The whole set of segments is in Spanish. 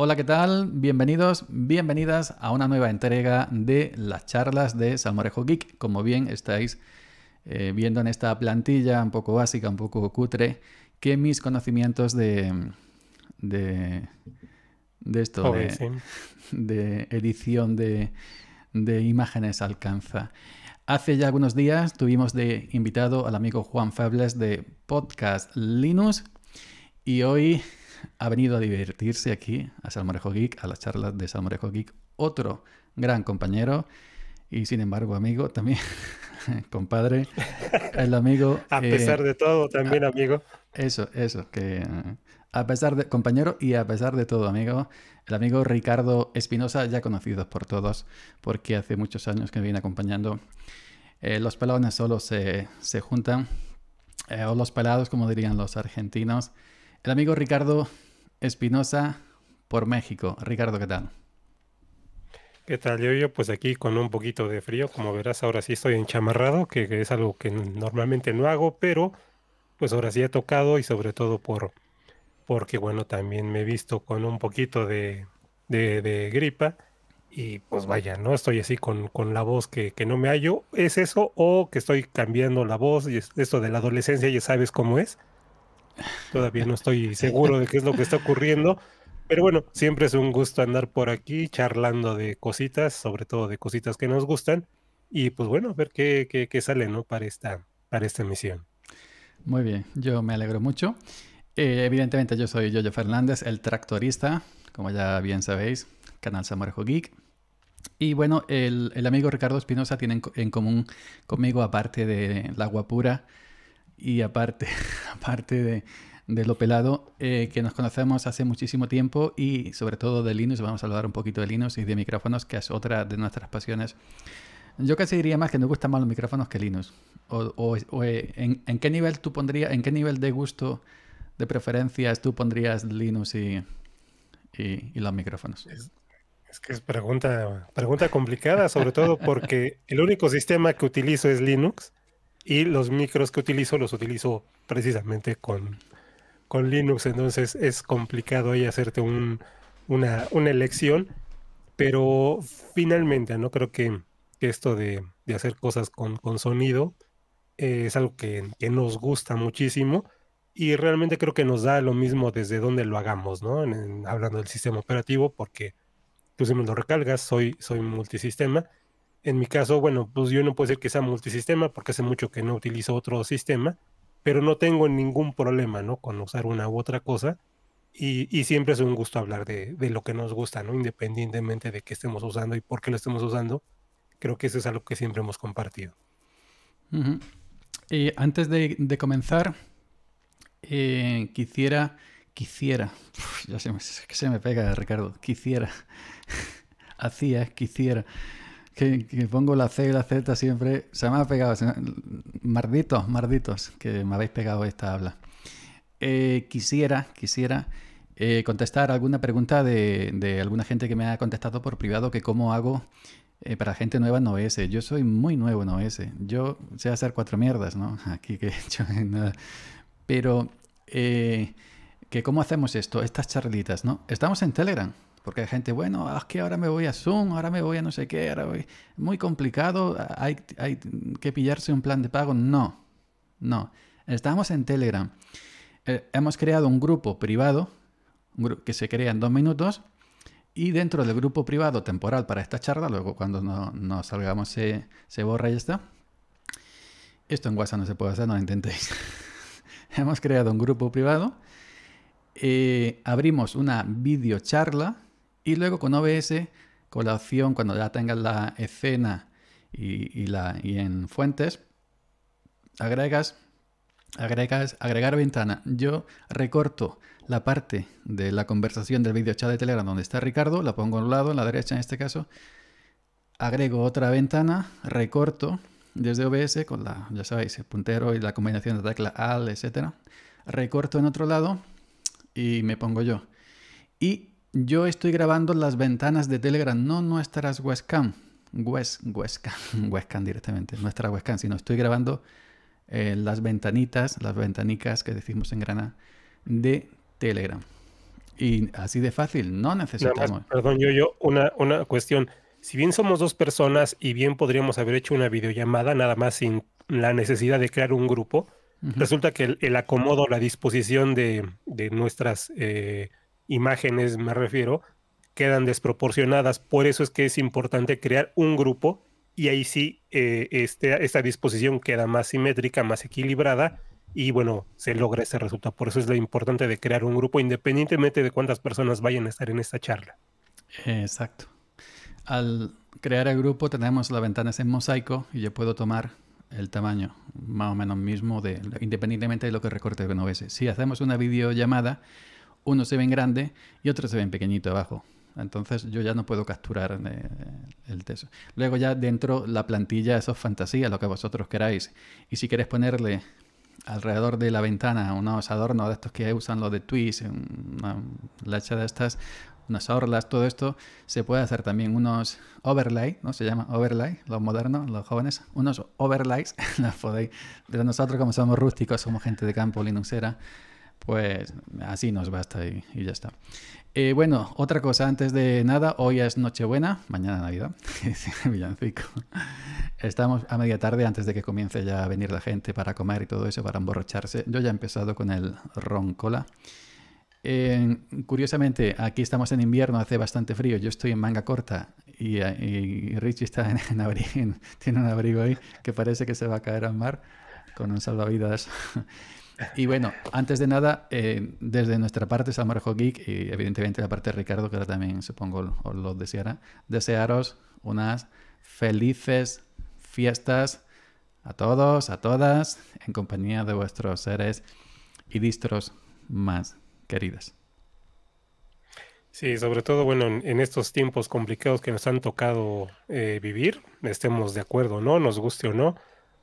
Hola, ¿qué tal? Bienvenidos, bienvenidas a una nueva entrega de las charlas de Salmorejo Geek. Como bien estáis eh, viendo en esta plantilla un poco básica, un poco cutre, que mis conocimientos de. de. de esto, de, edición de, de imágenes alcanza. Hace ya algunos días tuvimos de invitado al amigo Juan Fables de Podcast Linux y hoy ha venido a divertirse aquí, a Salmorejo Geek, a las charlas de Salmorejo Geek, otro gran compañero y sin embargo amigo también, compadre, el amigo... a pesar eh, de todo, también amigo. Eso, eso, que eh, a pesar de, compañero y a pesar de todo, amigo, el amigo Ricardo Espinosa, ya conocido por todos, porque hace muchos años que viene acompañando. Eh, los pelones solo se, juntan, o los pelados, como dirían los argentinos amigo Ricardo Espinosa por México. Ricardo, ¿qué tal? ¿Qué tal, yo, Pues aquí con un poquito de frío, como verás, ahora sí estoy enchamarrado, que, es algo que normalmente no hago, pero pues ahora sí he tocado y sobre todo por porque bueno, también me he visto con un poquito de, gripa y pues vaya, ¿no? Estoy así con, con la voz que, que, no me hallo. ¿Es eso o que estoy cambiando la voz? Y esto de la adolescencia ya sabes cómo es. Todavía no estoy seguro de qué es lo que está ocurriendo. Pero bueno, siempre es un gusto andar por aquí charlando de cositas, sobre todo de cositas que nos gustan. Y pues bueno, ver qué, qué, sale ¿no? para, esta, para esta misión. Muy bien, yo me alegro mucho. Eh, evidentemente yo soy Yoyo Fernández, el tractorista, como ya bien sabéis, canal Samarjo Geek. Y bueno, el, amigo Ricardo Espinosa tiene en, común conmigo, aparte de la guapura, y aparte, aparte de, lo pelado, eh, que nos conocemos hace muchísimo tiempo y sobre todo de Linux, vamos a hablar un poquito de Linux y de micrófonos, que es otra de nuestras pasiones. Yo casi diría más que nos gustan más los micrófonos que Linux. Eh, en, qué nivel tú pondrías, en qué nivel de gusto, de preferencias tú pondrías Linux y, y los micrófonos? Es, es, que es pregunta, pregunta complicada, sobre todo porque el único sistema que utilizo es Linux y los micros que utilizo los utilizo precisamente con, con Linux, entonces es complicado ahí hacerte una, elección, pero finalmente no creo que, esto de, hacer cosas con, sonido eh, es algo que, nos gusta muchísimo y realmente creo que nos da lo mismo desde donde lo hagamos, ¿no? hablando del sistema operativo, porque tú me lo recalgas, soy, soy multisistema en mi caso, bueno, pues yo no puedo decir que sea multisistema porque hace mucho que no utilizo otro sistema, pero no tengo ningún problema, ¿no? Con usar una u otra cosa. Y, siempre es un gusto hablar de, lo que nos gusta, ¿no? Independientemente de qué estemos usando y por qué lo estemos usando, creo que eso es algo que siempre hemos compartido. Eh, antes de, comenzar, eh, quisiera, quisiera, ya se me, se me pega Ricardo, quisiera, hacía, quisiera que, pongo la C y la Z siempre. Se me ha pegado. Marditos, marditos, que me habéis pegado esta habla. Eh, quisiera, quisiera eh, contestar alguna pregunta de, de, alguna gente que me ha contestado por privado que cómo hago eh, para gente nueva en OS. Yo soy muy nuevo en OS. Yo sé hacer cuatro mierdas, ¿no? Aquí que he hecho nada. Pero que cómo hacemos esto, estas charlitas, ¿no? Estamos en Telegram. Porque hay gente, bueno, ah, es que ahora me voy a Zoom, ahora me voy a no sé qué, ahora voy... Muy complicado, ah, hay, que pillarse un plan de pago. No, no. Estamos en Telegram. Eh, hemos creado un grupo privado que se crea en dos minutos y dentro del grupo privado temporal para esta charla, luego cuando nos no salgamos se, borra y está. Esto en WhatsApp no se puede hacer, no lo intentéis. hemos creado un grupo privado. Eh, abrimos una videocharla y luego con OBS, con la opción cuando ya tengas la escena y, la, y en fuentes, agregas, agregas, agregar ventana. Yo recorto la parte de la conversación del video chat de Telegram donde está Ricardo, la pongo a un lado, en la derecha en este caso, agrego otra ventana, recorto desde OBS con la, ya sabéis, el puntero y la combinación de tecla AL, etc. recorto en otro lado y me pongo yo. Yo estoy grabando las ventanas de Telegram, no nuestras webcam, web, webcam, webcam directamente, nuestra webcam, sino estoy grabando eh, las ventanitas, las ventanicas que decimos en grana, de Telegram. Y así de fácil, no necesitamos. perdón, yo, yo, una, una cuestión. Si bien somos dos personas y bien podríamos haber hecho una videollamada nada más sin la necesidad de crear un grupo, resulta que el, acomodo, la disposición de, nuestras eh, imágenes me refiero, quedan desproporcionadas. Por eso es que es importante crear un grupo y ahí sí eh, este, esta disposición queda más simétrica, más equilibrada y bueno, se logra ese resultado. Por eso es lo importante de crear un grupo independientemente de cuántas personas vayan a estar en esta charla. Exacto. Al crear el grupo tenemos la ventanas en mosaico y yo puedo tomar el tamaño más o menos mismo de independientemente de lo que recorte con veces Si hacemos una videollamada, uno se ve en grande y otro se ve en pequeñito abajo. Entonces yo ya no puedo capturar eh, el texto. Luego ya dentro la plantilla, eso es fantasía, lo que vosotros queráis. Y si queréis ponerle alrededor de la ventana unos adornos de estos que usan los de Twist, una hecha de estas, unas orlas, todo esto, se puede hacer también unos overlay, ¿no? Se llama overlay, los modernos, los jóvenes, unos overlays, los podéis. Pero nosotros como somos rústicos, somos gente de campo linuxera, pues así nos basta y, ya está. Eh, bueno, otra cosa antes de nada, hoy es Nochebuena, mañana Navidad, villancico. Estamos a media tarde antes de que comience ya a venir la gente para comer y todo eso, para emborracharse. Yo ya he empezado con el ron cola. curiosamente, aquí estamos en invierno, hace bastante frío. Yo estoy en manga corta y, Richie está en, en abrigo, tiene un abrigo ahí que parece que se va a caer al mar con un salvavidas. Y bueno, antes de nada, eh, desde nuestra parte, Samarjo Geek y evidentemente la parte de Ricardo, que ahora también supongo lo deseará, desearos unas felices fiestas a todos, a todas, en compañía de vuestros seres y distros más queridas. Sí, sobre todo, bueno, en, estos tiempos complicados que nos han tocado eh, vivir, estemos de acuerdo o no, nos guste o no,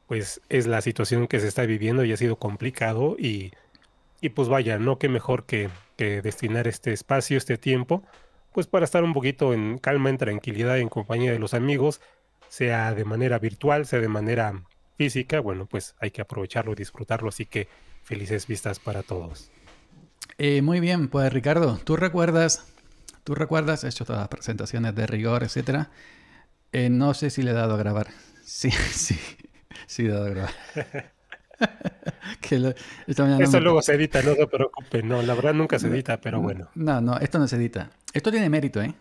pues es la situación que se está viviendo y ha sido complicado y, y pues vaya, no Qué mejor que, destinar este espacio, este tiempo, pues para estar un poquito en calma, en tranquilidad, en compañía de los amigos, sea de manera virtual, sea de manera física, bueno, pues hay que aprovecharlo y disfrutarlo, así que felices vistas para todos. Eh, muy bien, pues Ricardo, tú recuerdas, tú recuerdas, he hecho todas las presentaciones de rigor, etcétera. Eh, no sé si le he dado a grabar. Sí, sí. Sí, de verdad. Eso luego se edita, no se preocupe. No, la verdad nunca se edita, pero bueno. No, no, esto no se edita. Esto tiene mérito, ¿eh?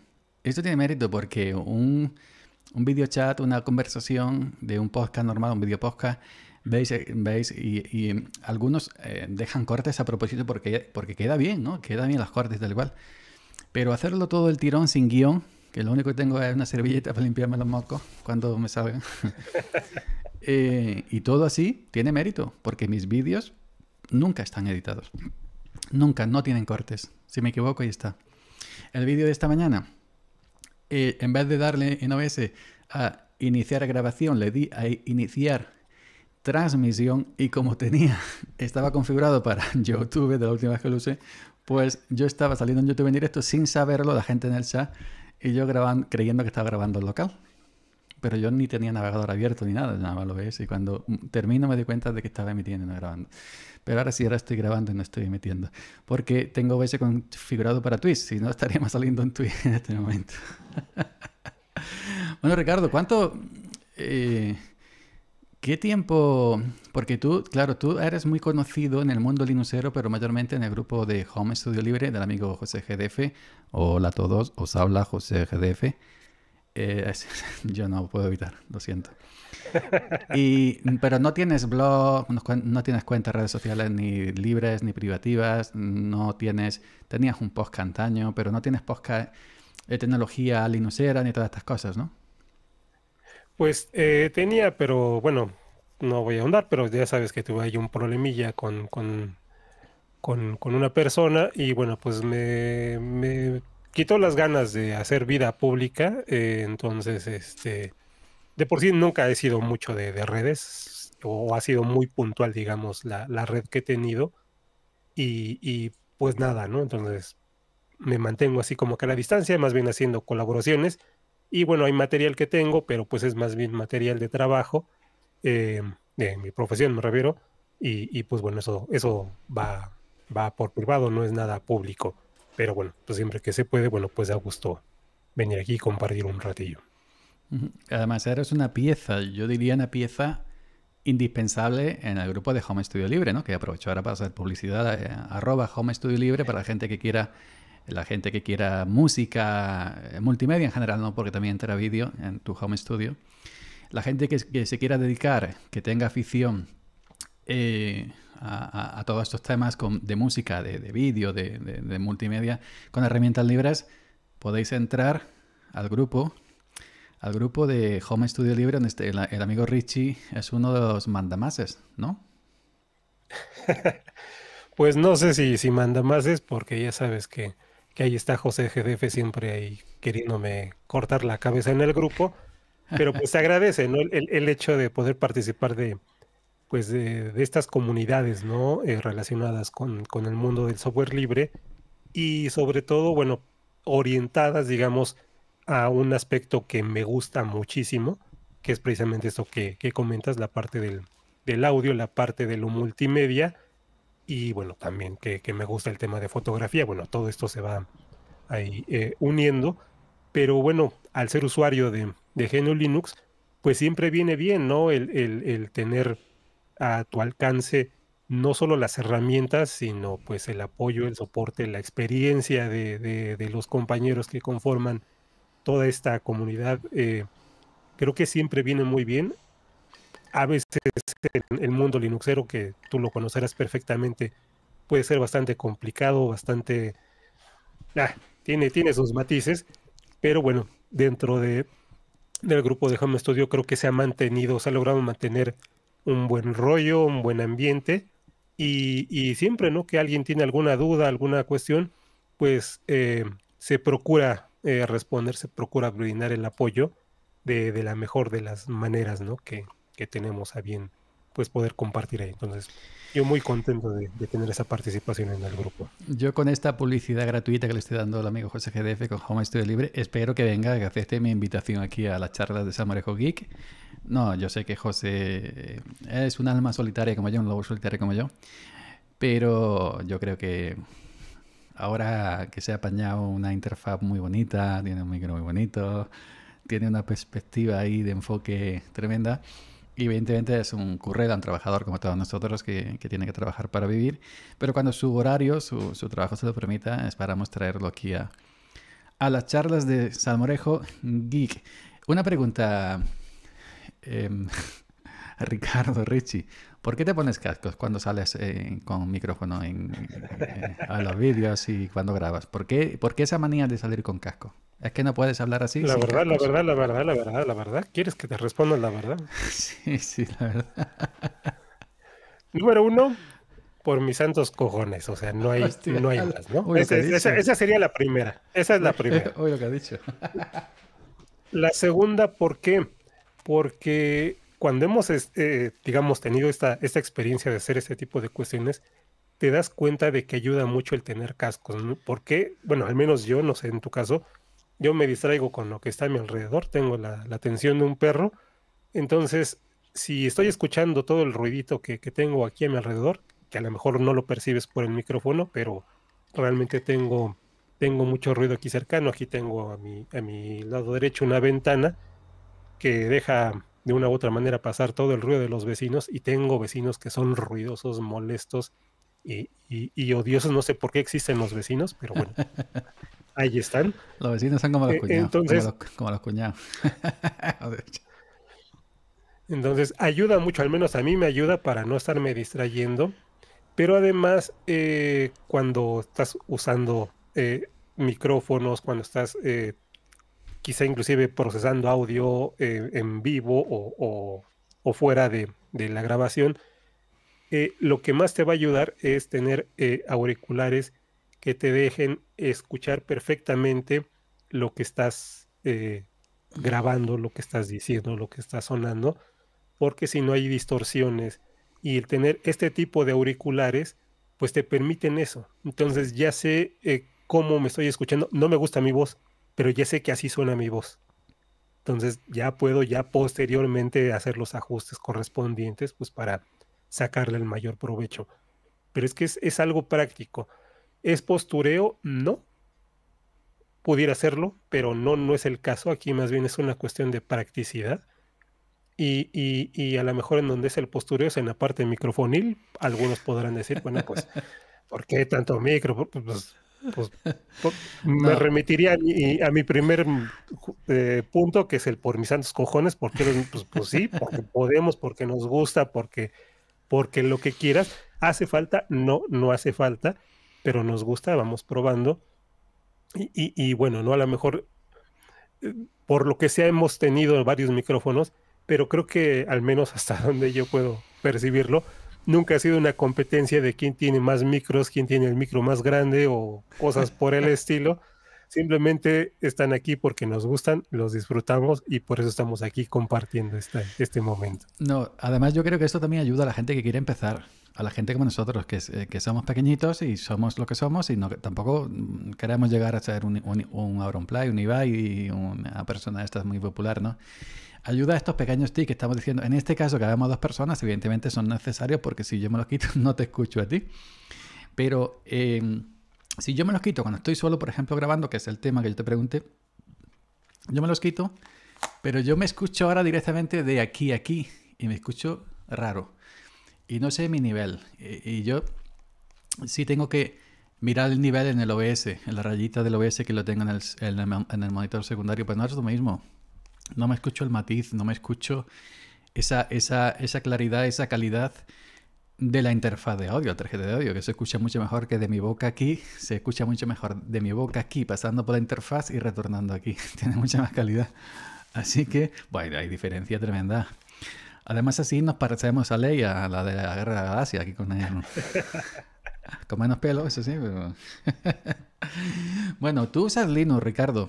Esto tiene mérito porque un, un video chat, una conversación de un podcast normal, un video podcast, veis, veis y, algunos eh, dejan cortes a propósito porque, porque queda bien, ¿no? Queda bien las cortes tal cual. Pero hacerlo todo el tirón sin guión, que lo único que tengo es una servilleta para limpiarme los mocos cuando me salgan. Eh, y todo así tiene mérito, porque mis vídeos nunca están editados. Nunca, no tienen cortes. Si me equivoco, ahí está. El vídeo de esta mañana, eh, en vez de darle en OBS a iniciar grabación, le di a iniciar transmisión y como tenía, estaba configurado para YouTube de la última vez que lo usé, pues yo estaba saliendo en YouTube en directo sin saberlo, la gente en el chat, y yo grabando creyendo que estaba grabando el local pero yo ni tenía navegador abierto ni nada, nada más lo ves. Y cuando mm, termino me doy cuenta de que estaba emitiendo y no grabando. Pero ahora sí, ahora estoy grabando y no estoy emitiendo. Porque tengo OBS configurado para Twitch, si no estaría más saliendo en Twitch en este momento. bueno, Ricardo, ¿cuánto... Eh, ¿Qué tiempo? Porque tú, claro, tú eres muy conocido en el mundo linuxero, pero mayormente en el grupo de Home Studio Libre del amigo José GDF. Hola a todos, os habla José GDF. Eh, yo no puedo evitar, lo siento. Y, pero no tienes blog, no, tienes tienes cuentas redes sociales ni libres ni privativas, no tienes, tenías un post antaño, pero no tienes post de eh, tecnología linuxera ni todas estas cosas, ¿no? Pues eh, tenía, pero bueno, no voy a ahondar, pero ya sabes que tuve ahí un problemilla con, con, una persona y bueno, pues me quitó las ganas de hacer vida pública, eh, entonces, este, de por sí nunca he sido mucho de, redes, o ha sido muy puntual, digamos, la, red que he tenido, y, pues nada, ¿no? Entonces, me mantengo así como que a la distancia, más bien haciendo colaboraciones, y bueno, hay material que tengo, pero pues es más bien material de trabajo, eh, de mi profesión me refiero, y, y, pues bueno, eso, eso va, va por privado, no es nada público. Pero bueno, pues siempre que se puede, bueno, pues da gusto venir aquí y compartir un ratillo. Además, es una pieza, yo diría una pieza indispensable en el grupo de Home Studio Libre, ¿no? Que aprovecho ahora para hacer publicidad, eh, arroba Home Studio Libre para la gente que quiera la gente que quiera música, eh, multimedia en general, ¿no? Porque también entra vídeo en tu home studio. La gente que, que se quiera dedicar, que tenga afición eh, a, todos estos temas de música, de, vídeo, de, multimedia con herramientas libres, podéis entrar al grupo, al grupo de Home Studio Libre, donde este, el, amigo Richie es uno de los mandamases, ¿no? pues no sé si, si mandamases, porque ya sabes que, ahí está José GDF siempre ahí queriéndome cortar la cabeza en el grupo. Pero pues se agradece, ¿no? El, el hecho de poder participar de, pues, de, estas comunidades, ¿no? Eh, relacionadas con, el mundo del software libre y sobre todo, bueno, orientadas, digamos, a un aspecto que me gusta muchísimo, que es precisamente esto que, comentas, la parte del, audio, la parte de lo multimedia y bueno, también que, me gusta el tema de fotografía. Bueno, todo esto se va ahí eh, uniendo, pero bueno, al ser usuario de, de GNU Linux, pues siempre viene bien, ¿no? el tener a tu alcance no solo las herramientas, sino pues el apoyo, el soporte, la experiencia de, los compañeros que conforman toda esta comunidad. Eh, creo que siempre viene muy bien. A veces el, el mundo linuxero, que tú lo conocerás perfectamente, puede ser bastante complicado, bastante... Ah, tiene, tiene sus matices, pero bueno, dentro de, del grupo de Home Studio creo que se ha mantenido, se ha logrado mantener un buen rollo, un buen ambiente. Y, siempre, ¿no? Que alguien tiene alguna duda, alguna cuestión, pues eh, se procura eh, responder, se procura brindar el apoyo de, la mejor de las maneras, ¿no? Que, que tenemos a bien pues poder compartir ahí. Entonces, yo muy contento de, tener esa participación en el grupo. Yo con esta publicidad gratuita que le estoy dando al amigo José GDF con Home Studio Libre, espero que venga, que acepte mi invitación aquí a las charlas de Samarejo Geek. No, yo sé que José eh, es un alma solitaria como yo, un lobo solitario como yo, pero yo creo que ahora que se ha apañado una interfaz muy bonita, tiene un micro muy bonito, tiene una perspectiva ahí de enfoque tremenda y evidentemente es un curré, un trabajador como todos nosotros que, tiene que trabajar para vivir. Pero cuando su horario, su, trabajo se lo permita, esperamos traerlo aquí a, a las charlas de Salmorejo Geek. Una pregunta, em, Ricardo Ricci. ¿Por qué te pones cascos cuando sales eh, con micrófono eh, a los vídeos y cuando grabas? ¿Por qué, ¿Por qué esa manía de salir con casco? Es que no puedes hablar así. La verdad, la verdad, la verdad, la verdad, la verdad. ¿Quieres que te responda la verdad? Sí, sí, la verdad. Número uno, por mis santos cojones. O sea, no hay, más, ¿no? esa, sería la primera. Esa es la primera. Uy, lo que ha dicho. La segunda, ¿por qué? Porque cuando hemos, eh, digamos, tenido esta, esta experiencia de hacer este tipo de cuestiones, te das cuenta de que ayuda mucho el tener cascos. ¿Por qué? Bueno, al menos yo, no sé en tu caso, yo me distraigo con lo que está a mi alrededor, tengo la, la atención de un perro, entonces si estoy escuchando todo el ruidito que, tengo aquí a mi alrededor, que a lo mejor no lo percibes por el micrófono, pero realmente tengo, tengo mucho ruido aquí cercano, aquí tengo a mi, a mi lado derecho una ventana que deja de una u otra manera pasar todo el ruido de los vecinos y tengo vecinos que son ruidosos, molestos y, y, y odiosos, no sé por qué existen los vecinos, pero bueno. Ahí están. Los vecinos eh, están como los cuñados. Entonces, como los, entonces, ayuda mucho, al menos a mí me ayuda para no estarme distrayendo. Pero además, eh, cuando estás usando eh, micrófonos, cuando estás quizá inclusive procesando audio en vivo o, fuera de, de, la grabación, lo que más te va a ayudar es tener auriculares que te dejen escuchar perfectamente lo que estás eh, grabando, lo que estás diciendo, lo que está sonando, porque si no hay distorsiones y el tener este tipo de auriculares, pues te permiten eso. Entonces ya sé eh, cómo me estoy escuchando, no me gusta mi voz, pero ya sé que así suena mi voz. Entonces ya puedo ya posteriormente hacer los ajustes correspondientes pues para sacarle el mayor provecho. Pero es que es algo práctico. ¿Es postureo? No. Pudiera hacerlo, pero no, no es el caso. Aquí más bien es una cuestión de practicidad. Y, a lo mejor en donde es el postureo es en la parte microfonil. Algunos podrán decir, bueno, pues, ¿por qué tanto micro? Pues, pues, pues, pues me remitiría a mi, a mi primer eh, punto, que es el por mis santos cojones, porque pues, pues, sí, porque podemos, porque nos gusta, porque, porque lo que quieras. ¿Hace falta? No, no hace falta pero nos gusta, vamos probando. Y, bueno, ¿no? A lo mejor, eh, por lo que sea, hemos tenido varios micrófonos, pero creo que al menos hasta donde yo puedo percibirlo, nunca ha sido una competencia de quién tiene más micros, quién tiene el micro más grande o cosas por el estilo. Simplemente están aquí porque nos gustan, los disfrutamos y por eso estamos aquí compartiendo este, este momento. No, además yo creo que esto también ayuda a la gente que quiere empezar, a la gente como nosotros, eh, que, somos pequeñitos y somos lo que somos y no, tampoco mm, queremos llegar a ser un, un, un Auronplay, un Ibai y una persona esta es muy popular, ¿no? Ayuda a estos pequeños tics que estamos diciendo. En este caso, que hagamos dos personas, evidentemente son necesarios porque si yo me los quito no te escucho a ti. Pero em, si yo me los quito cuando estoy solo, por ejemplo, grabando, que es el tema que yo te pregunté, yo me los quito, pero yo me escucho ahora directamente de aquí a aquí y me escucho raro y no sé mi nivel. Y, yo sí tengo que mirar el nivel en el OBS, en la rayita del OBS que lo tengo en el, monitor secundario, pues no es lo mismo. No me escucho el matiz, no me escucho esa, esa, esa claridad, esa calidad de la interfaz de audio, la tarjeta de audio, que se escucha mucho mejor que de mi boca aquí, se escucha mucho mejor de mi boca aquí, pasando por la interfaz y retornando aquí. Tiene mucha más calidad. Así que, bueno, hay diferencia tremenda. Además, así nos parecemos a Ley, a la de la guerra de Asia, aquí con con menos pelo, eso sí. bueno, tú usas lino, Ricardo.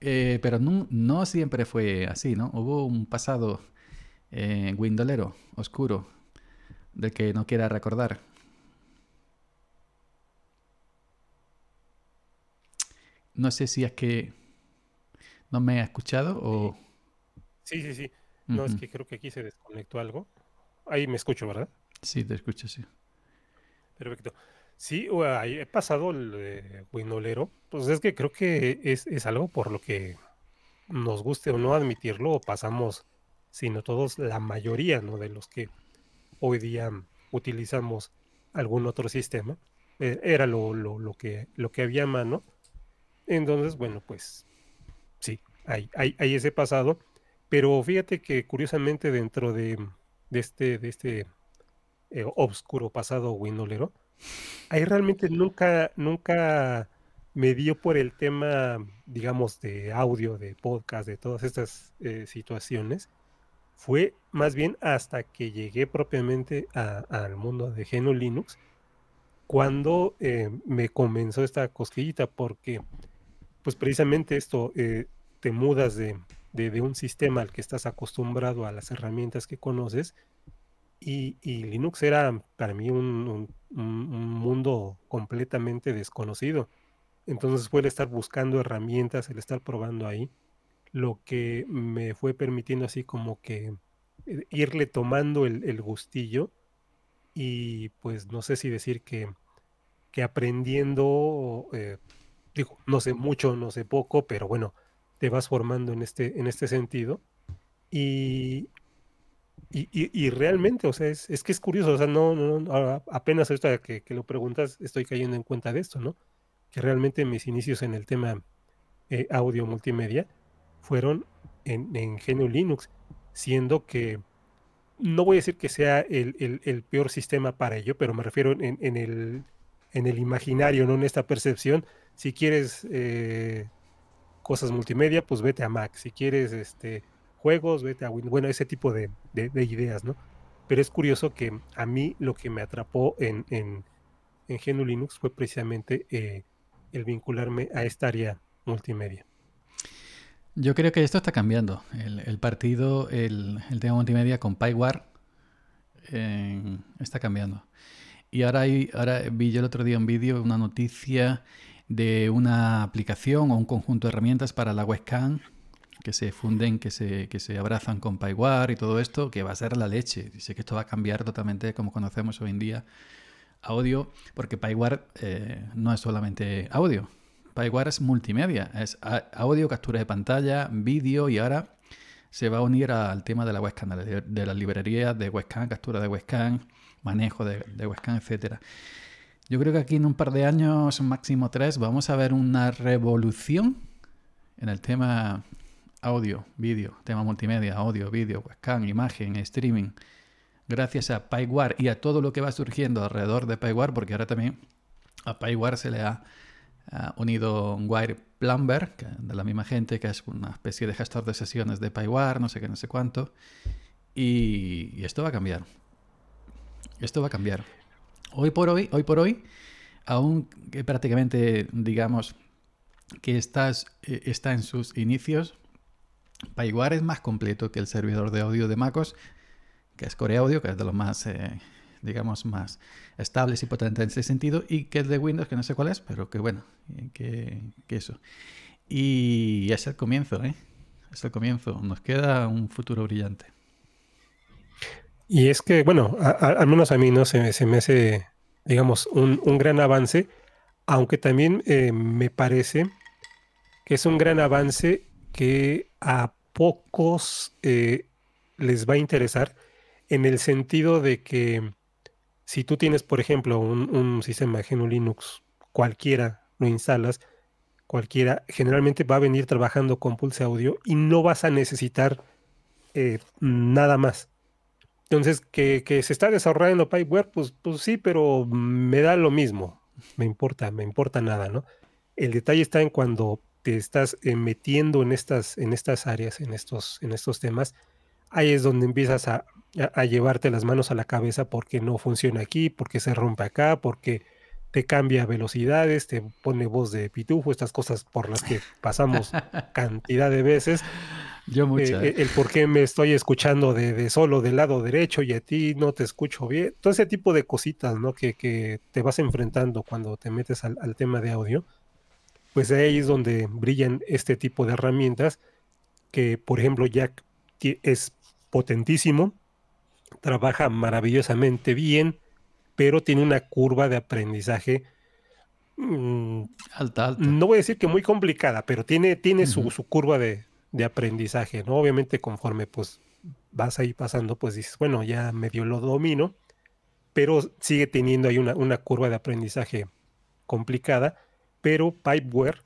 Eh, pero no, no, siempre fue así, ¿no? Hubo un pasado eh, windolero, oscuro, del que no quiera recordar. No sé si es que no me ha escuchado o... Sí, sí, sí. No, es que creo que aquí se desconectó algo. Ahí me escucho, ¿verdad? Sí, te escucho, sí. Perfecto. Sí, he pasado el guinolero. pues es que creo que es, algo por lo que nos guste o no admitirlo, o pasamos, sino todos, la mayoría ¿no? de los que hoy día utilizamos algún otro sistema. Eh, era lo, lo, que, lo que había a mano. Entonces, bueno, pues sí, hay, hay, hay ese pasado pero fíjate que curiosamente dentro de, este, de este eh, obscuro pasado windolero, ahí realmente nunca, nunca me dio por el tema, digamos, de audio, de podcast, de todas estas eh, situaciones. Fue más bien hasta que llegué propiamente al mundo de Geno Linux, cuando eh, me comenzó esta cosquillita, porque pues precisamente esto, te mudas de, de, un sistema al que estás acostumbrado a las herramientas que conoces. Y, Linux era para mí un, mundo completamente desconocido. Entonces fue el estar buscando herramientas, el estar probando ahí, lo que me fue permitiendo así como que eh, irle tomando el, gustillo y pues no sé si decir que, que aprendiendo, eh, digo, no sé mucho, no sé poco, pero bueno, te vas formando en este, en este sentido. Y, y, realmente, o sea, es, que es curioso, o sea, no, no, apenas esto que, lo preguntas estoy cayendo en cuenta de esto, ¿no? Que realmente mis inicios en el tema eh, audio multimedia fueron en, en Linux, siendo que no voy a decir que sea el, peor sistema para ello, pero me refiero en, el, en el imaginario, no en esta percepción. Si quieres eh, cosas multimedia, pues vete a Mac. Si quieres este, juegos, vete a Windows. Bueno, ese tipo de, ideas, ¿no? Pero es curioso que a mí lo que me atrapó en, en, GNU Linux fue precisamente eh, el vincularme a esta área multimedia. Yo creo que esto está cambiando. El, partido, el, tema multimedia con PyWare eh, está cambiando. Y ahora, hay, ahora vi el otro día un vídeo, una noticia de una aplicación o un conjunto de herramientas para la webcam que se funden, que se, que se abrazan con PyWare y todo esto, que va a ser la leche. Dice que esto va a cambiar totalmente como conocemos hoy en día audio, porque PyWare eh, no es solamente audio. PyWare es multimedia, es audio, captura de pantalla, vídeo y ahora se va a unir al tema de la webcam, de, las librerías de webcam, captura de webcam, manejo de, de webcam, etcétera. Yo creo que aquí en un par de años, máximo tres, vamos a ver una revolución en el tema audio, vídeo, tema multimedia, audio, vídeo, webcam, imagen, streaming. Gracias a PyWare y a todo lo que va surgiendo alrededor de PyWare, porque ahora también a PyWare se le ha, unido Wire Plumber, de la misma gente, que es una especie de gestor de sesiones de PyWare, no sé qué, no sé cuánto. y esto va a cambiar. Esto va a cambiar. Hoy por hoy, hoy por hoy, aún que eh, prácticamente digamos que estás, eh, está en sus inicios, Paiguar es más completo que el servidor de audio de MacOS, que es Core Audio, que es de los más, eh, digamos, más estables y potentes en ese sentido, y que es de Windows, que no sé cuál es, pero que bueno, que, que eso. Y es el comienzo, ¿eh? Es el comienzo. Nos queda un futuro brillante. Y es que, bueno, al menos a mí no se, me hace, digamos, un, gran avance, aunque también eh, me parece que es un gran avance que a pocos eh, les va a interesar en el sentido de que si tú tienes, por ejemplo, un, un sistema GNU Linux cualquiera, lo instalas, cualquiera, generalmente va a venir trabajando con Pulse Audio y no vas a necesitar eh, nada más. Entonces, que, se está desarrollando Pipeware, pues, pues sí, pero me da lo mismo. Me importa, me importa nada, ¿no? El detalle está en cuando te estás eh, metiendo en estas, en estas áreas, en estos, en estos temas, ahí es donde empiezas a, a, llevarte las manos a la cabeza porque no funciona aquí, porque se rompe acá, porque te cambia velocidades, te pone voz de pitufo, estas cosas por las que pasamos cantidad de veces. Eh, eh, el por qué me estoy escuchando de, solo del lado derecho y a ti no te escucho bien. Todo ese tipo de cositas, ¿no? Que, te vas enfrentando cuando te metes al, tema de audio. Pues ahí es donde brillan este tipo de herramientas que, por ejemplo, Jack es potentísimo, trabaja maravillosamente bien, pero tiene una curva de aprendizaje mm, alta, alta. No voy a decir que muy complicada, pero tiene, tiene su, curva de, de aprendizaje, ¿no? Obviamente conforme pues vas ahí pasando, pues dices, bueno, ya medio lo domino, pero sigue teniendo ahí una, curva de aprendizaje complicada, pero Pipeware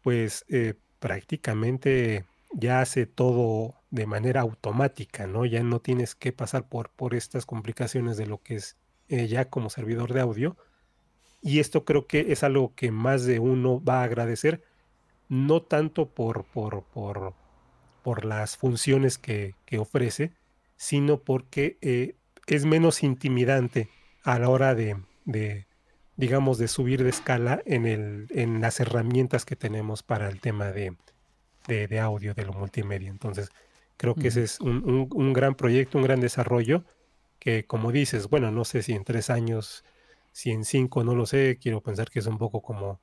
pues eh, prácticamente ya hace todo de manera automática, ¿no? Ya no tienes que pasar por, por estas complicaciones de lo que es eh, ya como servidor de audio. Y esto creo que es algo que más de uno va a agradecer no tanto por, por, por, por las funciones que, ofrece, sino porque eh, es menos intimidante a la hora de, digamos, de subir de escala en, el, en las herramientas que tenemos para el tema de, audio, de lo multimedia. Entonces, creo que ese es un, gran proyecto, un gran desarrollo, que como dices, bueno, no sé si en tres años, si en cinco, no lo sé, quiero pensar que es un poco como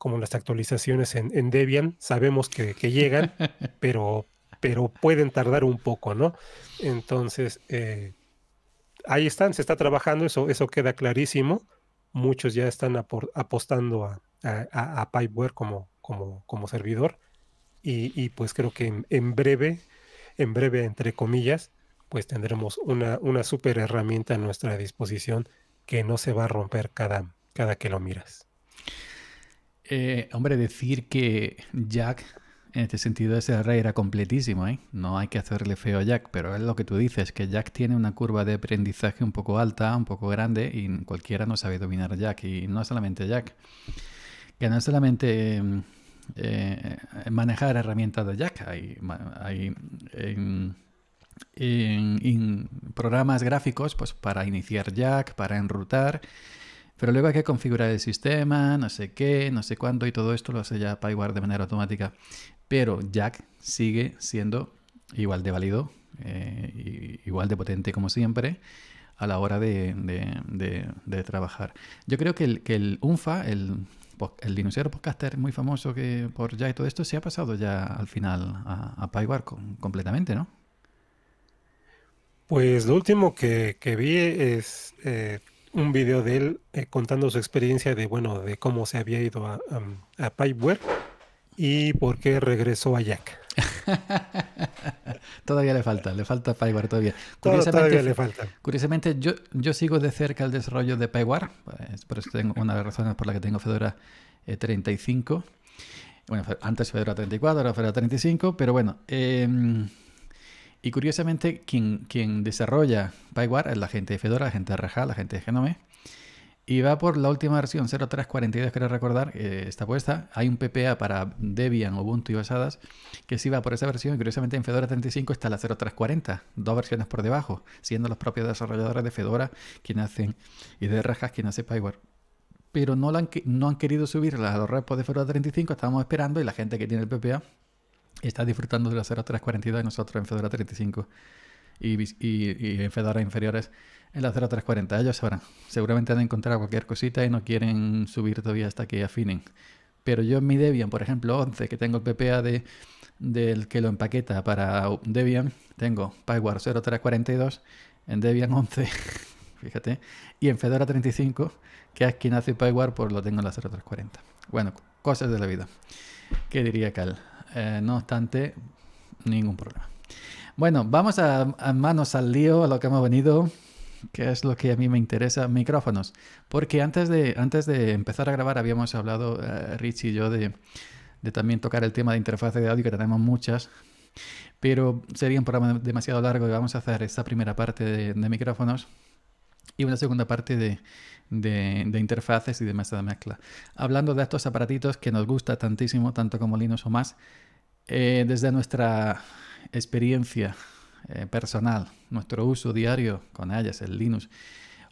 como las actualizaciones en, Debian, sabemos que, llegan, pero, pero pueden tardar un poco, ¿no? Entonces, eh, ahí están, se está trabajando, eso, eso queda clarísimo. Muchos ya están apostando a, Pipeware como, como, como servidor. Y, pues creo que en, breve, en breve, entre comillas, pues tendremos una, una super herramienta a nuestra disposición que no se va a romper cada, cada que lo miras. Eh, hombre, decir que Jack, en este sentido, ese rey era completísimo, ¿eh? No hay que hacerle feo a Jack, pero es lo que tú dices, que Jack tiene una curva de aprendizaje un poco alta, un poco grande, y cualquiera no sabe dominar a Jack, y no solamente Jack. Que no solamente eh, manejar herramientas de Jack, hay, programas gráficos pues, para iniciar Jack, para enrutar pero luego hay que configurar el sistema, no sé qué, no sé cuándo, y todo esto lo hace ya PyWare de manera automática. Pero Jack sigue siendo igual de válido, eh, igual de potente como siempre a la hora de, trabajar. Yo creo que el, UNFA, el, el podcaster muy famoso que por ya y todo esto, se ha pasado ya al final a, a completamente, ¿no? Pues lo último que, vi es eh, un video de él eh, contando su experiencia de, bueno, de cómo se había ido a, Pipeware y por qué regresó a Jack. todavía le falta, le falta Pyware todavía. Curiosamente, Curiosamente, yo, yo sigo de cerca el desarrollo de eh, es por eso tengo una de las razones por la que tengo Fedora 35. Eh, bueno, antes Fedora 34, ahora Fedora 35, pero bueno, em, y curiosamente, quien, quien desarrolla PyWare es la gente de Fedora, la gente de Raja, la gente de Genome. Y va por la última versión 0342, quiero recordar, eh, está puesta. Hay un PPA para Debian, Ubuntu y basadas que sí va por esa versión. Y curiosamente en Fedora 35 está la 0340, dos versiones por debajo, siendo los propios desarrolladores de Fedora quienes hacen y de Rajas quien hacen Pyware. Pero no, han, no han querido subirla a los repos de Fedora 35, estábamos esperando y la gente que tiene el PPA está disfrutando de la 0342 nosotros en Fedora 35 y, en Fedora inferiores en la 0340. Ellos ahora Seguramente han encontrado cualquier cosita y no quieren subir todavía hasta que afinen. Pero yo en mi Debian, por ejemplo, 11, que tengo el PPA de, del que lo empaqueta para Debian, tengo PyWare 0342 en Debian 11, fíjate, y en Fedora 35, que es quien hace PyWare, pues lo tengo en la 0340. Bueno, cosas de la vida. ¿Qué diría Cal? Eh, no obstante, ningún problema. Bueno, vamos a, manos al lío, a lo que hemos venido, que es lo que a mí me interesa, micrófonos. Porque antes de, antes de empezar a grabar habíamos hablado, Richie eh, Rich y yo, de, también tocar el tema de interfaz de audio, que tenemos muchas, pero sería un programa demasiado largo y vamos a hacer esta primera parte de micrófonos y una segunda parte de de, interfaces y de mesa de mezcla. Hablando de estos aparatitos que nos gusta tantísimo, tanto como Linux o más, eh, desde nuestra experiencia eh, personal, nuestro uso diario con ellas, el Linux,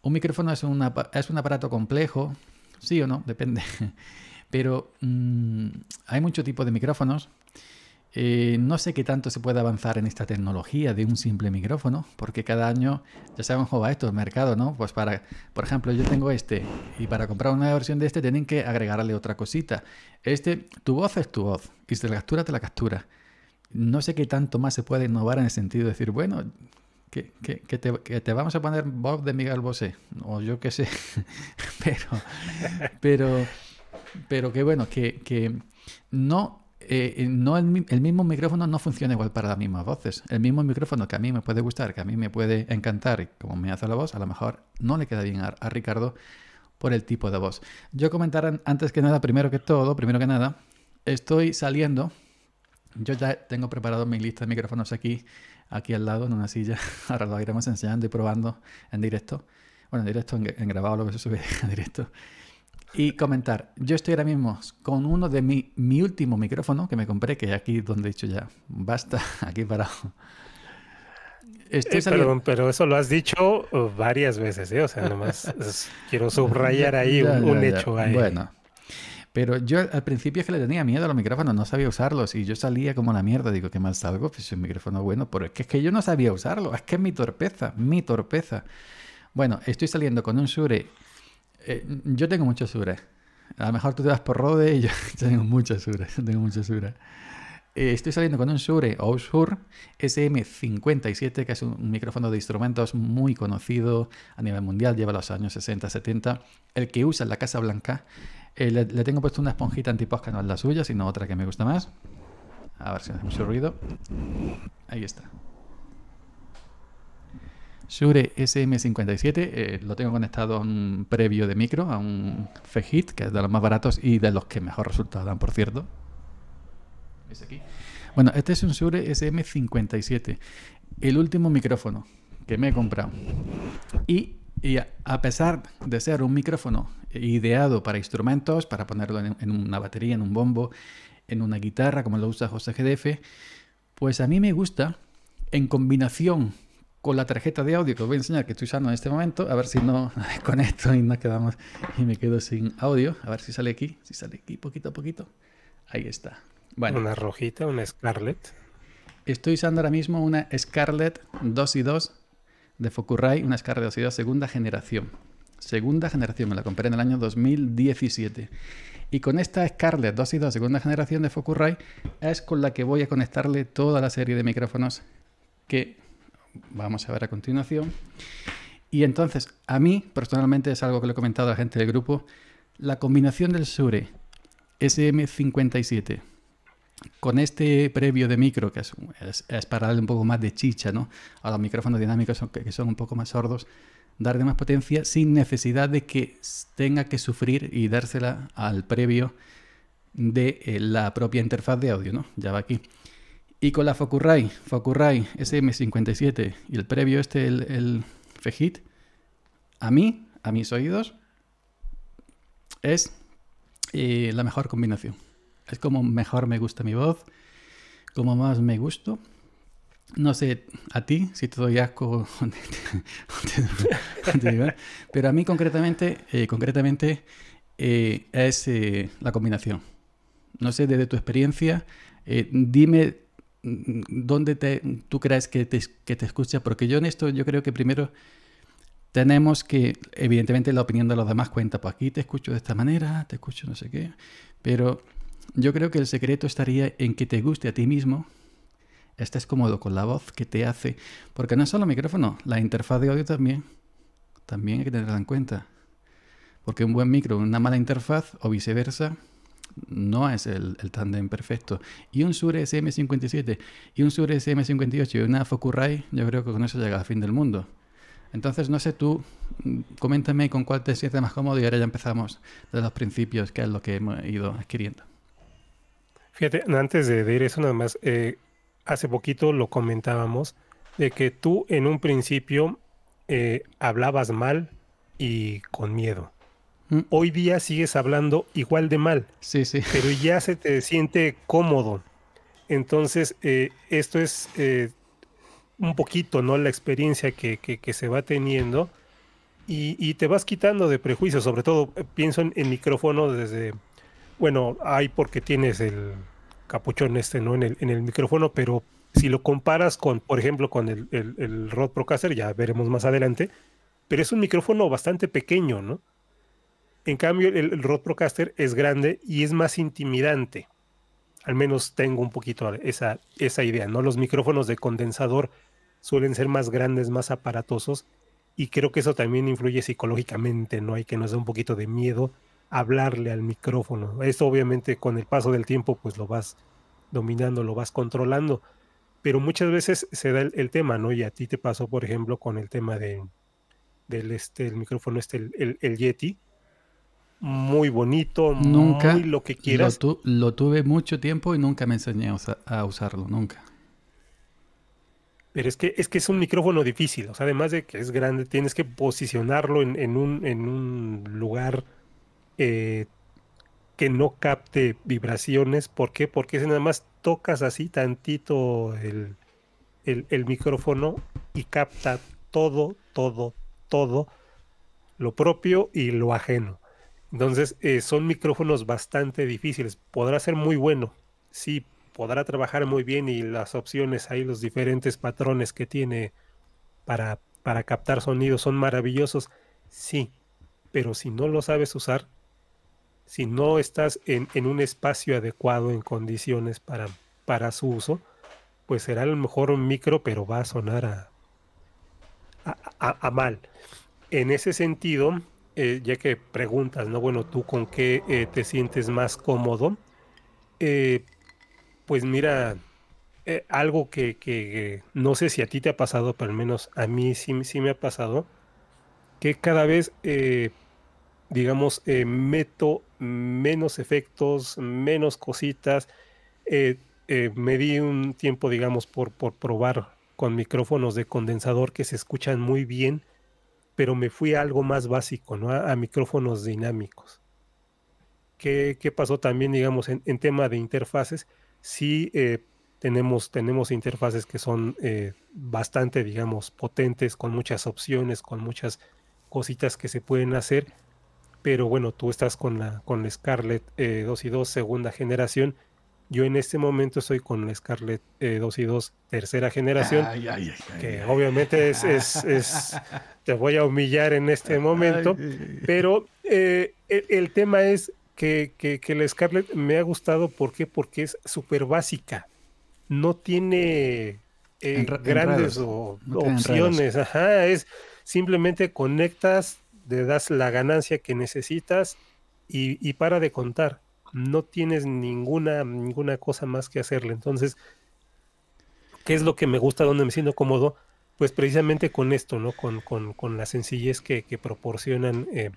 un micrófono es un, es un aparato complejo, sí o no, depende. Pero mm, hay mucho tipo de micrófonos, eh, no sé qué tanto se puede avanzar en esta tecnología de un simple micrófono, porque cada año ya saben cómo va esto el mercado, ¿no? Pues para, por ejemplo, yo tengo este y para comprar una versión de este tienen que agregarle otra cosita. Este, tu voz es tu voz y si te la captura, te la captura. No sé qué tanto más se puede innovar en el sentido de decir, bueno, que, que, te, vamos a poner voz de Miguel Bosé, o yo qué sé, pero, pero, pero que bueno, que, no eh, no el, mismo micrófono no funciona igual para las mismas voces. El mismo micrófono que a mí me puede gustar, que a mí me puede encantar, como me hace la voz, a lo mejor no le queda bien a, Ricardo por el tipo de voz. Yo comentar antes que nada, primero que todo, primero que nada, estoy saliendo. Yo ya tengo preparado mi lista de micrófonos aquí, aquí al lado, en una silla. Ahora lo iremos enseñando y probando en directo. Bueno, en directo, en, grabado, lo que se sube en directo y comentar. Yo estoy ahora mismo con uno de mi, último micrófono que me compré, que aquí donde he dicho ya, basta, aquí para. Estoy eh, pero eso lo has dicho uh, varias veces, ¿eh? O sea, nomás quiero subrayar ahí un, hecho. Ahí. Bueno, pero yo al principio es que le tenía miedo a los micrófonos, no sabía usarlos y yo salía como la mierda. Digo, qué mal salgo, pues es un micrófono bueno, pero es que, es que yo no sabía usarlo, es que es mi torpeza, mi torpeza. Bueno, estoy saliendo con un Shure eh, yo tengo mucho Sure. A lo mejor tú te vas por Rode y yo tengo mucho Sure. Tengo eh, estoy saliendo con un Sure Oshur SM57, que es un micrófono de instrumentos muy conocido a nivel mundial, lleva los años 60, 70. El que usa en la Casa Blanca. Eh, le, tengo puesto una esponjita antiposca, no es la suya, sino otra que me gusta más. A ver si hace mucho ruido. Ahí está. Shure SM57 eh, lo tengo conectado a un previo de micro, a un Fehit, que es de los más baratos y de los que mejor resultado dan, por cierto. aquí? Bueno, este es un Shure SM57, el último micrófono que me he comprado. Y, a, pesar de ser un micrófono ideado para instrumentos, para ponerlo en, en una batería, en un bombo, en una guitarra, como lo usa José GDF, pues a mí me gusta en combinación con la tarjeta de audio que os voy a enseñar que estoy usando en este momento. A ver si no con desconecto y nos quedamos y me quedo sin audio. A ver si sale aquí, si sale aquí poquito a poquito. Ahí está. Bueno. Una rojita, una Scarlett. Estoy usando ahora mismo una Scarlett 2 y 2 de Fokurai, una Scarlett 2 y 2 segunda generación. Segunda generación, me la compré en el año 2017. Y con esta Scarlett 2 y 2 segunda generación de Fokurai es con la que voy a conectarle toda la serie de micrófonos que vamos a ver a continuación. Y entonces, a mí, personalmente, es algo que le he comentado a la gente del grupo, la combinación del Sure SM57 con este previo de micro, que es, para darle un poco más de chicha ¿no? a los micrófonos dinámicos que, son un poco más sordos, darle más potencia sin necesidad de que tenga que sufrir y dársela al previo de eh, la propia interfaz de audio, ¿no? Ya va aquí. Y con la Fokurai, Fokurai SM57 y el previo este, el, el Fejit, a mí, a mis oídos, es eh, la mejor combinación. Es como mejor me gusta mi voz, como más me gusto. No sé a ti si te doy asco, pero a mí concretamente, eh, concretamente eh, es la combinación. No sé desde tu experiencia, dime Mm, dónde te, tú crees que te, que te escucha, porque yo en esto yo creo que primero tenemos que, evidentemente la opinión de los demás cuenta, pues aquí te escucho de esta manera, te escucho no sé qué, pero yo creo que el secreto estaría en que te guste a ti mismo, estés cómodo con la voz que te hace, porque no es solo el micrófono, la interfaz de audio también, también hay que tenerla en cuenta, porque un buen micro, una mala interfaz o viceversa, no es el, el tándem perfecto. Y un Sure SM57 y un Sure SM58 y una Fokurai, yo creo que con eso llega al fin del mundo. Entonces, no sé tú, mm, coméntame con cuál te sientes más cómodo y ahora ya empezamos de los principios, que es lo que hemos ido adquiriendo. Fíjate, antes de, decir ir eso nada más, eh, hace poquito lo comentábamos, de que tú en un principio eh, hablabas mal y con miedo. Hoy día sigues hablando igual de mal. Sí, sí. Pero ya se te siente cómodo. Entonces, eh, esto es eh, un poquito, ¿no? La experiencia que, que, se va teniendo y, y, te vas quitando de prejuicios. Sobre todo, eh, pienso en el micrófono desde. Bueno, hay porque tienes el capuchón este, ¿no? En el, en el micrófono, pero si lo comparas con, por ejemplo, con el, el, el Rod Procaster, ya veremos más adelante, pero es un micrófono bastante pequeño, ¿no? En cambio, el, el Rod Procaster es grande y es más intimidante. Al menos tengo un poquito esa, esa idea, ¿no? Los micrófonos de condensador suelen ser más grandes, más aparatosos, y creo que eso también influye psicológicamente, ¿no? Hay que nos da un poquito de miedo hablarle al micrófono. Eso, obviamente con el paso del tiempo pues lo vas dominando, lo vas controlando, pero muchas veces se da el, tema, ¿no? Y a ti te pasó, por ejemplo, con el tema de, del este, el micrófono este, el, el Yeti, muy bonito, nunca muy lo que quieras. Lo, tuve mucho tiempo y nunca me enseñé a, usarlo, nunca. Pero es que, es que es un micrófono difícil, además de que es grande, tienes que posicionarlo en, un, en un, lugar eh, que no capte vibraciones. ¿Por qué? Porque si nada más tocas así tantito el micrófono y capta todo, todo, todo, lo propio y lo ajeno. Entonces, eh, son micrófonos bastante difíciles. Podrá ser muy bueno, sí, podrá trabajar muy bien y las opciones ahí, los diferentes patrones que tiene para, captar sonidos son maravillosos, sí, pero si no lo sabes usar, si no estás en, un espacio adecuado, en condiciones para, su uso, pues será a lo mejor un micro, pero va a sonar a, a mal. En ese sentido, eh, ya que preguntas, ¿no? Bueno, ¿tú con qué eh, te sientes más cómodo? Eh, pues mira, algo que, no sé si a ti te ha pasado, pero al menos a mí sí, me ha pasado, que cada vez, digamos, meto menos efectos, menos cositas. me di un tiempo, digamos, por, por probar con micrófonos de condensador que se escuchan muy bien pero me fui a algo más básico, ¿no? A, micrófonos dinámicos. ¿Qué, pasó también, digamos, en, tema de interfaces? Sí eh, tenemos, tenemos interfaces que son eh, bastante, digamos, potentes, con muchas opciones, con muchas cositas que se pueden hacer, pero bueno, tú estás con la, con la Scarlett 2 eh, y 2 segunda generación, yo en este momento estoy con la Scarlett 2 eh, y 2 tercera generación, que obviamente es, te voy a humillar en este momento, pero eh, el, tema es que, que, la Scarlett me ha gustado, ¿por Porque es súper básica, no tiene eh, grandes opciones, es simplemente conectas, le das la ganancia que necesitas y para de contar no tienes ninguna, ninguna cosa más que hacerle. Entonces, ¿qué es lo que me gusta, donde me siento cómodo? Pues precisamente con esto, ¿no? Con, con, con la sencillez que, proporcionan eh,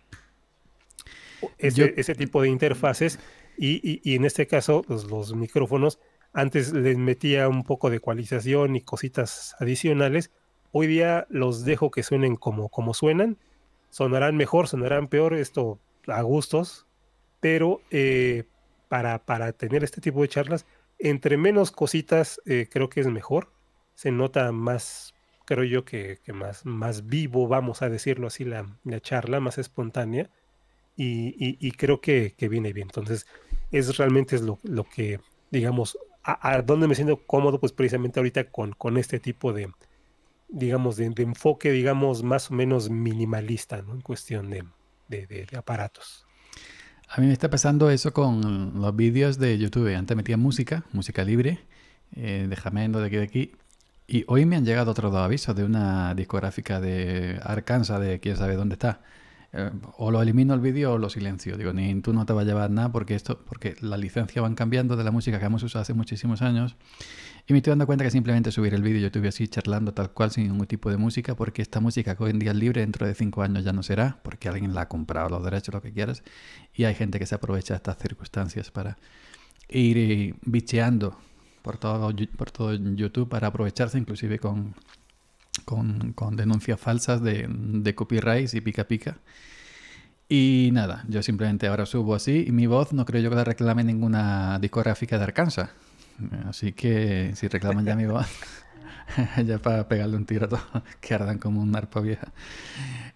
ese, tipo de interfaces. Y, y, en este caso, pues, los micrófonos, antes les metía un poco de ecualización y cositas adicionales. Hoy día los dejo que suenen como, como suenan. Sonarán mejor, sonarán peor, esto a gustos, pero eh, para, tener este tipo de charlas, entre menos cositas eh, creo que es mejor, se nota más, creo yo que, más, más vivo, vamos a decirlo así, la, charla, más espontánea, y, creo que, viene bien. Entonces, es realmente es lo, lo que, digamos, a, donde dónde me siento cómodo, pues precisamente ahorita con, con este tipo de, digamos, de, enfoque, digamos, más o menos minimalista, En cuestión de aparatos. A mí me está pasando eso con los vídeos de YouTube. Antes metía música, música libre, eh, de Jamendo, de aquí, de aquí. Y hoy me han llegado otros dos avisos de una discográfica de Arkansas, de quién sabe dónde está o lo elimino el vídeo o lo silencio. Digo, ni tú no te vas a llevar nada porque esto, porque la licencia van cambiando de la música que hemos usado hace muchísimos años. Y me estoy dando cuenta que simplemente subir el vídeo yo estuve así charlando tal cual sin ningún tipo de música, porque esta música que hoy en día es libre dentro de cinco años ya no será, porque alguien la ha comprado, los derechos, lo que quieras, y hay gente que se aprovecha de estas circunstancias para ir eh, bicheando por todo, por todo YouTube para aprovecharse inclusive con con, denuncias falsas de, de copyright y pica pica. Y nada, yo simplemente ahora subo así y mi voz no creo yo que la reclame ninguna discográfica de Arkansas. Así que si reclaman ya mi voz, ya para pegarle un tiro a todos que ardan como un arpa vieja.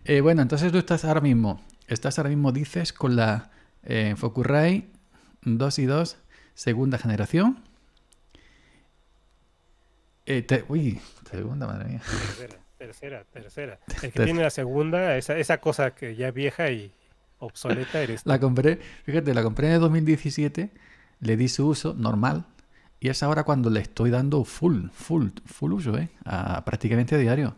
Eh, bueno, entonces tú estás ahora mismo, estás ahora mismo, dices, con la eh, focuray 2 y 2 segunda generación. Eh, uy, segunda, madre mía. Tercera, tercera, tercera. El que tiene la segunda, esa, esa cosa que ya es vieja y obsoleta eres. La compré, fíjate, la compré en el 2017, le di su uso normal y es ahora cuando le estoy dando full, full, full uso, ¿eh? A, prácticamente a diario.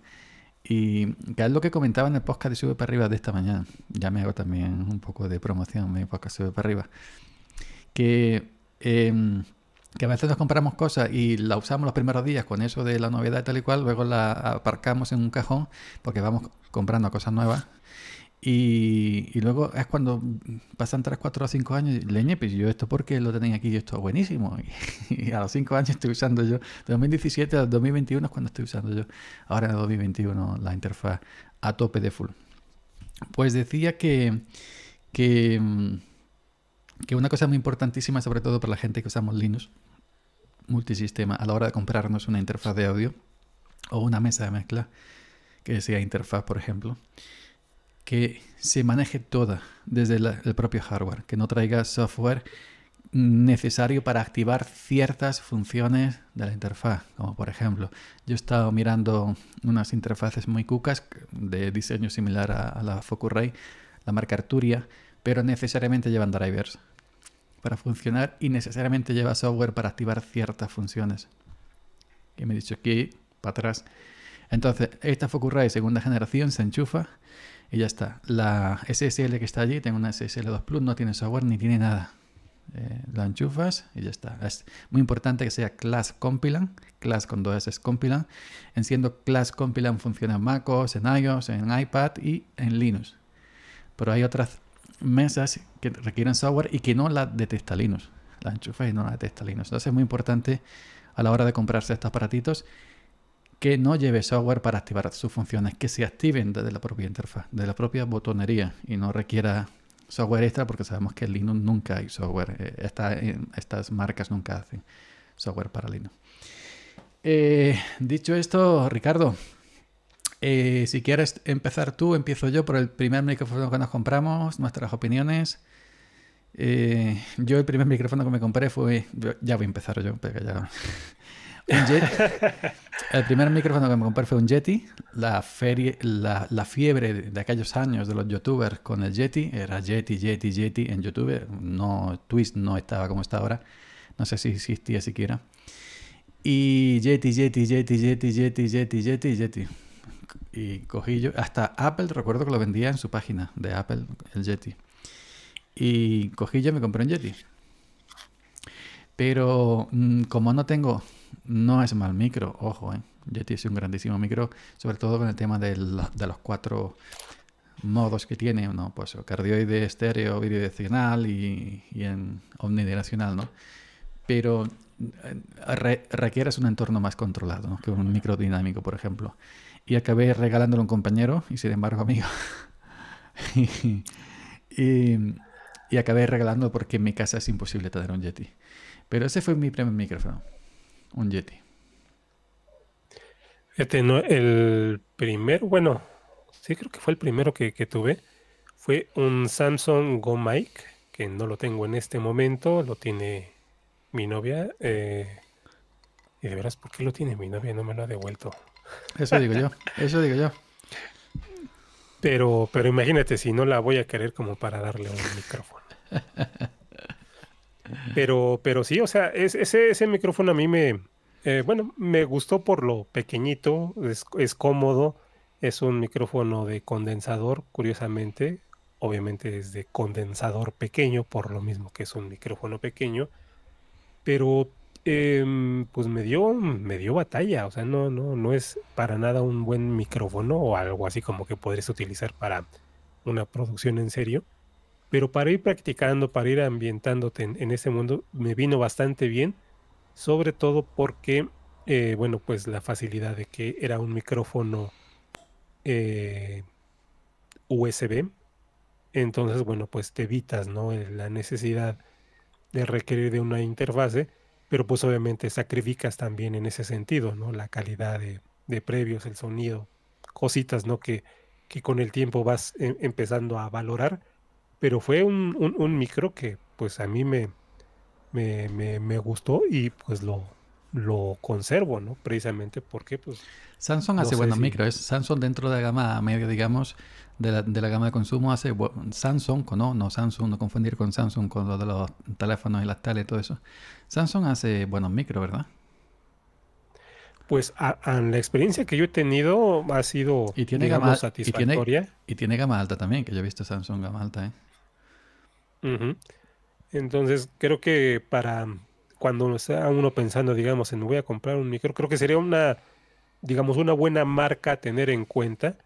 Y que es lo que comentaba en el podcast de Sube para arriba de esta mañana. Ya me hago también un poco de promoción, mi podcast Sube para arriba. Que em, que a veces nos compramos cosas y la usamos los primeros días con eso de la novedad y tal y cual, luego la aparcamos en un cajón porque vamos comprando cosas nuevas. Y, luego es cuando pasan 3, 4 o 5 años y le yo esto porque lo tenéis aquí, yo esto buenísimo. Y, a los 5 años estoy usando yo, de 2017 a 2021 es cuando estoy usando yo, ahora en 2021 la interfaz a tope de full. Pues decía que, que mm, que una cosa muy importantísima, sobre todo para la gente que usamos Linux multisistema, a la hora de comprarnos una interfaz de audio o una mesa de mezcla que sea interfaz, por ejemplo, que se maneje toda desde el propio hardware, que no traiga software necesario para activar ciertas funciones de la interfaz, como por ejemplo, yo he estado mirando unas interfaces muy cucas de diseño similar a, la Focusrite, la marca Arturia, pero necesariamente llevan drivers para funcionar y necesariamente lleva software para activar ciertas funciones. Y me he dicho aquí, para atrás. Entonces, esta Focusrite segunda generación se enchufa y ya está. La SSL que está allí, tengo una SSL 2 Plus, no tiene software ni tiene nada. Eh, la enchufas y ya está. Es muy importante que sea class compilan, class con dos S compilan. siendo class compilan funciona en MacOS, en iOS, en iPad y en Linux. Pero hay otras mesas que requieren software y que no la detesta Linux. La enchufa y no la detesta Linux. Entonces es muy importante a la hora de comprarse estos aparatitos que no lleve software para activar sus funciones, que se activen desde la propia interfaz, de la propia botonería y no requiera software extra porque sabemos que en Linux nunca hay software. Eh, eh, estas marcas nunca hacen software para Linux. Eh, dicho esto, Ricardo, eh, si quieres empezar tú, empiezo yo por el primer micrófono que nos compramos, nuestras opiniones. Eh, yo el primer micrófono que me compré fue... Ya voy a empezar yo, ya... El primer micrófono que me compré fue un Yeti. La, la, fiebre de aquellos años de los youtubers con el Yeti era Yeti, Yeti, Yeti en YouTube. No, Twist no estaba como está ahora. No sé si existía siquiera. Y Yeti, Yeti, Yeti, Yeti, Yeti, Yeti, Yeti, Yeti y cogí yo, hasta Apple, recuerdo que lo vendía en su página de Apple, el Yeti. Y cogí yo, me compré un Yeti. Pero mm, como no tengo, no es mal micro, ojo, ¿eh? Yeti es un grandísimo micro, sobre todo con el tema de, los cuatro modos que tiene, ¿no? Pues cardioide, estéreo, bidireccional y, y en omnidireccional, ¿no? Pero eh, requieres un entorno más controlado, ¿no? Que un micro dinámico, por ejemplo y acabé regalándolo a un compañero y sin embargo amigo. y, acabé regalándolo porque en mi casa es imposible tener un Yeti. Pero ese fue mi primer micrófono, un Yeti. el primer, bueno, sí creo que fue el primero que, tuve, fue un Samsung Go Mic, que no lo tengo en este momento, lo tiene mi novia. Eh, y de veras, ¿por qué lo tiene mi novia? No me lo ha devuelto. Eso digo yo, eso digo yo. Pero, pero imagínate, si no la voy a querer como para darle un micrófono. Pero, pero sí, o sea, ese, micrófono a mí me, eh, bueno, me gustó por lo pequeñito, es, cómodo, es un micrófono de condensador, curiosamente, obviamente es de condensador pequeño, por lo mismo que es un micrófono pequeño, pero Em, pues me dio, me dio batalla, o sea, no, no, no es para nada un buen micrófono o algo así como que podrías utilizar para una producción en serio, pero para ir practicando, para ir ambientándote en, ese mundo, me vino bastante bien, sobre todo porque, eh, bueno, pues la facilidad de que era un micrófono eh, USB, entonces, bueno, pues te evitas, ¿no? La necesidad de requerir de una interfase pero pues obviamente sacrificas también en ese sentido, ¿no? La calidad de, previos, el sonido, cositas, ¿no? Que, que con el tiempo vas em, empezando a valorar, pero fue un, un, micro que pues a mí me, me, me, gustó y pues lo, lo conservo, ¿no? Precisamente porque, pues. Samsung hace buenos micros. Samsung dentro de la gama media, digamos, de la, gama de consumo hace Samsung, no, no Samsung, no confundir con Samsung, con los de los teléfonos y las tales y todo eso. Samsung hace buenos micro, ¿verdad? Pues a, la experiencia que yo he tenido ha sido, satisfactoria. Y tiene, gama alta también, que yo he visto Samsung gama alta, ¿eh? Entonces, creo que para cuando uno está uno pensando, digamos, en voy a comprar un micro, creo que sería una, digamos, una buena marca a tener en cuenta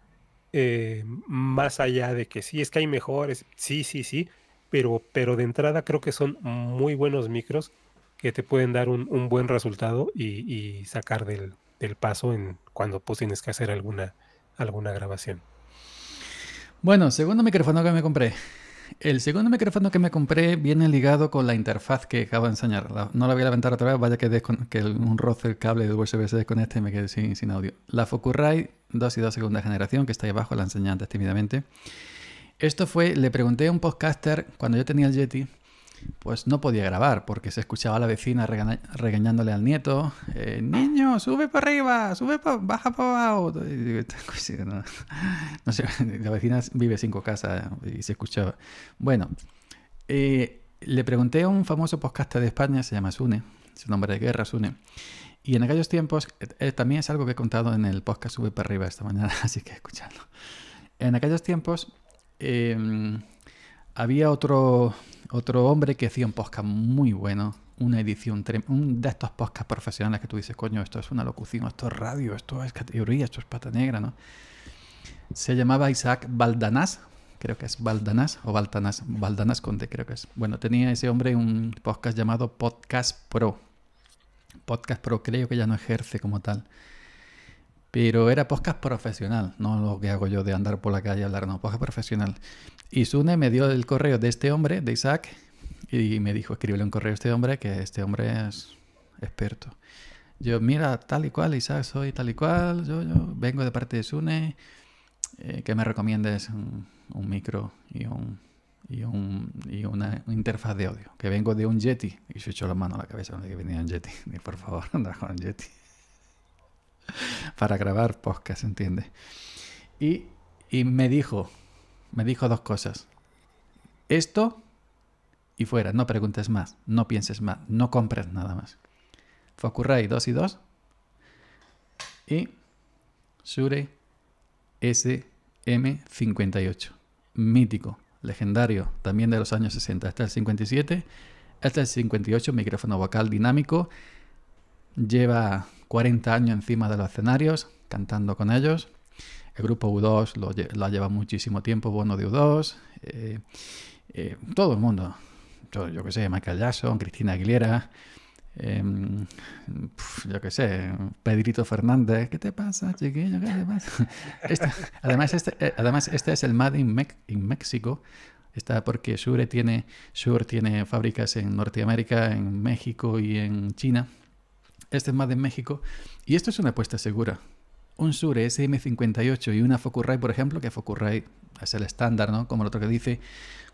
eh, más allá de que sí, es que hay mejores, sí, sí, sí, pero, pero de entrada creo que son muy buenos micros que te pueden dar un, buen resultado y, sacar del, del, paso en cuando pues, tienes que hacer alguna, alguna grabación. Bueno, segundo micrófono que me compré. El segundo micrófono que me compré viene ligado con la interfaz que acabo de enseñar. no la voy a levantar otra vez, vaya que, que un roce el cable de USB se desconecte y me quedé sin, sin audio. La Focusrite 2 y 2 segunda generación, que está ahí abajo, la enseñé antes tímidamente. Esto fue, le pregunté a un podcaster cuando yo tenía el Yeti pues no podía grabar porque se escuchaba a la vecina regañándole al nieto, eh, niño, sube para arriba, sube para baja para abajo. sé, la vecina vive cinco casas eh, y se escuchaba. Bueno, eh, le pregunté a un famoso podcast de España, se llama Sune, su nombre de guerra, Sune. Y en aquellos tiempos, también es algo que he contado en el podcast Sube para arriba esta mañana, así que escuchadlo. En aquellos tiempos em, había otro otro hombre que hacía un podcast muy bueno, una edición, un de estos podcasts profesionales que tú dices, coño, esto es una locución, esto es radio, esto es categoría, esto es pata negra, ¿no? Se llamaba Isaac Baldanás, creo que es Baldanás o Baltanás, Baldanás Conde, creo que es. Bueno, tenía ese hombre un podcast llamado Podcast Pro. Podcast Pro creo que ya no ejerce como tal. Pero era podcast profesional, no lo que hago yo de andar por la calle a hablar, no, podcast profesional. Y Sune me dio el correo de este hombre, de Isaac, y me dijo, escríbele un correo a este hombre, que este hombre es experto. Yo, mira, tal y cual, Isaac, soy tal y cual, yo, vengo de parte de Sune, eh, que me recomiendes un, micro y un y, una interfaz de audio. Que vengo de un Yeti. Y se echó la mano a la cabeza, no que venía un Yeti. Y por favor, anda con un Yeti. para grabar podcast, ¿entiendes? Y, y me dijo, me dijo dos cosas. Esto y fuera, no preguntes más, no pienses más, no compres nada más. Focurray 2 y 2 y Shure SM58. Mítico, legendario, también de los años 60 hasta el 57. Hasta el 58, micrófono vocal dinámico. Lleva 40 años encima de los escenarios, cantando con ellos. El grupo U2 lo, ha lleva muchísimo tiempo, bueno de U2, eh, eh, todo el mundo. Yo, que qué sé, Michael Jackson, Cristina Aguilera, em, yo que sé, Pedrito Fernández, ¿qué te pasa, chiquillo? Este, además, este, eh, además, este es el Made in, México. Está porque sure tiene, sure tiene fábricas en Norteamérica, en México y en China. Este es más de México. Y esto es una apuesta segura. Un Sure SM58 y una Focusrite, por ejemplo, que Focusrite es el estándar, ¿no? Como el otro que dice,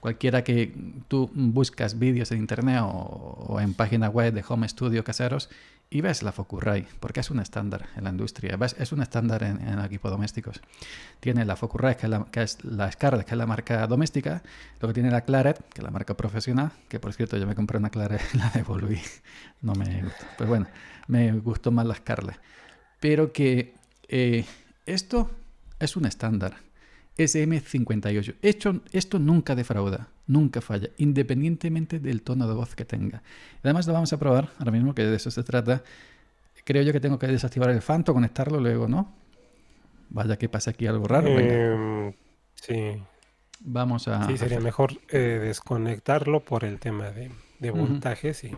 cualquiera que tú buscas vídeos en internet o, en página web de home studio caseros y ves la Focusrite, porque es un estándar en la industria, es un estándar en, en equipos domésticos. Tiene la Focusrite, que es la, que que es la marca doméstica, luego tiene la Claret, que es la marca profesional, que por cierto yo me compré una Claret la devolví, no me gustó. Pero bueno, me gustó más la Scarlett. Pero que eh, esto es un estándar, SM58. Esto, esto nunca defrauda nunca falla, independientemente del tono de voz que tenga. Además lo vamos a probar, ahora mismo que de eso se trata. Creo yo que tengo que desactivar el fanto conectarlo luego, ¿no? Vaya que pasa aquí algo raro. Em, sí. Vamos a... Sí, sería mejor eh, desconectarlo por el tema de, de voltaje, sí.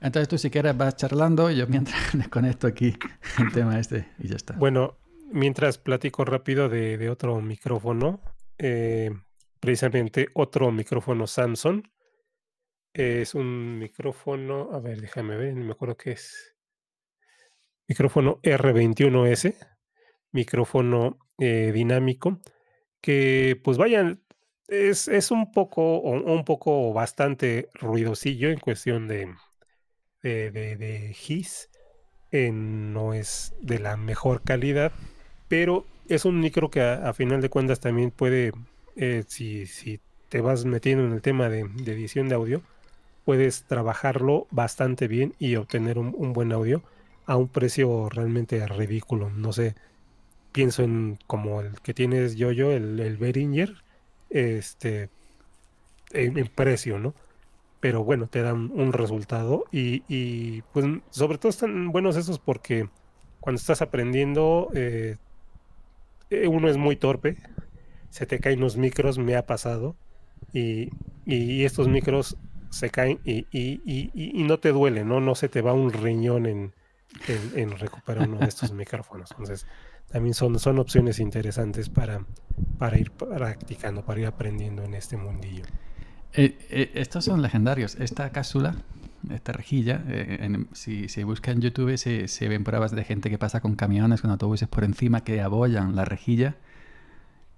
Entonces tú si quieres vas charlando y yo mientras desconecto aquí el tema este y ya está. Bueno, mientras platico rápido de, otro micrófono, eh, precisamente otro micrófono Samsung. Es un micrófono, a ver, déjame ver, no me acuerdo qué es. Micrófono R21S, micrófono eh, dinámico, que pues vayan, es, es un poco, un poco bastante ruidosillo en cuestión de, de, de, GIS. Eh, no es de la mejor calidad, pero es un micro que a final de cuentas también puede eh, si, te vas metiendo en el tema de, edición de audio, puedes trabajarlo bastante bien y obtener un, buen audio a un precio realmente ridículo. No sé, pienso en como el que tienes yo, yo, el, Behringer, este, en, precio, ¿no? Pero bueno, te dan un resultado y, pues sobre todo están buenos esos porque cuando estás aprendiendo, eh, eh, uno es muy torpe, se te caen los micros, me ha pasado, y, estos micros se caen y, y, y, no te duele, ¿no? No se te va un riñón en, recuperar uno de estos micrófonos. Entonces, también son, son opciones interesantes para, para ir practicando, para ir aprendiendo en este mundillo. Eh, eh, estos son legendarios. Esta cápsula, esta rejilla, eh, si, se busca en YouTube se, se, ven pruebas de gente que pasa con camiones, con autobuses por encima que abollan la rejilla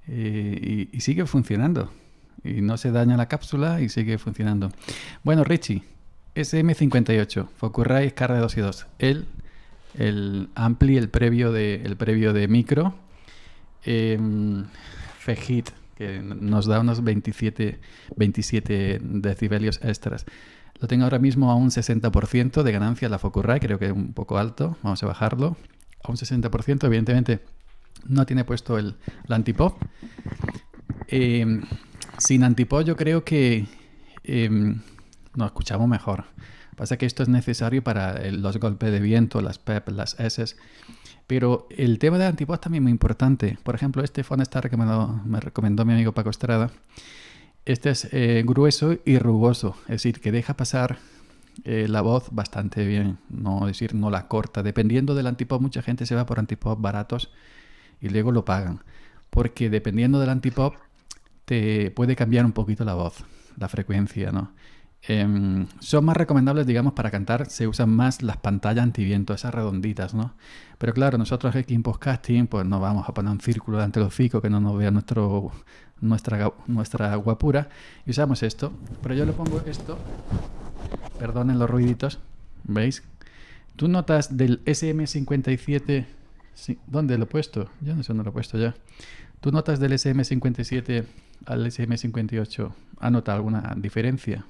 y, sigue funcionando. Y no se daña la cápsula y sigue funcionando. Bueno, Richie, SM58, Focusrite de 2 y 2. El, el Ampli, el previo de, el previo de micro. Em, Fejit, que nos da unos 27, 27 decibelios extras. Lo tengo ahora mismo a un 60% de ganancia la Focusrite, creo que es un poco alto. Vamos a bajarlo. A un 60%, evidentemente no tiene puesto el, antipop. Em, sin antipop yo creo que em, nos escuchamos mejor. Pasa que esto es necesario para los golpes de viento, las PEP, e las S. Pero el tema del antipop también es muy importante. Por ejemplo, este Fonestar que me, recomendó mi amigo Paco Estrada. Este es eh, grueso y rugoso, es decir, que deja pasar eh, la voz bastante bien, no decir, no la corta. Dependiendo del antipop, mucha gente se va por antipop baratos y luego lo pagan. Porque dependiendo del antipop, te puede cambiar un poquito la voz, la frecuencia, ¿no? Em, son más recomendables, digamos, para cantar, se usan más las pantallas antiviento, esas redonditas, ¿no? Pero claro, nosotros aquí en Podcasting, pues no vamos a poner un círculo delante los hocico que no nos vea nuestro, nuestra, nuestra guapura. Y usamos esto, pero yo le pongo esto, perdonen los ruiditos, ¿veis? Tú notas del SM57 ¿Dónde lo he puesto? Ya no sé dónde lo he puesto ya. ¿Tú notas del SM57 al SM58? ¿Ha notado alguna diferencia?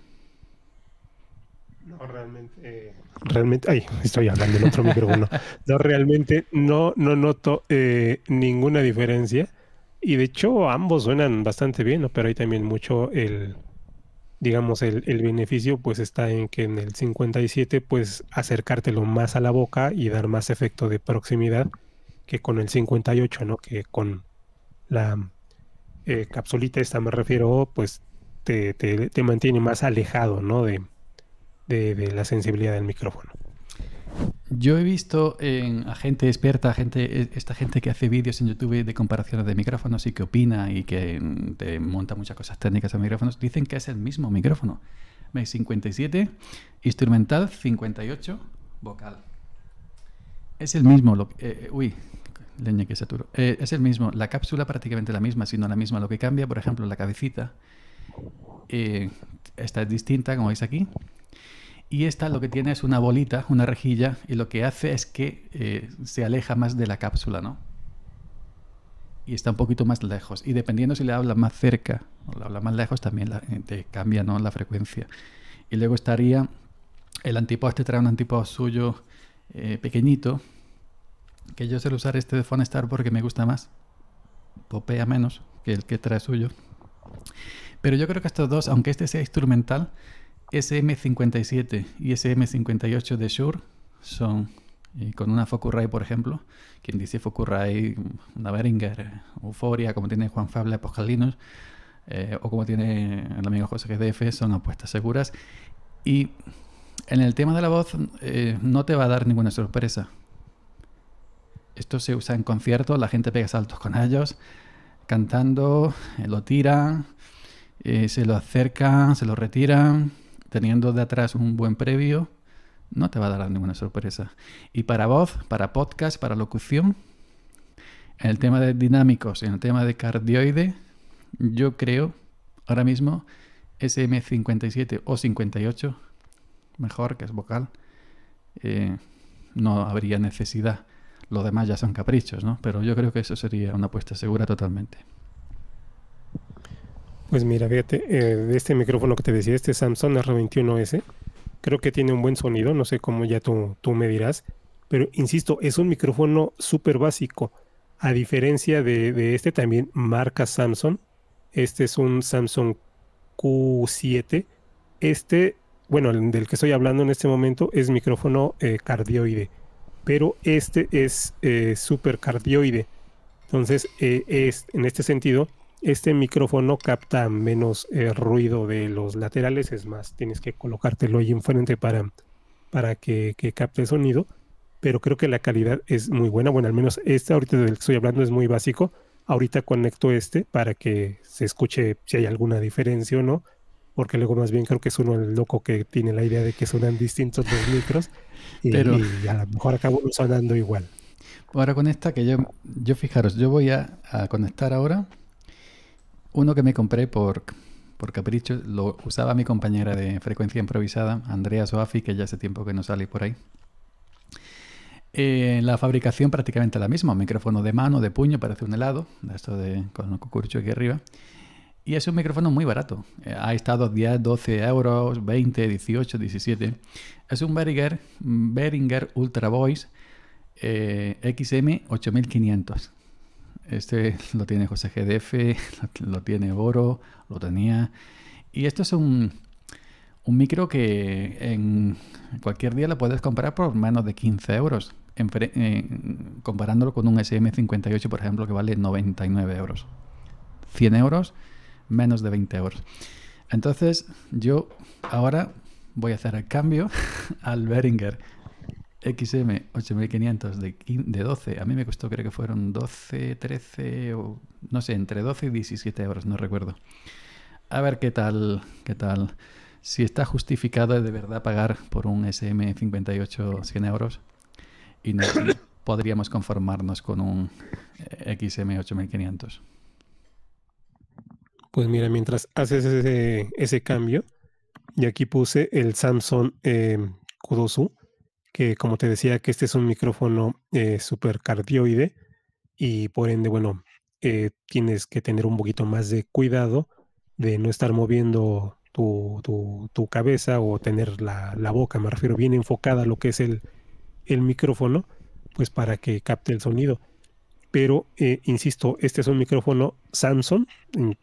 No, realmente. Eh, realmente. Ay, estoy hablando en otro micrófono. No, realmente no, no noto eh, ninguna diferencia. Y de hecho, ambos suenan bastante bien, pero hay también mucho el. Digamos, el, beneficio pues está en que en el 57 pues acercártelo más a la boca y dar más efecto de proximidad que con el 58, ¿no? Que con la eh, capsulita esta me refiero, pues te, mantiene más alejado, ¿no? De, la sensibilidad del micrófono. Yo he visto en a gente experta, gente, e, esta gente que hace vídeos en YouTube de comparaciones de micrófonos y que opina y que mm, te monta muchas cosas técnicas a micrófonos, dicen que es el mismo micrófono. Me 57, instrumental, 58, vocal. Es el mismo. Lo, eh, eh, uy, Leña que eh, es el mismo, la cápsula prácticamente la misma, sino la misma. Lo que cambia, por ejemplo, la cabecita. Eh, esta es distinta, como veis aquí. Y esta lo que tiene es una bolita, una rejilla, y lo que hace es que eh, se aleja más de la cápsula, ¿no? Y está un poquito más lejos. Y dependiendo si le hablas más cerca o le hablas más lejos, también te cambia ¿no? la frecuencia. Y luego estaría el antiposte, trae un antipod suyo pequeñito, que yo suelo usar este de Fonestar porque me gusta más. Popea menos que el que trae suyo. Pero yo creo que estos dos, aunque este sea instrumental, SM57 y SM58 de Shure son y con una Focusrite, por ejemplo, quien dice Focusrite, mm, una beringer Euforia, como tiene Juan Fable, Apocalinos, eh, o como tiene el amigo José GDF, son apuestas seguras. Y en el tema de la voz eh, no te va a dar ninguna sorpresa. Esto se usa en conciertos, la gente pega saltos con ellos, cantando, eh, lo tira, eh, se lo acerca, se lo retiran, teniendo de atrás un buen previo, no te va a dar ninguna sorpresa. Y para voz, para podcast, para locución, en el tema de dinámicos, en el tema de cardioide, yo creo ahora mismo SM57 o 58, mejor que es vocal, eh, no habría necesidad lo demás ya son caprichos, ¿no? Pero yo creo que eso sería una apuesta segura totalmente. Pues mira, fíjate, eh, este micrófono que te decía, este Samsung R21S, creo que tiene un buen sonido, no sé cómo ya tú, tú me dirás, pero insisto, es un micrófono súper básico. A diferencia de, este también marca Samsung, este es un Samsung Q7, este, bueno, del que estoy hablando en este momento es micrófono eh, cardioide pero este es eh, supercardioide. Entonces, eh, es, en este sentido, este micrófono capta menos eh, ruido de los laterales, es más, tienes que colocártelo ahí enfrente para, para que, que, capte el sonido, pero creo que la calidad es muy buena, bueno, al menos este ahorita del que estoy hablando es muy básico, ahorita conecto este para que se escuche si hay alguna diferencia o no, porque luego más bien creo que es uno el loco que tiene la idea de que suenan distintos los micros y, Pero... a lo mejor acabo sonando igual. Ahora con esta que yo, yo fijaros, yo voy a, conectar ahora uno que me compré por, por, capricho, lo usaba mi compañera de frecuencia improvisada, Andrea Soafi, que ya hace tiempo que no sale por ahí. Eh, la fabricación prácticamente la misma, micrófono de mano, de puño, parece un helado, esto de, con un cucurcho aquí arriba. Y es un micrófono muy barato. Eh, ha estado 10, 12 euros, 20, 18, 17. Es un Behringer, Ultra Voice eh, XM 8500. Este lo tiene José GDF, lo tiene Oro, lo tenía. Y esto es un, micro que en cualquier día lo puedes comprar por menos de 15 euros. comparándolo con un SM58, por ejemplo, que vale 99 euros. 100 euros menos de 20 euros. Entonces yo ahora voy a hacer el cambio al Beringer XM 8500 de, 12. A mí me costó creo que fueron 12, 13 o no sé, entre 12 y 17 euros, no recuerdo. A ver qué tal, qué tal. Si está justificado de verdad pagar por un SM58 100 euros y no podríamos conformarnos con un eh, XM8500. Pues mira, mientras haces ese, cambio, y aquí puse el Samsung Kudosu, em, que como te decía que este es un micrófono eh, super cardioide y por ende, bueno, eh, tienes que tener un poquito más de cuidado de no estar moviendo tu, cabeza o tener la, boca, me refiero, bien enfocada a lo que es el micrófono, pues para que capte el sonido pero eh, insisto, este es un micrófono Samsung,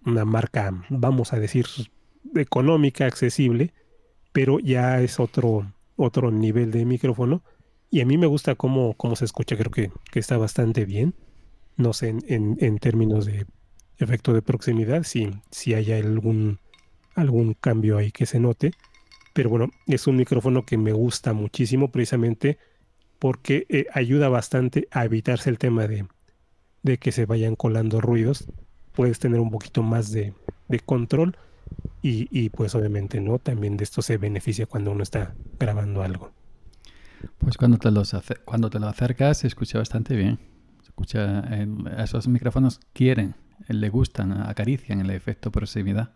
una marca, vamos a decir, económica, accesible, pero ya es otro, otro nivel de micrófono. Y a mí me gusta cómo, cómo se escucha, creo que, está bastante bien. No sé, en, términos de efecto de proximidad, si, si hay algún, algún cambio ahí que se note. Pero bueno, es un micrófono que me gusta muchísimo precisamente porque eh, ayuda bastante a evitarse el tema de, de que se vayan colando ruidos, puedes tener un poquito más de, control y, y, pues obviamente no, también de esto se beneficia cuando uno está grabando algo. Pues cuando te, los cuando te lo acercas se escucha bastante bien. Se escucha, esos micrófonos quieren, le gustan, acarician el efecto proximidad.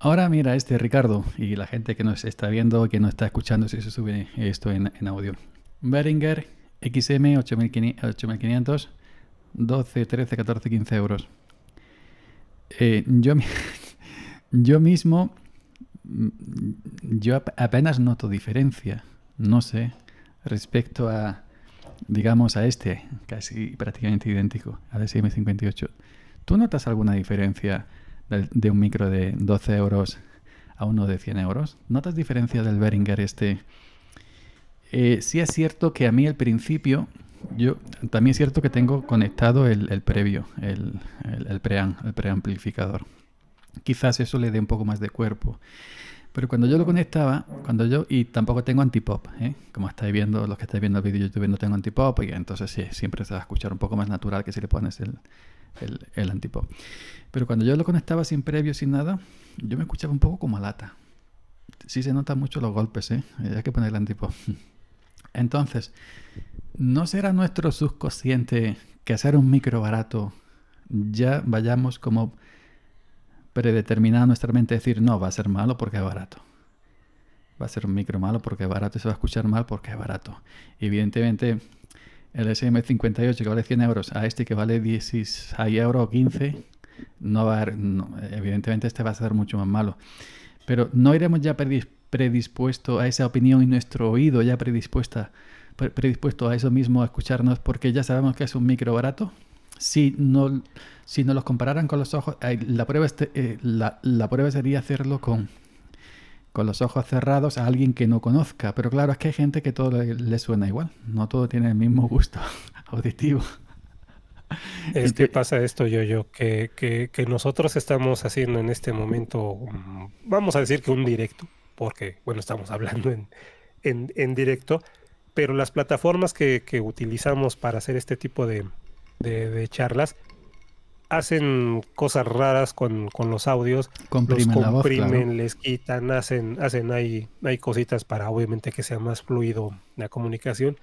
Ahora mira, este Ricardo y la gente que nos está viendo, que nos está escuchando, si se sube esto en, audio. Beringer XM 8500, 12, 13, 14, 15 euros. Eh, yo, mismo, yo apenas noto diferencia, no sé, respecto a, digamos, a este, casi prácticamente idéntico, al SM58. ¿Tú notas alguna diferencia de, de un micro de 12 euros a uno de 100 euros? ¿Notas diferencia del Behringer este? Eh, sí es cierto que a mí al principio, yo también es cierto que tengo conectado el, previo, el, preamplificador. Quizás eso le dé un poco más de cuerpo. Pero cuando yo lo conectaba, cuando yo, y tampoco tengo antipop, ¿eh? como estáis viendo, los que estáis viendo el vídeo de YouTube no tengo antipop, y entonces sí, siempre se va a escuchar un poco más natural que si le pones el, antipop. Pero cuando yo lo conectaba sin previo, sin nada, yo me escuchaba un poco como a lata. Sí se notan mucho los golpes, ¿eh? hay que poner el antipop. Entonces, ¿no será nuestro subconsciente que hacer un micro barato ya vayamos como predeterminada nuestra mente a decir, no, va a ser malo porque es barato? Va a ser un micro malo porque es barato y se va a escuchar mal porque es barato. Evidentemente, el SM58 que vale 100 euros a este que vale 16 euros o 15, no va evidentemente este va a ser mucho más malo. Pero no iremos ya perder predispuesto a esa opinión y nuestro oído ya predispuesta, predispuesto a eso mismo, a escucharnos, porque ya sabemos que es un micro barato. Si no, si no los compararan con los ojos, la prueba, este, eh, la, prueba sería hacerlo con, con los ojos cerrados a alguien que no conozca. Pero claro, es que hay gente que todo le, suena igual, no todo tiene el mismo gusto auditivo. Es que pasa esto, yo, yo, que nosotros estamos haciendo en este momento, mm, vamos a decir que un directo, porque, bueno, estamos hablando en, directo, pero las plataformas que, utilizamos para hacer este tipo de, charlas hacen cosas raras con, los audios, los comprimen, les quitan, hacen, hacen hay, hay cositas para obviamente que sea más fluido la comunicación.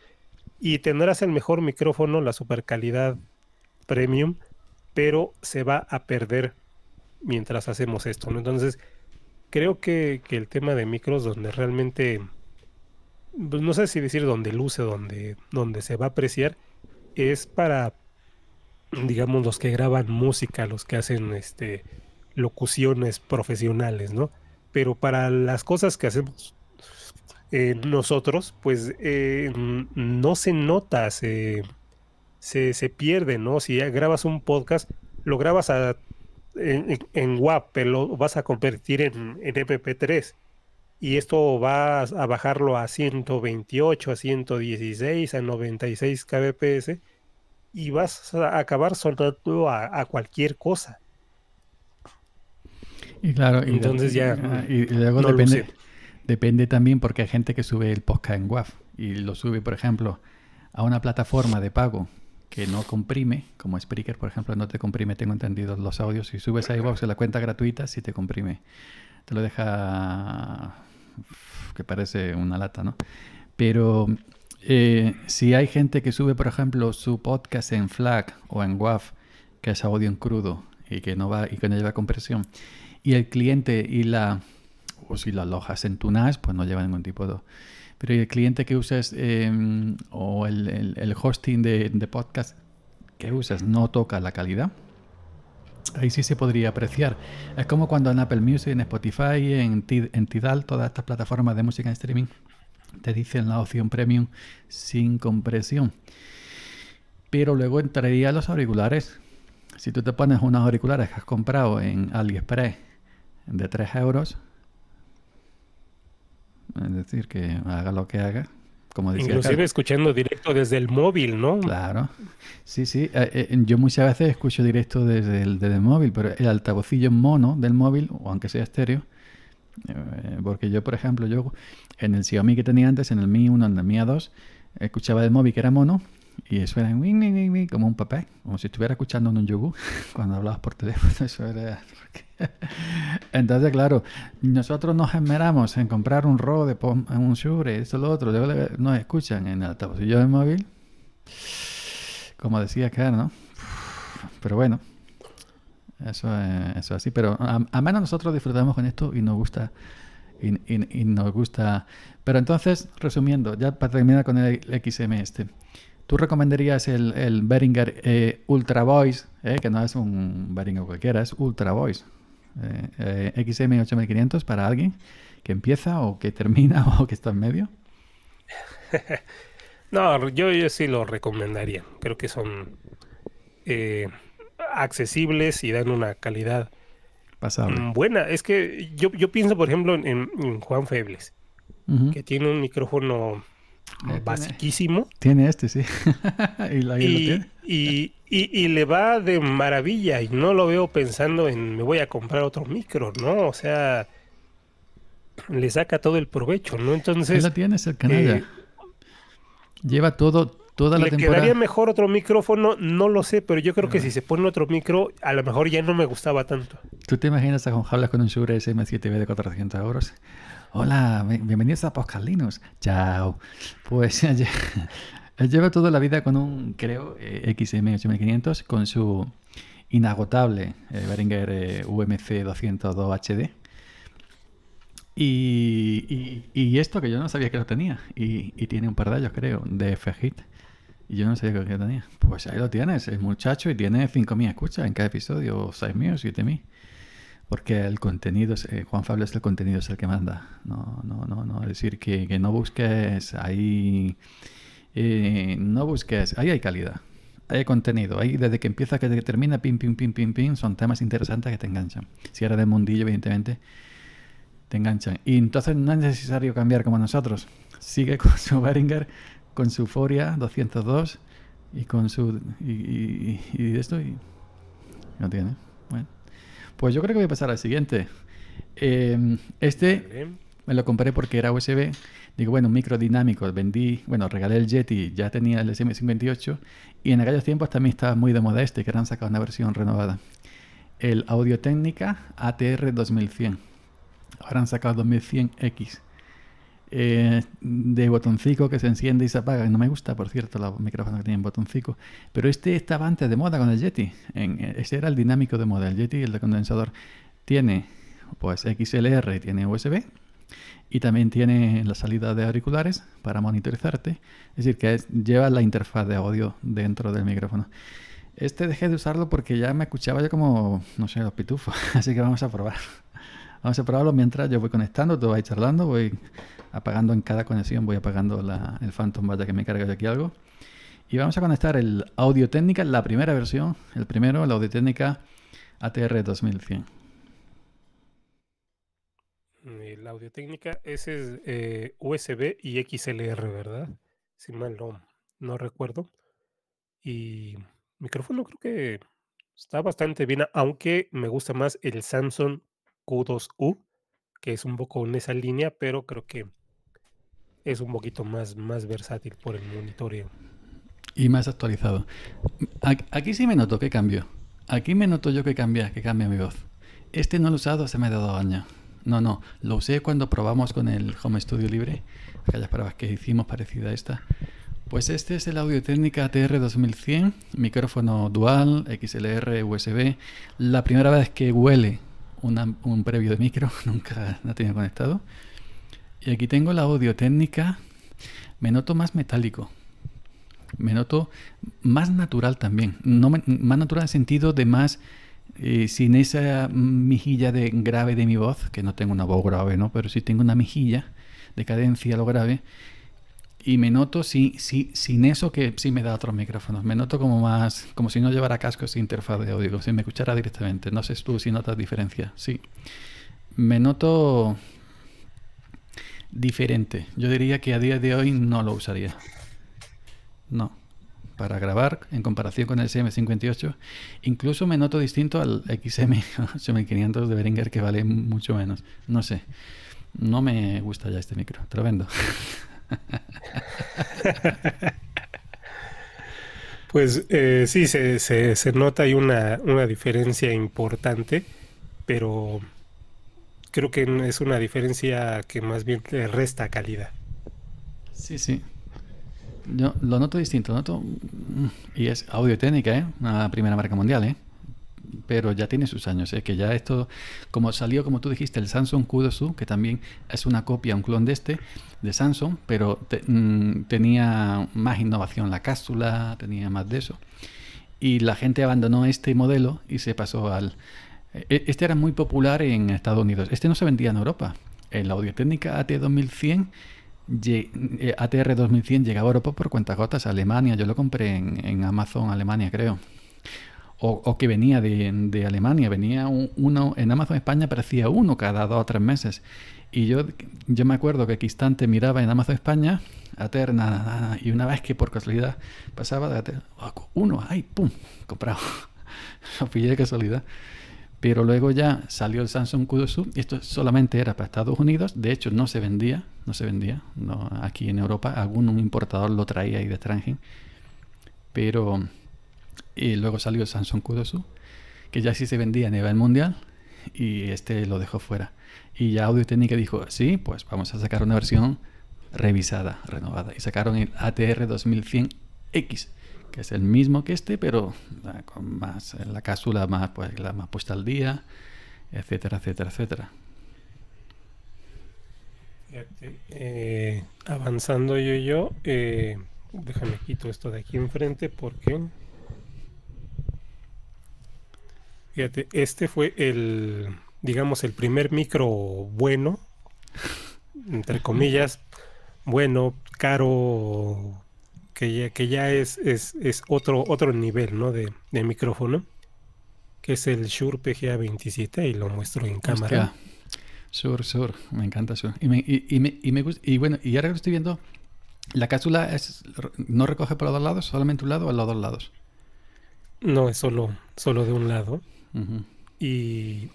Y tendrás el mejor micrófono, la super calidad premium, pero se va a perder mientras hacemos esto, ¿no? Entonces, creo que, el tema de micros donde realmente, pues, no sé si decir donde luce, donde, donde se va a apreciar, es para, digamos, los que graban música, los que hacen este, locuciones profesionales, ¿no? Pero para las cosas que hacemos eh, nosotros, pues eh, no se nota, se, se, se pierde, ¿no? Si grabas un podcast, lo grabas a en, en WAP lo vas a convertir en, MP3 y esto va a bajarlo a 128, a 116, a 96 kbps y vas a acabar soltando a, cualquier cosa. Y claro, entonces ya. Ah, depende, depende también porque hay gente que sube el podcast en WAP y lo sube, por ejemplo, a una plataforma de pago que no comprime, como Spreaker, por ejemplo, no te comprime, tengo entendido los audios. Si subes a iVox en la cuenta gratuita, si te comprime. Te lo deja que parece una lata, ¿no? Pero eh, si hay gente que sube, por ejemplo, su podcast en FLAC o en WAF, que es audio en crudo y que no va y que no lleva compresión, y el cliente y la o si la alojas en Tunas, pues no lleva ningún tipo de pero el cliente que usas em, o el, hosting de, podcast que usas no toca la calidad? Ahí sí se podría apreciar. Es como cuando en Apple Music, en Spotify, en, Tidal, todas estas plataformas de música en streaming, te dicen la opción premium sin compresión. Pero luego entraría los auriculares. Si tú te pones unos auriculares que has comprado en AliExpress de 3 euros, es decir, que haga lo que haga. Como Inclusive escuchando directo desde el móvil, ¿no? Claro. Sí, sí. Eh, eh, yo muchas veces escucho directo desde el, móvil, pero el altavocillo mono del móvil, o aunque sea estéreo, eh, porque yo, por ejemplo, yo en el Xiaomi que tenía antes, en el Mi 1, en el Mi 2 escuchaba del móvil que era mono y eso era como un papel, como si estuviera escuchando en un yogur cuando hablabas por teléfono. Eso era. Entonces, claro, nosotros nos esmeramos en comprar un Rode, un Shure, esto, lo otro. Luego nos escuchan en el yo del móvil. Como decía Kerr, ¿no? Pero bueno, eso eh, es, eso así. Pero al menos nosotros disfrutamos con esto y nos gusta. Y, y nos gusta. Pero entonces, resumiendo, ya para terminar con el XM este. ¿Tú recomendarías el, el Behringer eh, Ultra Voice? Eh, que no es un Behringer cualquiera, es Ultra Voice. Eh, ¿XM8500 para alguien que empieza o que termina o que está en medio? no, yo, sí lo recomendaría. Creo que son accesibles y dan una calidad Pasable. Mm, buena. Es que yo, pienso, por ejemplo, en, Juan Febles, que tiene un micrófono eh, basiquísimo. Tiene, este, sí. y, le va de maravilla y no lo veo pensando en me voy a comprar otro micro, ¿no? O sea, le saca todo el provecho, ¿no? Entonces... la tiene, tienes, el eh, Lleva todo, Toda la le quedaría mejor otro micrófono, no lo sé, pero yo creo que si se pone otro micro, a lo mejor ya no me gustaba tanto. ¿Tú te imaginas a Juan con un Shure SM7B de 400 euros? Hola, bienvenidos a Poscalinos. Chao. Pues lleva toda la vida con un, creo, eh, XM8500 con su inagotable Beringer vmc 202 HD. Y, esto que yo no sabía que lo tenía. Y, tiene un par de ellos, creo, de FHIT Y yo no sabía que lo tenía. Pues ahí lo tienes, el muchacho, y tiene 5.000 escuchas en cada episodio, 6.000 o 7.000 porque el contenido, eh, Juan Pablo es el contenido, es el que manda. No, no, no, no. Es decir, que, no busques ahí, eh, no busques, ahí hay calidad, hay contenido. Ahí desde que empieza que termina, pim, pim, pim, pim, pim, son temas interesantes que te enganchan. Si eres de mundillo, evidentemente, te enganchan. Y entonces no es necesario cambiar como nosotros. Sigue con su Beringer, con su Foria 202 y con su. y, y esto y. No tiene. Pues yo creo que voy a pasar al siguiente. Em, este me lo compré porque era USB. Digo, bueno, micro dinámico. Vendí, bueno, regalé el Yeti, ya tenía el SM58. Y en aquellos tiempos también estaba muy de moda este, que han sacado una versión renovada. El Audio Técnica ATR 2100. Ahora han sacado 2100X. Eh, de botoncito que se enciende y se apaga. No me gusta, por cierto, los micrófonos que tienen botoncito. Pero este estaba antes de moda con el Yeti. En, eh, era el dinámico de moda. El Yeti, el de condensador, tiene pues XLR, tiene USB y también tiene la salida de auriculares para monitorizarte. Es decir, que lleva la interfaz de audio dentro del micrófono. Este dejé de usarlo porque ya me escuchaba yo como, no sé, los pitufos. Así que vamos a probar. Vamos a probarlo mientras yo voy conectando, tú vais charlando, voy apagando en cada conexión, voy apagando el Phantom vaya que me carga de aquí algo. Y vamos a conectar el Audio Técnica, la primera versión, el primero, la Audio Técnica ATR 2100. Eh, la Audio Técnica, ese es eh, USB y XLR, ¿verdad? Si mal no, recuerdo. Y micrófono creo que está bastante bien, aunque me gusta más el Samsung Q2U, que es un poco en esa línea, pero creo que es un poquito más, más versátil por el monitoreo. Y más actualizado. Aquí sí me noto que cambio. Aquí me noto yo que cambia, que cambia mi voz. Este no lo he usado, se me ha dado daño. No, no, lo usé cuando probamos con el Home Studio Libre, aquellas pruebas que hicimos parecida a esta. Pues este es el Audio Técnica TR2100, micrófono dual, XLR, USB. La primera vez que huele un previo de micro, nunca no tenía conectado. Y aquí tengo la audio técnica. Me noto más metálico. Me noto más natural también. No más natural en sentido de más. Eh, sin esa mejilla de grave de mi voz, que no tengo una voz grave, ¿no? Pero sí tengo una mejilla de cadencia lo grave. Y me noto sin eso que sí me da otros micrófonos. Me noto como más. como si no llevara cascos sin interfaz de audio, si me escuchara directamente. No sé tú si notas diferencia. Sí. Me noto diferente. Yo diría que a día de hoy no lo usaría. No. Para grabar, en comparación con el SM58, incluso me noto distinto al XM8500 de Beringer que vale mucho menos. No sé. No me gusta ya este micro. Tremendo. Pues eh, sí, se, nota hay una, una diferencia importante, pero creo que es una diferencia que más bien te resta calidad. Sí, sí. Yo lo noto distinto, noto. Mm, y es audio técnica, ¿eh? Una primera marca mundial, ¿eh? Pero ya tiene sus años, es ¿eh? que ya esto, como salió, como tú dijiste, el Samsung Kudosu, que también es una copia, un clon de este, de Samsung, pero mm, tenía más innovación la cápsula, tenía más de eso. Y la gente abandonó este modelo y se pasó al, e, este era muy popular en Estados Unidos. Este no se vendía en Europa. En la audiotécnica AT 2100 ATR 2100 llegaba a Europa por cuentas gotas a Alemania. Yo lo compré en, Amazon Alemania, creo. O, que venía de, Alemania. Venía uno en Amazon España, parecía uno cada dos o tres meses. Y yo, yo me acuerdo que aquí instante miraba en Amazon España, ATR, nada, nada. Y una vez que por casualidad pasaba de ATR, uno, ¡ay! ¡Pum! Comprado. lo pillé de casualidad. Pero luego ya salió el Samsung kudosu y esto solamente era para Estados Unidos. De hecho, no se vendía, no se vendía. aquí en Europa algún importador lo traía ahí de extranjero. Pero eh, luego salió el Samsung kudosu que ya sí se vendía a nivel mundial y este lo dejó fuera. Y ya Audio Técnica dijo, sí, pues vamos a sacar una versión revisada, renovada. Y sacaron el ATR 2100X, que es el mismo que este, pero ah, con más eh, la cápsula más, pues, la más puesta al día, etcétera, etcétera, etcétera. Eh, avanzando yo yo, eh, déjame quito esto de aquí enfrente porque fíjate, este fue el, digamos, el primer micro bueno, entre comillas, bueno, caro, que ya, que ya es, es, es otro, otro nivel ¿no? de, micrófono, que es el Shure PGA27 y lo muestro en cámara. Shure, Shure, me encanta Shure. Y, me, y, me, y, bueno, y ahora que estoy viendo, la cápsula es, no recoge por los dos lados, solamente un lado o los dos lados. No, es solo, solo de un lado. y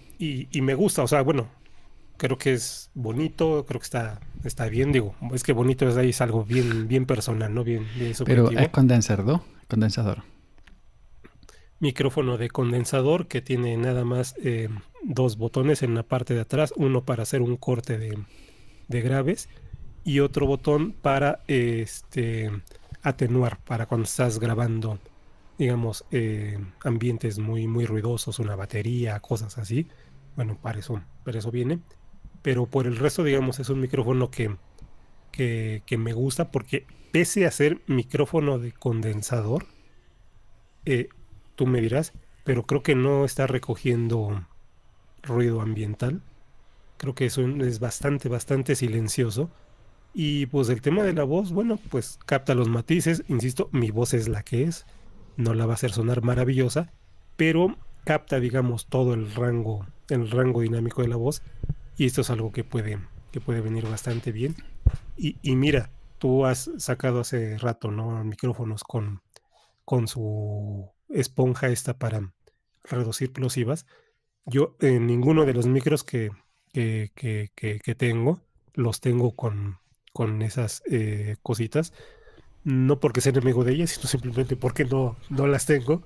me gusta, o sea, bueno, creo que es bonito, creo que está, está bien, digo, es que bonito es, ahí, es algo bien, bien personal, ¿no? Bien, subjetivo. Pero es condensador, condensador. Micrófono de condensador que tiene nada más eh, dos botones en la parte de atrás, uno para hacer un corte de, graves y otro botón para este, atenuar, para cuando estás grabando, digamos, eh, ambientes muy, muy ruidosos, una batería, cosas así. Bueno, para eso, para eso viene pero por el resto, digamos, es un micrófono que, que, me gusta porque pese a ser micrófono de condensador, eh, tú me dirás, pero creo que no está recogiendo ruido ambiental. Creo que es bastante, bastante silencioso. Y pues el tema de la voz, bueno, pues capta los matices. Insisto, mi voz es la que es. No la va a hacer sonar maravillosa, pero capta, digamos, todo el rango, el rango dinámico de la voz y esto es algo que puede, que puede venir bastante bien. Y, mira, tú has sacado hace rato, ¿no? Micrófonos con, con su esponja esta para reducir plosivas. Yo en eh, ninguno de los micros que, tengo, los tengo con, con esas eh, cositas. No porque sea enemigo de ellas, sino simplemente porque no, no las tengo.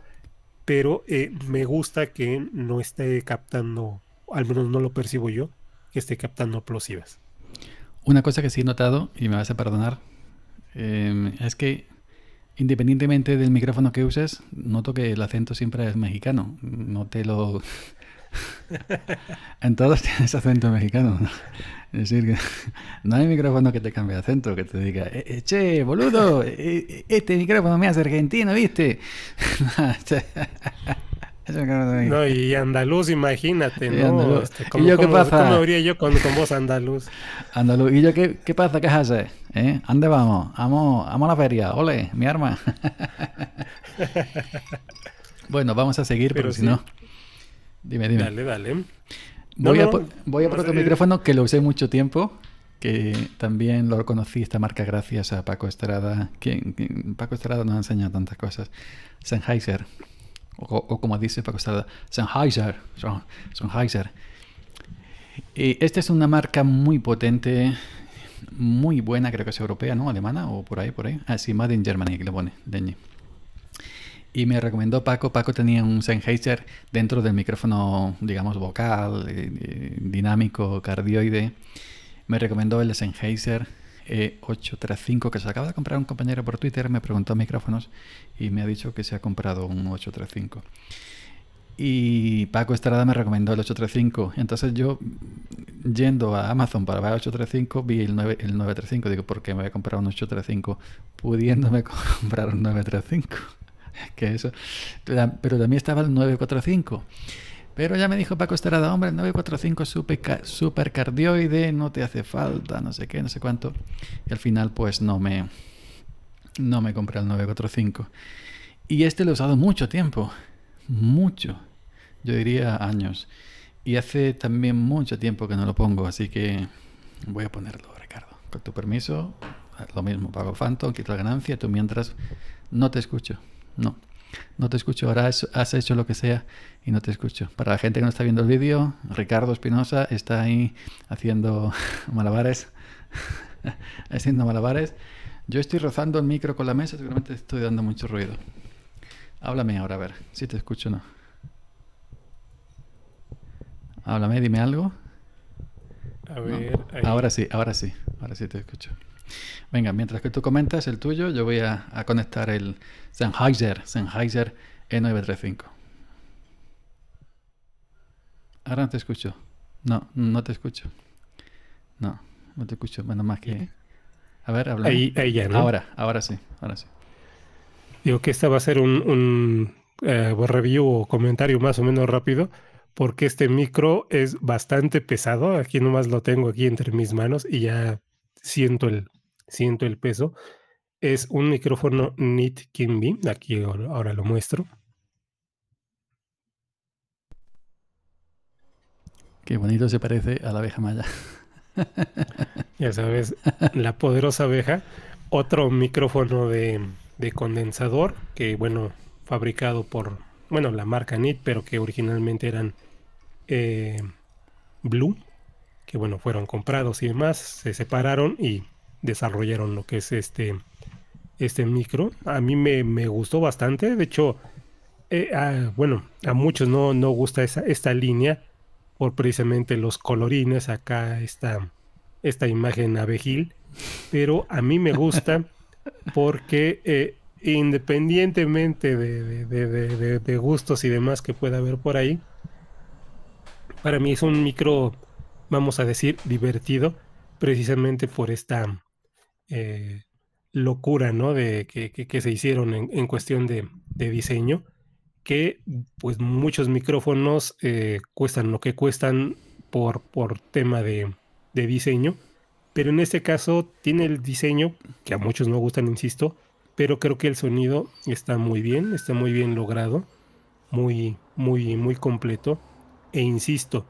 Pero eh, me gusta que no esté captando, al menos no lo percibo yo, que esté captando plosivas. Una cosa que sí he notado, y me vas a perdonar, em, es que independientemente del micrófono que uses, noto que el acento siempre es mexicano. No te lo... en todos tienes acento mexicano. Es decir, no hay micrófono que te cambie de acento, que te diga, eh, eh, che, boludo, eh, este micrófono me hace argentino, ¿viste? No, y andaluz, imagínate, ¿no? Este, ¿cómo, ¿Y yo qué pasa? habría yo con, con andaluz? Andaluz. ¿Y yo qué, pasa? ¿Qué haces? ¿Eh? vamos? Vamos, a la feria. Ole, mi arma. bueno, vamos a seguir, pero, si no... Dime, dime. Dale, dale. Voy, a, por otro eh. micrófono que lo usé mucho tiempo, que también lo conocí esta marca gracias a Paco Estrada. Paco Estrada nos ha enseñado tantas cosas. Sennheiser o, como dice Paco Sennheiser. Sennheiser. Y esta es una marca muy potente, muy buena, creo que es europea, ¿no? Alemana o por ahí, por ahí. Ah, sí, Made in Germany, que le pone, Y me recomendó Paco. Paco tenía un Sennheiser dentro del micrófono, digamos, vocal, eh, eh, dinámico, cardioide. Me recomendó el Sennheiser 835 e que se acaba de comprar un compañero por Twitter, me preguntó micrófonos y me ha dicho que se ha comprado un 835. Y Paco Estrada me recomendó el 835. Entonces yo, yendo a Amazon para ver el 835, vi el, 9, el 935. Digo, ¿por qué me voy a comprar un 835 pudiéndome comprar un 935? que eso. Pero también estaba el 945. Pero ya me dijo Paco Estrada, hombre, el 945 super, cardioide, no te hace falta, no sé qué, no sé cuánto. Y al final, pues no me, no me compré el 945. Y este lo he usado mucho tiempo, mucho, yo diría años. Y hace también mucho tiempo que no lo pongo, así que voy a ponerlo, Ricardo. Con tu permiso, lo mismo, pago Phantom, quito la ganancia, tú mientras no te escucho, no. No te escucho, ahora has hecho lo que sea y no te escucho. Para la gente que no está viendo el vídeo, Ricardo Espinosa está ahí haciendo malabares, haciendo malabares. Yo estoy rozando el micro con la mesa, seguramente estoy dando mucho ruido. Háblame ahora, a ver, si te escucho o no. Háblame, dime algo. ahora sí, ahora sí, ahora sí te escucho. Venga, mientras que tú comentas el tuyo, yo voy a, conectar el Sennheiser, Sennheiser E935. Ahora no te escucho. No, no te escucho. No, no te escucho. Bueno, más que... A ver, habla. Ahí, Ahora, ahora sí, ahora sí. Digo que esta va a ser un, un eh, review o comentario más o menos rápido, porque este micro es bastante pesado. Aquí nomás lo tengo aquí entre mis manos y ya siento el, siento el peso. Es un micrófono Neat Kimby, aquí ahora lo muestro. Qué bonito se parece a la abeja maya. Ya sabes, la poderosa abeja. Otro micrófono de, condensador que, bueno, fabricado por, bueno, la marca NIT, pero que originalmente eran eh, Blue, que, bueno, fueron comprados y demás, se separaron y desarrollaron lo que es este, este micro. A mí me, me gustó bastante, de hecho, eh, bueno, a muchos no, no gusta esta línea por precisamente los colorines, acá está esta imagen abejil, pero a mí me gusta porque eh, independientemente de, gustos y demás que pueda haber por ahí, para mí es un micro, vamos a decir, divertido, precisamente por esta eh, locura, ¿no? De que, se hicieron en cuestión de, diseño que pues muchos micrófonos eh, cuestan lo que cuestan por, por tema de, diseño, pero en este caso tiene el diseño, que a muchos no gustan, insisto, pero creo que el sonido está muy bien, está muy bien logrado, muy, muy, muy completo, e insisto,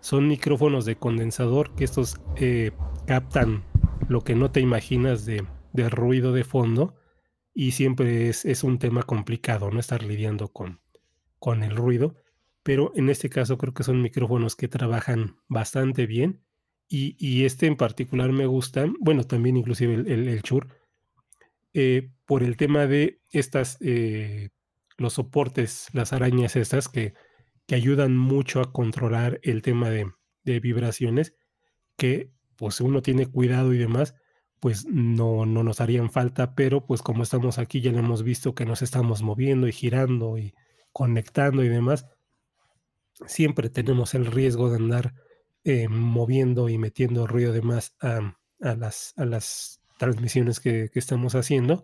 son micrófonos de condensador que estos eh, captan lo que no te imaginas de, de ruido de fondo y siempre es, un tema complicado, ¿no? Estar lidiando con, con el ruido, pero en este caso creo que son micrófonos que trabajan bastante bien y, este en particular me gusta, bueno, también inclusive el, el, eh, por el tema de estas, eh, los soportes, las arañas estas que, que ayudan mucho a controlar el tema de, de vibraciones, que pues uno tiene cuidado y demás, pues no, no nos harían falta, pero pues como estamos aquí ya lo hemos visto que nos estamos moviendo y girando y conectando y demás, siempre tenemos el riesgo de andar eh, moviendo y metiendo ruido de más a, las, a las transmisiones que, estamos haciendo.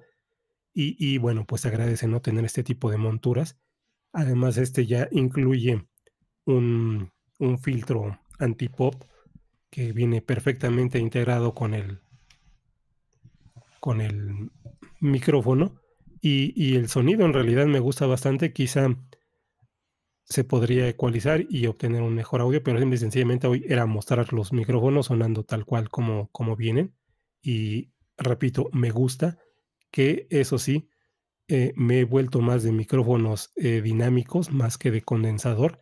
Y, bueno, pues agradece no tener este tipo de monturas. Además, este ya incluye un, un filtro antipop que viene perfectamente integrado con el, con el micrófono y, el sonido en realidad me gusta bastante. Quizá se podría ecualizar y obtener un mejor audio, pero sencillamente hoy era mostrar los micrófonos sonando tal cual como, vienen. Y repito, me gusta que eso sí, eh, me he vuelto más de micrófonos eh, dinámicos más que de condensador,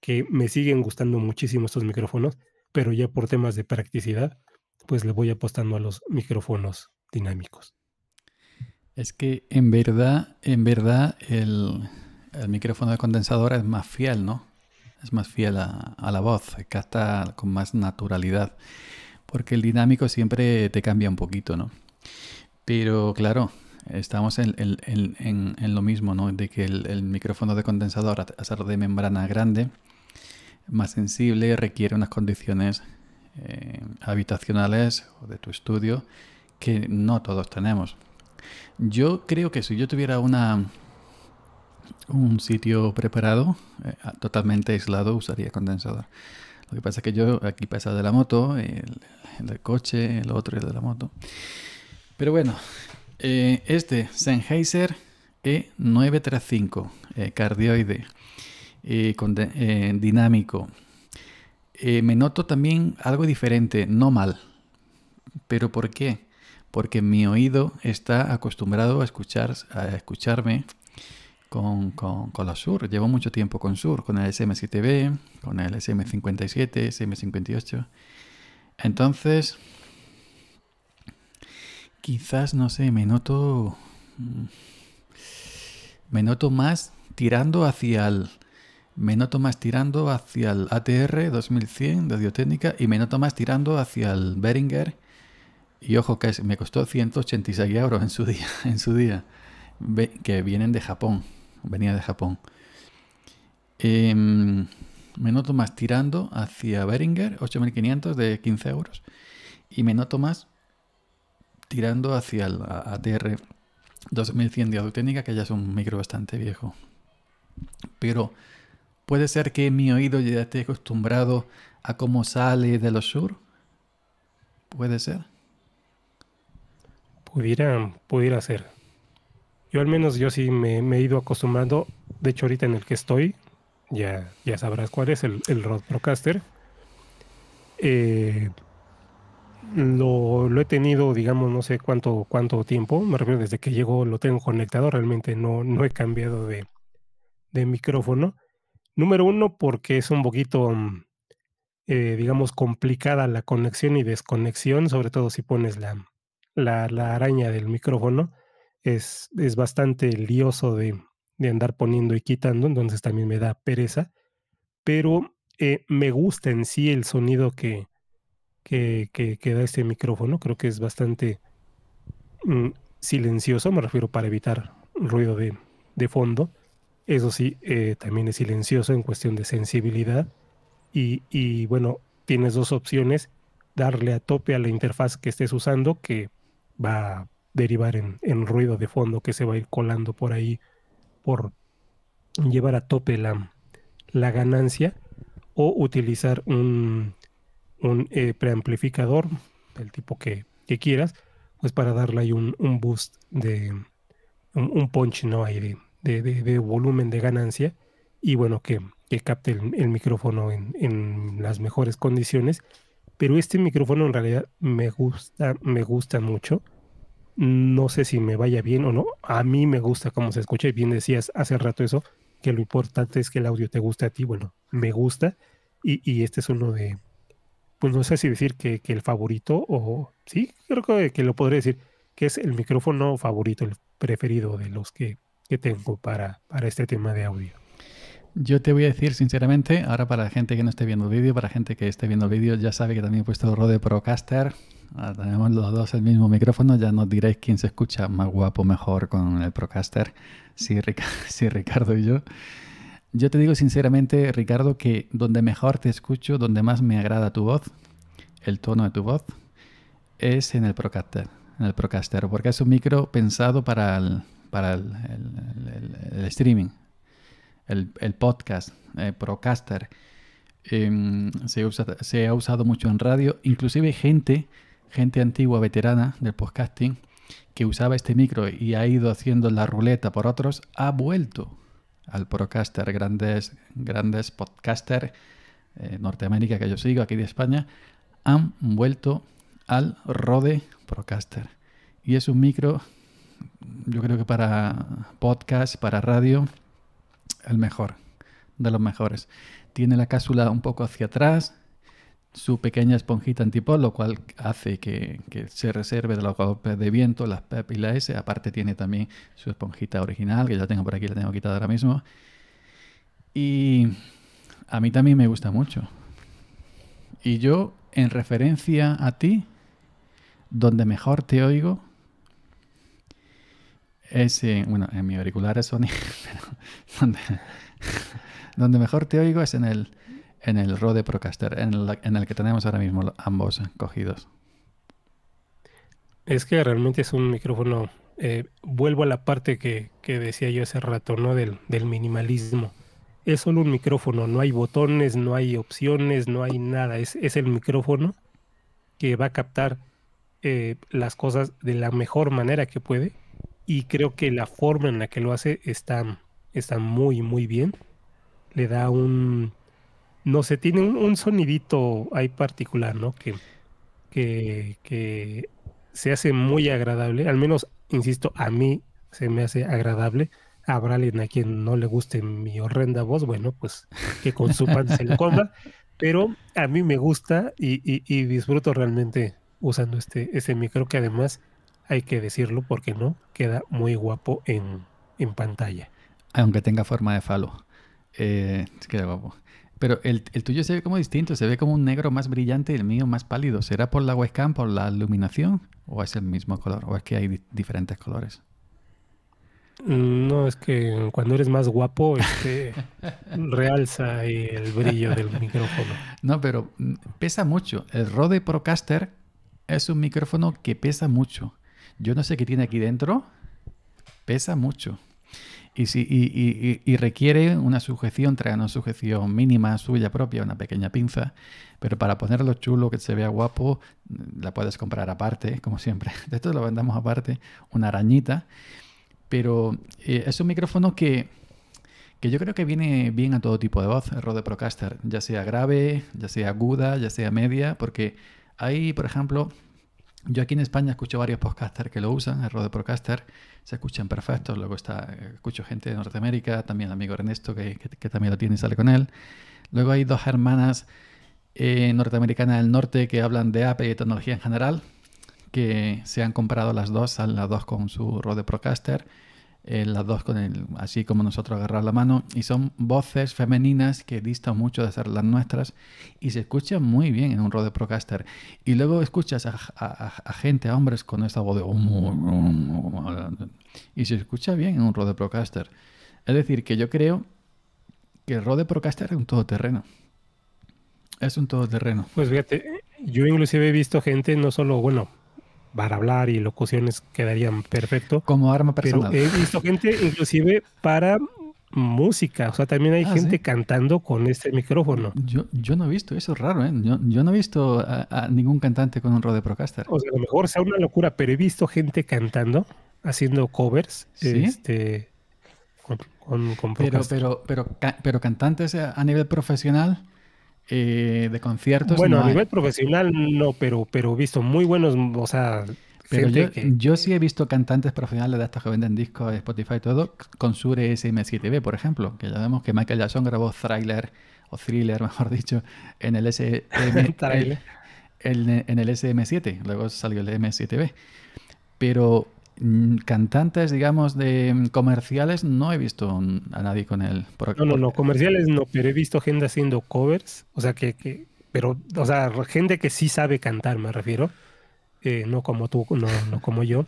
que me siguen gustando muchísimo estos micrófonos, pero ya por temas de practicidad, pues le voy apostando a los micrófonos dinámicos. Es que en verdad, en verdad, el, micrófono de condensador es más fiel, ¿no? Es más fiel a, la voz, hasta con más naturalidad. Porque el dinámico siempre te cambia un poquito, ¿no? Pero claro, estamos en, lo mismo, ¿no? De que el, micrófono de condensador, a ser de membrana grande, más sensible, requiere unas condiciones eh, habitacionales o de tu estudio que no todos tenemos. Yo creo que si yo tuviera una, un sitio preparado, eh, totalmente aislado, usaría condensador. Lo que pasa es que yo aquí pasa de la moto, el, del coche, el otro el de la moto. Pero bueno, eh, este Sennheiser E935, eh, cardioide, dinámico. me noto también algo diferente, no mal. ¿Pero por qué? porque mi oído está acostumbrado a, escucharme con, la Sur. Llevo mucho tiempo con Sur, con el SM7B, con el SM57, SM58. Entonces, quizás, no sé, me noto... Mm, me noto más tirando hacia el... Me noto más tirando hacia el ATR 2100 de Diotécnica y me noto más tirando hacia el Behringer y ojo que me costó 186 euros en su día, en su día que vienen de Japón, venía de Japón. Em, me noto más tirando hacia Beringer, 8.500 de 15 euros. Y me noto más tirando hacia la ATR 2100 de técnica, que ya es un micro bastante viejo. Pero puede ser que mi oído ya esté acostumbrado a cómo sale de los sur. Puede ser pudiera, pudiera hacer. Yo al menos yo sí me, he ido acostumbrando, de hecho ahorita en el que estoy, ya, ya sabrás cuál es el, el Rod Procaster. Eh, lo, lo, he tenido, digamos, no sé cuánto, cuánto tiempo, me refiero desde que llegó lo tengo conectado, realmente no, no he cambiado de, micrófono. Número uno, porque es un poquito, mm, eh, digamos, complicada la conexión y desconexión, sobre todo si pones la, la, araña del micrófono es, es bastante lioso de, andar poniendo y quitando, entonces también me da pereza, pero eh, me gusta en sí el sonido que, que, que, da este micrófono, creo que es bastante mm, silencioso, me refiero para evitar ruido de, fondo. Eso sí, eh, también es silencioso en cuestión de sensibilidad. Y, y, bueno, tienes dos opciones, darle a tope a la interfaz que estés usando, que va a derivar en, en, ruido de fondo que se va a ir colando por ahí por llevar a tope la, ganancia o utilizar un, un eh, preamplificador del tipo que, quieras pues para darle ahí un, boost de un, punch no de, volumen de ganancia y bueno que, capte el, micrófono en las mejores condiciones pero este micrófono en realidad me gusta, me gusta mucho. No sé si me vaya bien o no. A mí me gusta cómo se escucha. Y bien decías hace rato eso, que lo importante es que el audio te guste a ti. Bueno, me gusta. Y, este es uno de, pues no sé si decir que, el favorito o sí, creo que, lo podré decir, que es el micrófono favorito, el preferido de los que, que tengo para, para este tema de audio. Yo te voy a decir sinceramente, ahora para la gente que no esté viendo el vídeo, para la gente que esté viendo el vídeo, ya sabe que también he puesto Rode Procaster. Ah, tenemos los dos el mismo micrófono, ya nos diréis quién se escucha más guapo, mejor con el Procaster, si, Ricardo y yo. Yo te digo sinceramente, Ricardo, que donde mejor te escucho, donde más me agrada tu voz, el tono de tu voz, es en el Procaster, en el Procaster porque es un micro pensado para para el, el streaming, el, podcast, eh, Procaster. Em, se, ha usado mucho en radio, inclusive gente, gente antigua, veterana del podcasting, que usaba este micro y ha ido haciendo la ruleta por otros, ha vuelto al Procaster, grandes, grandes podcaster eh, Norteamérica que yo sigo, aquí de España, han vuelto al Rode Procaster. Y es un micro, yo creo que para podcast, para radio, el mejor, de los mejores. Tiene la cápsula un poco hacia atrás, su pequeña esponjita antipol, lo cual hace que, se reserve de los golpes de viento, las PEP Aparte tiene también su esponjita original, que ya tengo por aquí, la tengo quitada ahora mismo. Y a mí también me gusta mucho. Y yo, en referencia a ti, donde mejor te oigo bueno, en mi auricular es Sony, pero donde, mejor te oigo es en el, en el Rode Procaster, en el, que tenemos ahora mismo ambos cogidos. Es que realmente es un micrófono. Eh, vuelvo a la parte que, decía yo hace rato, ¿no? Del, minimalismo. Es solo un micrófono, no hay botones, no hay opciones, no hay nada. Es, el micrófono que va a captar eh, las cosas de la mejor manera que puede y creo que la forma en la que lo hace está, está muy, muy bien. Le da un, no sé, tiene un, sonidito ahí particular, ¿no? Que, que, se hace muy agradable, al menos, insisto, a mí se me hace agradable. Habrá alguien a quien no le guste mi horrenda voz, bueno, pues que con su pan se lo coma, pero a mí me gusta y, disfruto realmente usando este, este micro que además hay que decirlo porque no, queda muy guapo en, pantalla. Aunque tenga forma de falo. Eh, queda guapo. Pero el, tuyo se ve como distinto, se ve como un negro más brillante y el mío más pálido. ¿Será por la webcam, por la iluminación? ¿O es el mismo color? ¿O es que hay diferentes colores? No, es que cuando eres más guapo, este, realza el brillo del micrófono. No, pero mm, pesa mucho. El Rode Procaster es un micrófono que pesa mucho. Yo no sé qué tiene aquí dentro. Pesa mucho. Y, si, y, requiere una sujeción, trae una sujeción mínima suya propia, una pequeña pinza, pero para ponerlo chulo, que se vea guapo, la puedes comprar aparte, como siempre. De esto lo vendamos aparte, una arañita. Pero eh, es un micrófono que, que yo creo que viene bien a todo tipo de voz, el Rode Procaster, ya sea grave, ya sea aguda, ya sea media, porque hay, por ejemplo, yo aquí en España escucho varios podcasters que lo usan, el Rode Procaster, se escuchan perfectos. Luego está, eh, escucho gente de Norteamérica, también el amigo Ernesto, que, también lo tiene y sale con él. Luego hay dos hermanas eh, norteamericanas del norte que hablan de Apple y de tecnología en general, que se han comprado las dos, las dos con su Rode Procaster eh, las dos con el, así como nosotros agarrar la mano, y son voces femeninas que distan mucho de ser las nuestras y se escuchan muy bien en un Rode Procaster. Y luego escuchas a, gente, a hombres con esta voz de oh, oh, oh, y se escucha bien en un Rode Procaster. Es decir, que yo creo que el Rode Procaster es un todoterreno. Es un todoterreno. Pues fíjate, yo inclusive he visto gente, no solo, bueno, para hablar y locuciones quedarían perfecto. Como arma personal. Pero he visto gente inclusive para música, o sea, también hay ah, gente cantando con este micrófono. Yo, yo no he visto, eso es raro, ¿eh? Yo, no he visto a, ningún cantante con un Rode Procaster. O sea, a lo mejor sea una locura, pero he visto gente cantando, haciendo covers, este, con, con, Pero, pero, pero, pero cantantes a nivel profesional... Eh, de conciertos. Bueno, a nivel profesional no, pero, pero he visto muy buenos, o sea... Pero yo, sí he visto cantantes profesionales de estos que venden discos de Spotify y todo con Sure SM7B, por ejemplo, que ya vemos que Michael Jackson grabó Thriller, o Thriller, mejor dicho, en el, SM, en, en el SM7, luego salió el M7B. Pero Mm, cantantes, digamos, de mm, comerciales, no he visto a nadie con él. Procaster. no, no, no, comerciales no, pero he visto gente haciendo covers, o sea, que, pero, o sea, gente que sí sabe cantar, me refiero, eh, no como tú, no, como yo,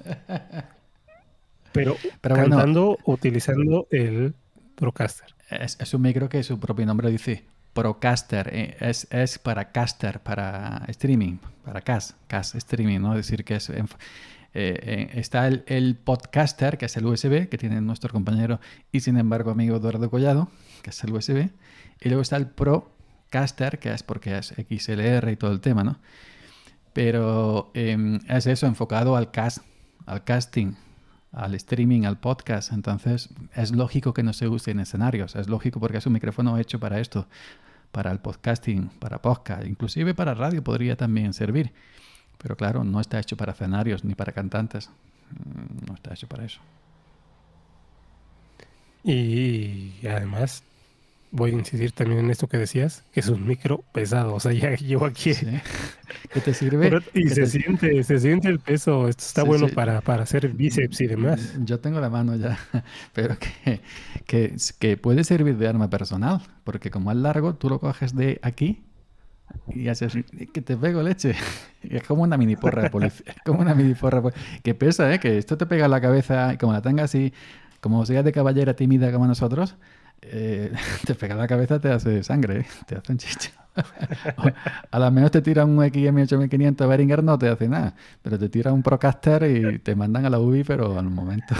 pero, cantando utilizando el Procaster. Es, un micro que su propio nombre dice. Procaster, eh, es, es para caster, para streaming, para CAS, CAS streaming, ¿no? decir, que es eh, eh, está el, podcaster, que es el USB, que tiene nuestro compañero y sin embargo amigo Eduardo Collado, que es el USB. Y luego está el Procaster, que es porque es XLR y todo el tema, ¿no? Pero em, es eso, enfocado al cast, al casting, al streaming, al podcast. Entonces es lógico que no se use en escenarios, es lógico porque es un micrófono hecho para esto, para el podcasting, para podcast, inclusive para radio podría también servir. Pero claro, no está hecho para escenarios ni para cantantes. Mm, no está hecho para eso. Y además, voy a incidir también en esto que decías, que es un micro pesado. O sea, ya llevo aquí. ¿Qué te sirve? y se, Siente, se siente el peso. Esto está bueno Para, para, hacer bíceps y demás. Mm, yo tengo la mano ya, pero que, que, que puede servir de arma personal, porque como es largo, tú lo coges de aquí y así, que te pego leche. Es como una mini porra de policía. Es como una mini porra. Que pesa, ¿eh? Que esto te pega la cabeza, y como la tengas así, como seas de caballera tímida como nosotros, eh, te pega la cabeza, te hace sangre, ¿eh? te hace un chicho a lo menos te tira un XM8500 Beringer no te hace nada. Pero te tira un Procaster y te mandan a la UBI, pero al momento.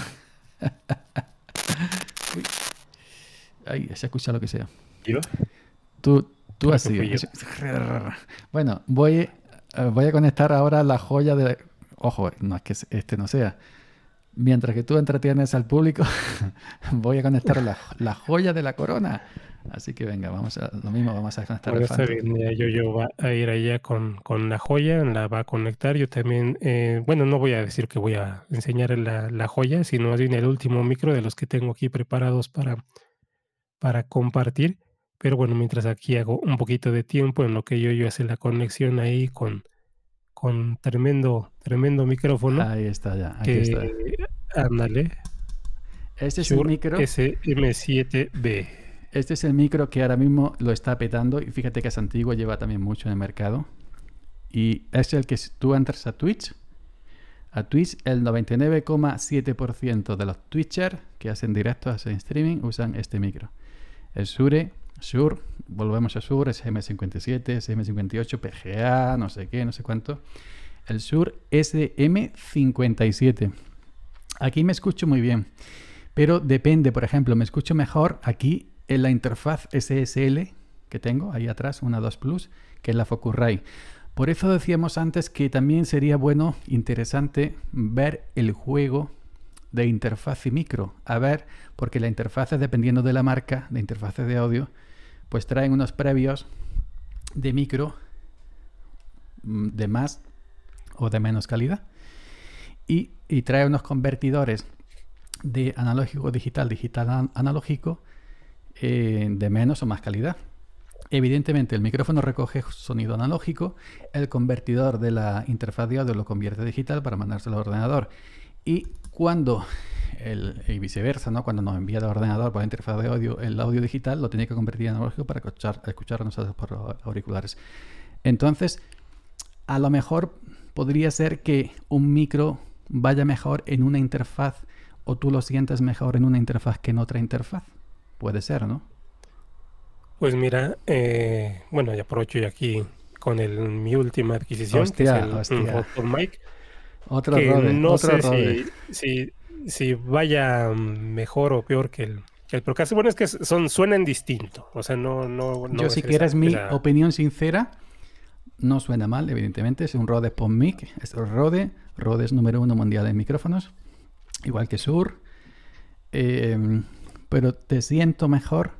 Ay, se escucha lo que sea. Tú, Tú así. Bueno, voy, eh, voy a conectar ahora la joya de... Ojo, no es que este no sea. Mientras que tú entretienes al público, voy a conectar la, joya de la corona. Así que venga, vamos a lo mismo, vamos a conectar la yo, yo va a ir allá con, la joya, la va a conectar. Yo también, eh, bueno, no voy a decir que voy a enseñar la, la joya, sino en el último micro de los que tengo aquí preparados para, para compartir. Pero bueno, mientras aquí hago un poquito de tiempo en lo que yo, yo hace la conexión ahí con, con tremendo, tremendo micrófono. Ahí está ya, aquí está. Ándale. Este es un micro. SM7B. Este es el micro que ahora mismo lo está petando y fíjate que es antiguo, lleva también mucho en el mercado. Y es el que tú entras a Twitch. A Twitch el 99,7% de los Twitchers que hacen directos, hacen streaming, usan este micro. El sure Sur, volvemos a Sur, SM57, SM58, PGA, no sé qué, no sé cuánto. El Sur SM57. Aquí me escucho muy bien, pero depende, por ejemplo, me escucho mejor aquí en la interfaz SSL que tengo ahí atrás, una 2 Plus, que es la Focusrite. Por eso decíamos antes que también sería bueno, interesante ver el juego de interfaz y micro. A ver, porque la interfaz, dependiendo de la marca de interfaces de audio, pues traen unos previos de micro mm, de más o de menos calidad. Y, trae unos convertidores de analógico digital, digital analógico, eh, de menos o más calidad. Evidentemente el micrófono recoge sonido analógico, el convertidor de la interfaz de audio lo convierte digital para mandárselo al ordenador y cuando el, y viceversa, ¿no? Cuando nos envía el ordenador por la interfaz de audio, el audio digital lo tenía que convertir en analógico para escuchar, escuchar nosotros por auriculares. Entonces, a lo mejor podría ser que un micro vaya mejor en una interfaz o tú lo sientes mejor en una interfaz que en otra interfaz. Puede ser, ¿no? Pues mira, eh, bueno, y aprovecho yo aquí con mi última adquisición, hostia, que el, Mic. Otra que no sé si, vaya mejor o peor que el, que el Bueno, es que son, suenan distinto. O sea, no. no, Yo, si quieres mi opinión sincera, no suena mal, evidentemente. Es un Rode PodMic. mic es Rode. Rode es número uno mundial en micrófonos. Igual que Sur. Em, pero te siento mejor,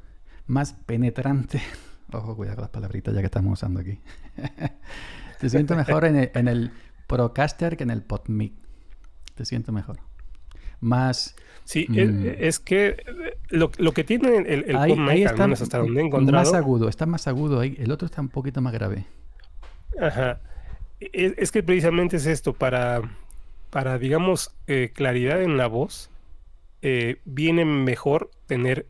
más penetrante. Ojo, cuidado con las palabritas ya que estamos usando aquí. te siento mejor en el Procaster que en el Podmeet. Te siento mejor. Más. Sí, mm, es, que eh, lo, que tiene el, el hasta donde encontrado. Más agudo, está más agudo ahí. El otro está un poquito más grave. Ajá. E, es, que precisamente es esto, para, para digamos, eh, claridad en la voz, eh, viene mejor tener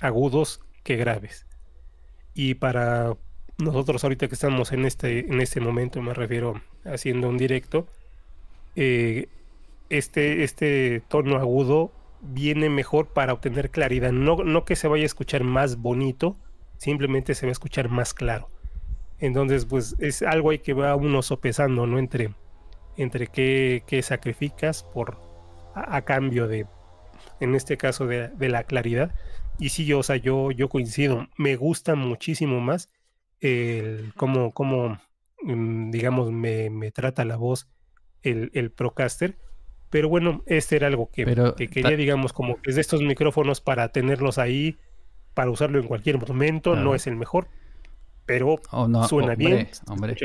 agudos que graves. Y para nosotros ahorita que estamos en este, en este momento, me refiero haciendo un directo, eh, este, este tono agudo viene mejor para obtener claridad. No, que se vaya a escuchar más bonito, simplemente se va a escuchar más claro. Entonces, pues es algo ahí que va uno sopesando, ¿no? Entre, entre qué, qué sacrificas por, a, cambio de, en este caso, de, la claridad. Y sí, yo, o sea, yo, yo coincido, me gusta muchísimo más el, cómo Mm, digamos, me, trata la voz el, el, Procaster. Pero bueno, este era algo que, quería, digamos, como que es de estos micrófonos para tenerlos ahí, para usarlo en cualquier momento, no es el mejor, pero oh, suena bien. Hombre.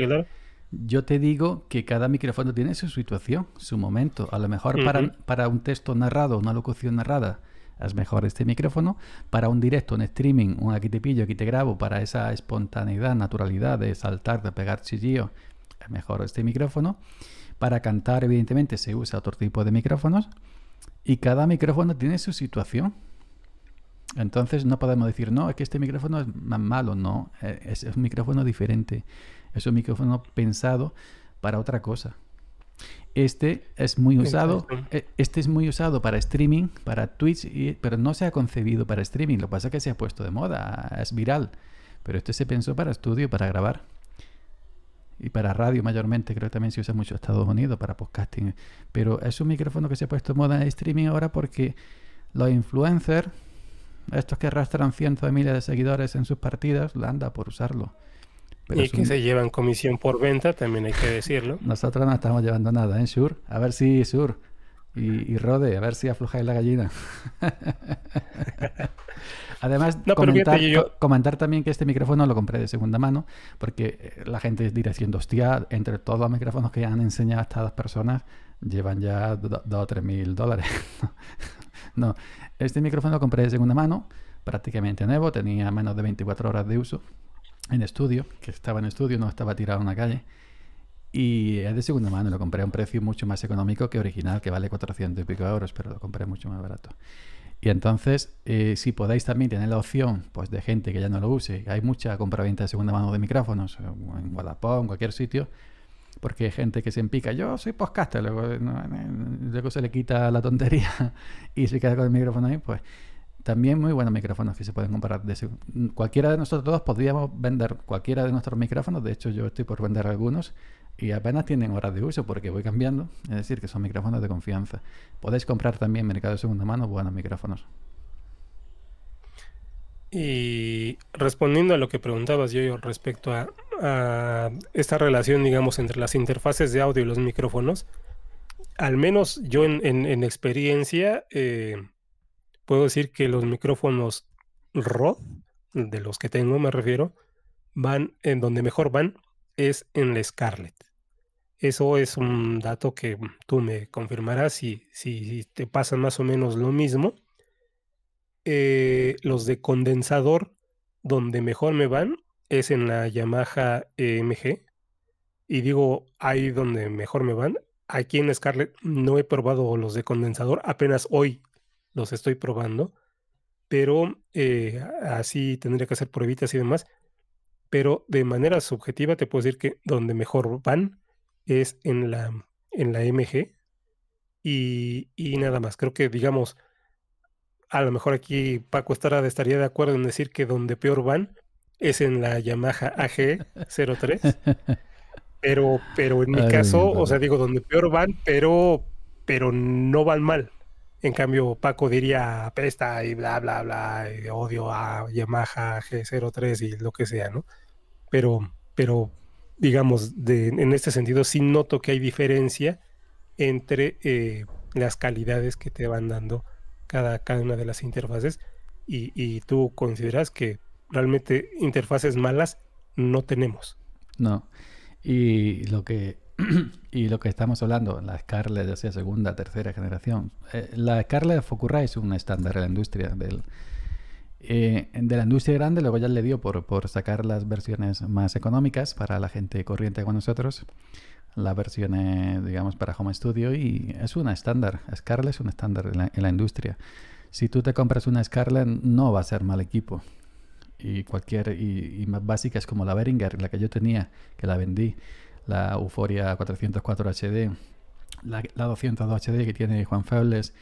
Yo te digo que cada micrófono tiene su situación, su momento. A lo mejor para, para un texto narrado, una locución narrada, es mejor este micrófono, para un directo, un streaming, un aquí te pillo, aquí te grabo, para esa espontaneidad, naturalidad de saltar, de pegar chillío, es mejor este micrófono. Para cantar, evidentemente, se usa otro tipo de micrófonos y cada micrófono tiene su situación. Entonces no podemos decir, no, es que este micrófono es más malo, no, eh, es un micrófono diferente, es un micrófono pensado para otra cosa. Este es muy usado. Eh, este es muy usado para streaming, para Twitch, pero no se ha concebido para streaming. Lo que pasa es que se ha puesto de moda, es viral. Pero este se pensó para estudio, para grabar. Y para radio mayormente, creo que también se usa mucho en Estados Unidos para podcasting. Pero es un micrófono que se ha puesto de moda en streaming ahora porque los influencers, estos que arrastran cientos de miles de seguidores en sus partidas, la anda por usarlo y que se llevan comisión por venta, también hay que decirlo. Nosotros no estamos llevando nada, ¿eh, Sur? A ver si, Sur, y, Rode, a ver si aflojáis la gallina. Además, comentar, también que este micrófono lo compré de segunda mano, porque eh, la gente dirá hostia, entre todos los micrófonos que han enseñado estas personas, llevan ya 2 o 3 mil dólares. no, este micrófono lo compré de segunda mano, prácticamente nuevo, tenía menos de 24 horas de uso, en estudio, que estaba en estudio, no estaba tirado en la calle. Y es de segunda mano, lo compré a un precio mucho más económico que original, que vale 400 y pico euros, pero lo compré mucho más barato. Y entonces, eh, si podéis también tener la opción pues, de gente que ya no lo use, hay mucha compra venta de segunda mano de micrófonos eh, en Wallapop, en cualquier sitio, porque hay gente que se empica, yo soy podcaster, luego, eh, luego se le quita la tontería y se queda con el micrófono ahí, pues también muy buenos micrófonos que se pueden comprar. cualquiera de nosotros todos podríamos vender cualquiera de nuestros micrófonos. De hecho, yo estoy por vender algunos y apenas tienen horas de uso porque voy cambiando. Es decir, que son micrófonos de confianza. Podéis comprar también en mercado de segunda mano buenos micrófonos. Y respondiendo a lo que preguntabas yo, respecto a, esta relación, digamos, entre las interfaces de audio y los micrófonos, al menos yo en, experiencia, eh, puedo decir que los micrófonos Rod, de los que tengo me refiero, van en donde mejor van es en la Scarlett. Eso es un dato que tú me confirmarás si, si, te pasa más o menos lo mismo. Eh, los de condensador, donde mejor me van, es en la Yamaha EMG. Y digo, ahí donde mejor me van. Aquí en Scarlett no he probado los de condensador. Apenas hoy los estoy probando, pero eh, así tendría que hacer pruebitas y demás. Pero de manera subjetiva te puedo decir que donde mejor van es en la, en la MG y, nada más. Creo que, digamos, a lo mejor aquí Paco estaría de acuerdo en decir que donde peor van es en la Yamaha AG03. pero, pero en mi caso, o sea, digo, donde peor van, pero, pero no van mal. En cambio, Paco diría presta y bla, bla, bla, odio a Yamaha G03 y lo que sea, ¿no? Pero, pero digamos, en este sentido sí noto que hay diferencia entre eh, las calidades que te van dando cada, cada una de las interfaces y, tú consideras que realmente interfaces malas no tenemos. No, y lo que y lo que estamos hablando, la Scarlett, ya sea segunda, tercera generación. Eh, la Scarlett Focurra es un estándar en la industria eh, de la industria grande, luego ya le dio por, sacar las versiones más económicas para la gente corriente con nosotros, las versiones, eh, digamos, para home studio, y es una estándar. Scarlett es un estándar en la, industria. Si tú te compras una Scarlett, no va a ser mal equipo y cualquier y, y, más básicas como la Behringer, la que yo tenía, que la vendí, la Euforia 404 HD, la, 202 HD que tiene Juan Febles,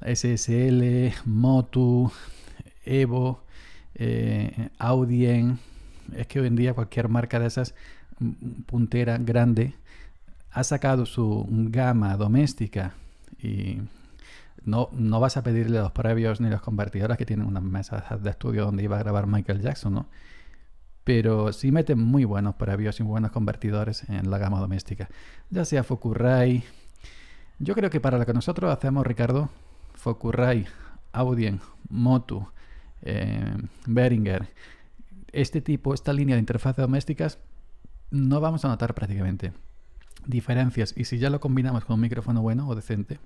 SSL, Motu, Evo, eh, Audien. Es que hoy en día cualquier marca de esas puntera grande ha sacado su gama doméstica y no, no vas a pedirle los previos ni los convertidores que tienen unas mesas de estudio donde iba a grabar Michael Jackson, ¿no? pero si meten muy buenos previos y buenos convertidores en la gama doméstica. Ya sea Fokurai. Yo creo que para lo que nosotros hacemos, Ricardo, Fokurai, Audien, Motu, eh, Behringer, este tipo, esta línea de interfaces domésticas, no vamos a notar prácticamente diferencias. Y si ya lo combinamos con un micrófono bueno o decente,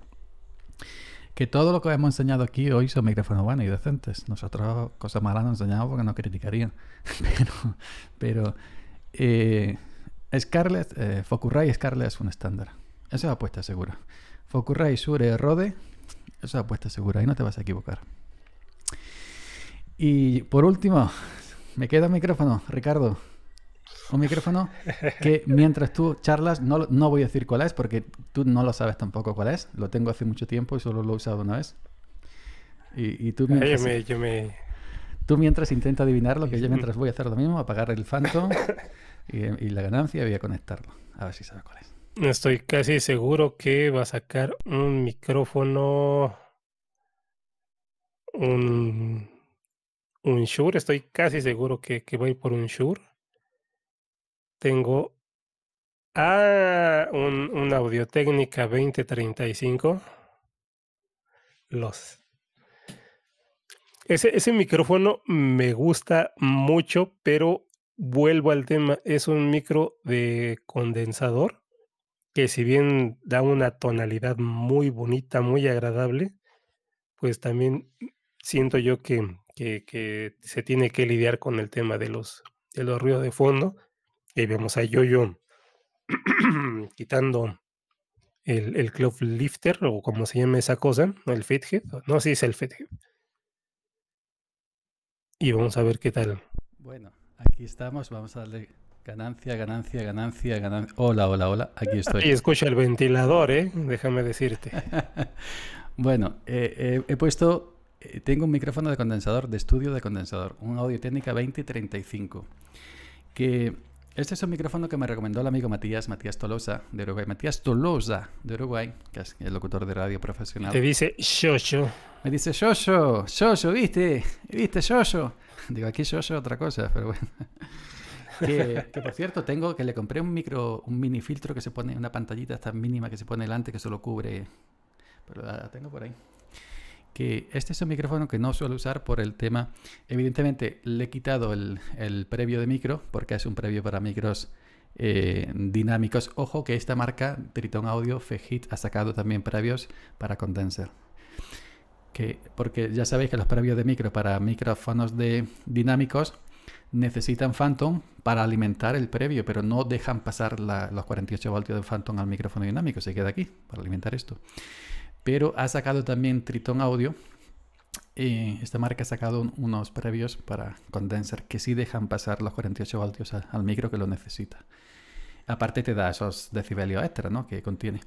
que todo lo que hemos enseñado aquí hoy son micrófonos buenos y decentes. Nosotros cosas malas no enseñamos porque no criticarían. pero pero eh, Scarlett, eh, Scarlett es un estándar. Eso es apuesta segura. Focusrite Sure Rode, eso es apuesta segura. Ahí no te vas a equivocar. Y por último, me queda el micrófono, Ricardo un micrófono que mientras tú charlas, no, voy a decir cuál es, porque tú no lo sabes tampoco cuál es. Lo tengo hace mucho tiempo y solo lo he usado una vez. Y, tú mientras, me, intenta adivinarlo, que yo mm. mientras voy a hacer lo mismo, apagar el Phantom y, la ganancia voy a conectarlo. A ver si sabes cuál es. Estoy casi seguro que va a sacar un micrófono. Un, un Shure. Estoy casi seguro que, que va por un Shure. Tengo a ah, un, una Audio-Técnica 2035. Los. Ese, micrófono me gusta mucho, pero vuelvo al tema. Es un micro de condensador que si bien da una tonalidad muy bonita, muy agradable, pues también siento yo que, que, que, se tiene que lidiar con el tema de los, de los ruidos de fondo. Ahí vemos a Yoyo quitando el, el club lifter o como se llame esa cosa, el fithead. No, sí es el fithead. Y vamos a ver qué tal. Bueno, aquí estamos, vamos a darle ganancia, ganancia, ganancia, ganancia. Hola, hola, hola, aquí estoy. Y escucha el ventilador, ¿eh? Déjame decirte. bueno, eh, eh, he puesto, eh, tengo un micrófono de condensador, de estudio de condensador, un audio técnica 2035, que este es un micrófono que me recomendó el amigo Matías, Matías Tolosa, de Uruguay. Matías Tolosa, de Uruguay, que es el locutor de radio profesional. Te dice Yoyo. Me dice Yoyo, Yoyo, ¿viste? ¿Viste Yoyo? Digo, aquí es otra cosa, pero bueno. que, por cierto, tengo que le compré un micro, un mini filtro que se pone, una pantallita esta mínima que se pone delante que solo cubre. Pero la tengo por ahí que este es un micrófono que no suelo usar por el tema, evidentemente le he quitado el, previo de micro, porque es un previo para micros eh, dinámicos. Ojo que esta marca, Triton Audio, Fehit, ha sacado también previos para condenser. Que, porque ya sabéis que los previos de micro para micrófonos de dinámicos necesitan Phantom para alimentar el previo, pero no dejan pasar los 48 voltios de Phantom al micrófono dinámico, se queda aquí para alimentar esto pero ha sacado también Triton Audio. Eh, esta marca ha sacado unos previos para condenser que sí dejan pasar los 48 voltios al, micro que lo necesita. Aparte te da esos decibelios extra ¿no? que contiene.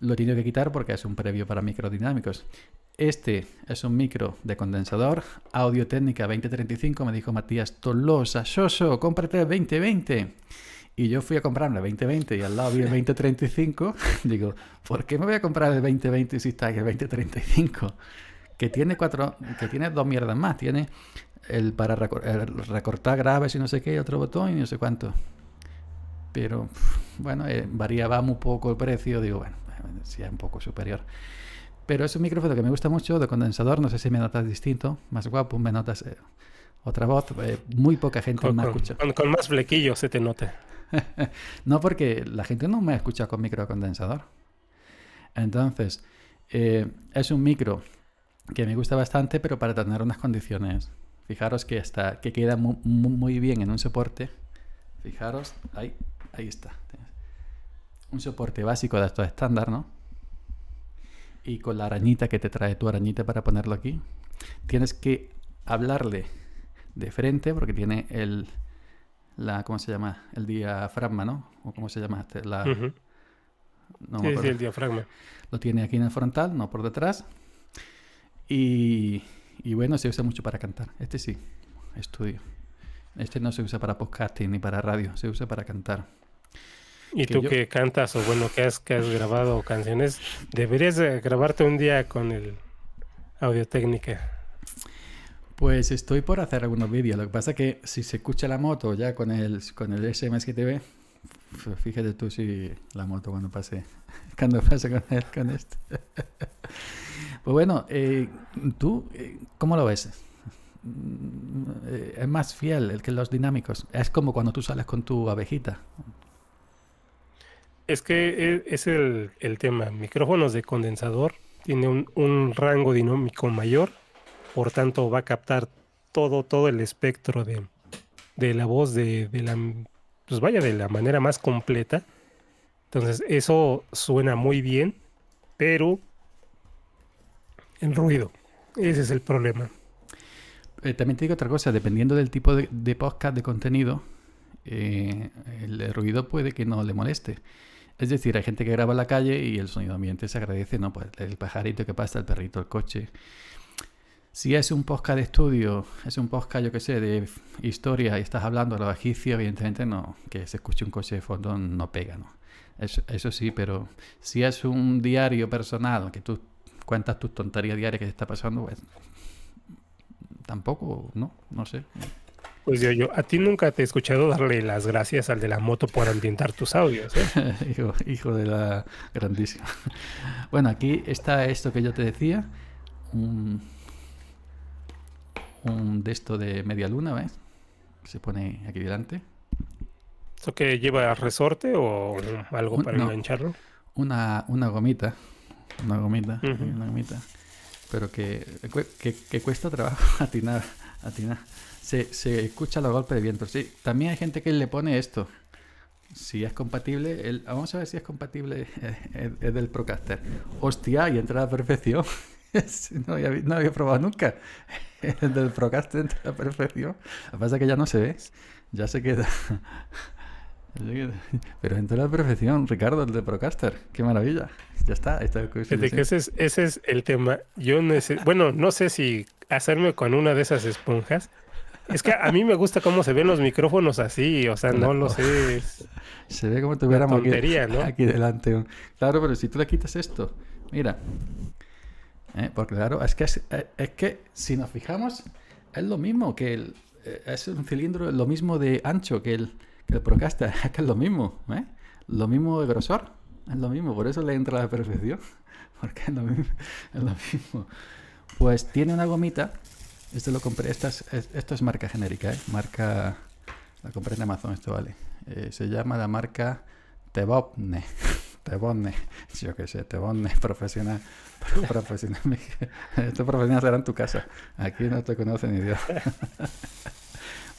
Lo he que quitar porque es un previo para micro dinámicos. Este es un micro de condensador, audio técnica 2035, me dijo Matías Tolosa. Soso, cómprate el 2020. Y yo fui a comprarme el 2020 y al lado vi el 2035. Digo, ¿por qué me voy a comprar el 2020 si está aquí el 2035? Que tiene cuatro, que tiene dos mierdas más. Tiene el para recortar graves y no sé qué, otro botón y no sé cuánto. Pero bueno, varía eh, variaba muy poco el precio. Digo, bueno, eh, si es un poco superior. Pero es un micrófono que me gusta mucho, de condensador. No sé si me notas distinto, más guapo, me notas. Eh, otra voz, muy poca gente me ha Con, más flequillos se te nota. no porque la gente no me escucha con microcondensador. Entonces, eh, es un micro que me gusta bastante, pero para tener unas condiciones. Fijaros que, está, que queda muy, bien en un soporte. Fijaros, ahí, ahí está. Un soporte básico de estos estándar, ¿no? Y con la arañita que te trae tu arañita para ponerlo aquí. Tienes que hablarle de frente porque tiene el, la ¿cómo se llama? El diafragma, ¿no? ¿O cómo se llama este? La, no sí, el diafragma. Lo tiene aquí en el frontal, no por detrás. Y, y bueno, se usa mucho para cantar. Este sí, estudio. Este no se usa para podcasting ni para radio, se usa para cantar. Y tú que cantas o bueno, que has, que has grabado canciones, deberías grabarte un día con el Audio Técnica. Pues estoy por hacer algunos vídeos. Lo que pasa es que si se escucha la moto ya con el, con el SMSGTV, fíjate tú si la moto cuando pase, cuando pase con, Pues bueno, eh, ¿tú eh, cómo lo ves? Eh, es más fiel el que los dinámicos. Es como cuando tú sales con tu abejita. Es que e, es el, tema. Micrófonos de condensador tiene un, un rango dinámico mayor por tanto va a captar todo, todo el espectro de, la voz de, la pues vaya de la manera más completa. Entonces, eso suena muy bien, pero el ruido, ese es el problema. Eh, también te digo otra cosa, dependiendo del tipo de, podcast de contenido, eh, el ruido puede que no le moleste. Es decir, hay gente que graba en la calle y el sonido ambiente se agradece, ¿no? Pues el pajarito que pasa, el perrito, el coche. Si es un podcast de estudio, es un podcast, yo qué sé, de historia y estás hablando de los egipcios, evidentemente no, que se escuche un coche de fondo no pega, ¿no? Eso, sí, pero si es un diario personal, que tú cuentas tus tonterías diarias que te está pasando, pues tampoco, ¿no? No sé. Pues yo, yo, a ti nunca te he escuchado darle las gracias al de la moto por ambientar tus audios. ¿eh? hijo, de la grandísima. Bueno, aquí está esto que yo te decía un de esto de media luna, ¿ves? Se pone aquí delante. ¿Esto que lleva resorte o algo para engancharlo? Una, una gomita. Una gomita. Pero que, que, cuesta trabajo atinar. atinar. Se, se escucha los golpes de viento. Sí, también hay gente que le pone esto. Si es compatible, el, vamos a ver si es compatible Es del Procaster. Hostia, y entra a perfección. no, había, probado nunca. El del Procaster la perfección. Lo que pasa que ya no se ve. Ya se queda. Pero en toda la perfección, Ricardo, el de Procaster. Qué maravilla. Ya está. ese, es, el tema. Yo Bueno, no sé si hacerme con una de esas esponjas. Es que a mí me gusta cómo se ven los micrófonos así, o sea, no, lo sé. Se ve como tuviéramos aquí delante. Claro, pero si tú le quitas esto, mira, ¿eh? Porque claro, es que, eh, es, que si nos fijamos, es lo mismo que el... Eh, es un cilindro lo mismo de ancho que el, que el Procaster, es que es lo mismo, ¿eh? Lo mismo de grosor, es lo mismo, por eso le entra a la perfección, porque es lo mismo. Pues tiene una gomita, este lo compré, esta esto es marca genérica, ¿eh? Marca... La compré en Amazon, esto vale. se llama la marca Tebopne. te bone yo qué sé, te profesional. profesional, profesional, estos profesionales en tu casa, aquí no te conocen ni Dios.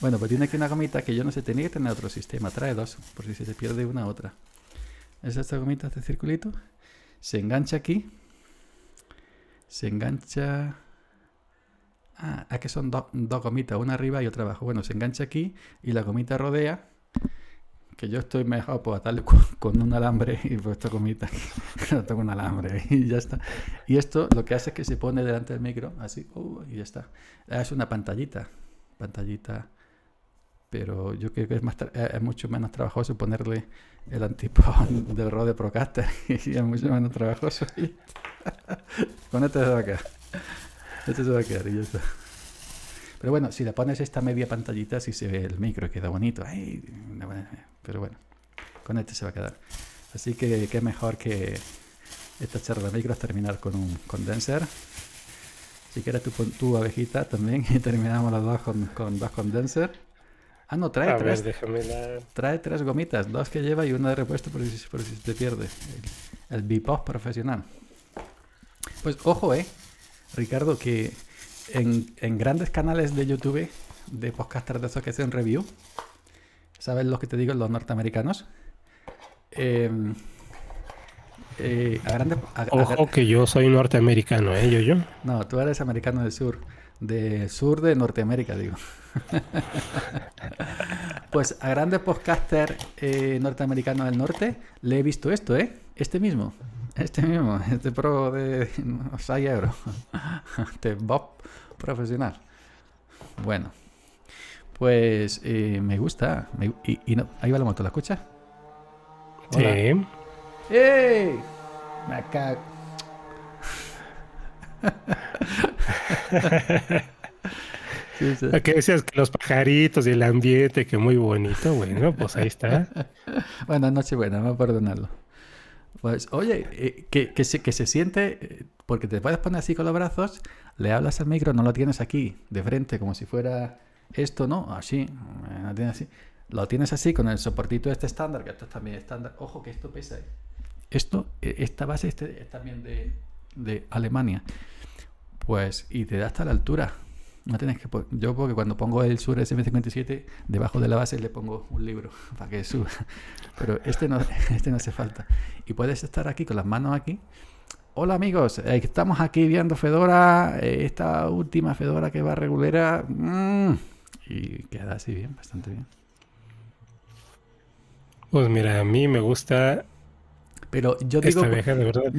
bueno, pues tiene aquí una gomita que yo no sé, tenía que tener otro sistema, trae dos, por si se pierde una otra. Es esta gomita, este circulito, se engancha aquí, se engancha... Ah, es que son dos gomitas, una arriba y otra abajo. Bueno, se engancha aquí y la gomita rodea que yo estoy mejor por pues, con, un alambre y puesto pues, comita, tengo un alambre y ya está. Y esto lo que hace es que se pone delante del micro, así, uh, y ya está. Ah, es una pantallita, pantallita, pero yo creo que es, eh, es mucho menos trabajoso ponerle el antipod del Rode Procaster y es mucho menos trabajoso. con este se va a quedar, este se va a quedar y ya está. Pero bueno, si le pones esta media pantallita, si se ve el micro, queda bonito. pero bueno, con este se va a quedar. Así que qué mejor que esta charla de micros terminar con un condenser. Si quieres tu, tu abejita también y terminamos las dos con, dos condenser. Ah, no, trae tres. Trae tres gomitas, dos que lleva y una de repuesto por si, por si te pierdes. El, el profesional. Pues ojo, eh, Ricardo, que en, grandes canales de YouTube, de podcasters de esos que hacen review, ¿sabes lo que te digo? Los norteamericanos. Em, eh, Ojo que yo soy norteamericano, ¿eh? Yo, yo. No, tú eres americano del sur. De sur de Norteamérica, digo. pues a grandes podcasters eh, norteamericanos del norte le he visto esto, ¿eh? Este mismo. Este mismo, este pro de 6 bro. Este Bob profesional. Bueno, pues eh, me gusta. y, no, ahí va la moto, ¿la escuchas? Sí. ¡Ey! Me cago. Sí, decías que los pajaritos y el ambiente, que muy bonito, bueno, pues ahí está. Buenas noches, buena, vamos a perdonarlo. Pues oye, eh, que, que, se, que se siente, eh, porque te puedes poner así con los brazos, le hablas al micro, no lo tienes aquí, de frente, como si fuera esto, ¿no? Así, lo eh, tienes así. Lo tienes así con el soportito este estándar, que esto es también estándar. Ojo que esto pesa. Esto, esta base este es también de, de Alemania. Pues, y te da hasta la altura. No tienes que. Yo, porque cuando pongo el Sur SM57, debajo de la base le pongo un libro para que suba. Pero este no, este no hace falta. Y puedes estar aquí con las manos aquí. Hola amigos, eh, estamos aquí viendo Fedora, eh, esta última Fedora que va regulera. Mm. y queda así bien, bastante bien. Pues mira, a mí me gusta pero yo digo,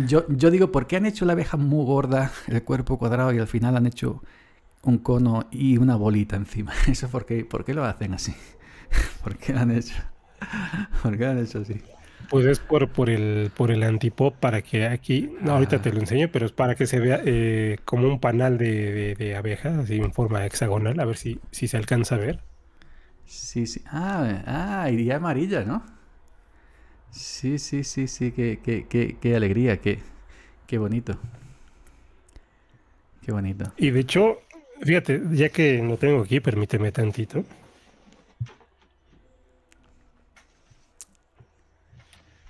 yo, yo, digo, ¿por qué han hecho la abeja muy gorda, el cuerpo cuadrado, y al final han hecho un cono y una bolita encima. ¿Eso por qué, por qué lo hacen así? ¿Por qué lo han hecho? ¿Por qué han hecho así? Pues es por, el, por el antipop para que aquí, no, ahorita ah. te lo enseño, pero es para que se vea eh, como un panal de, abejas, así en forma hexagonal, a ver si, si se alcanza a ver. Sí, sí. Ah, ah iría amarilla, ¿no? Sí, sí, sí, sí, qué, qué, alegría, qué, qué bonito. Qué bonito. Y de hecho, Fíjate, ya que no tengo aquí, permíteme tantito.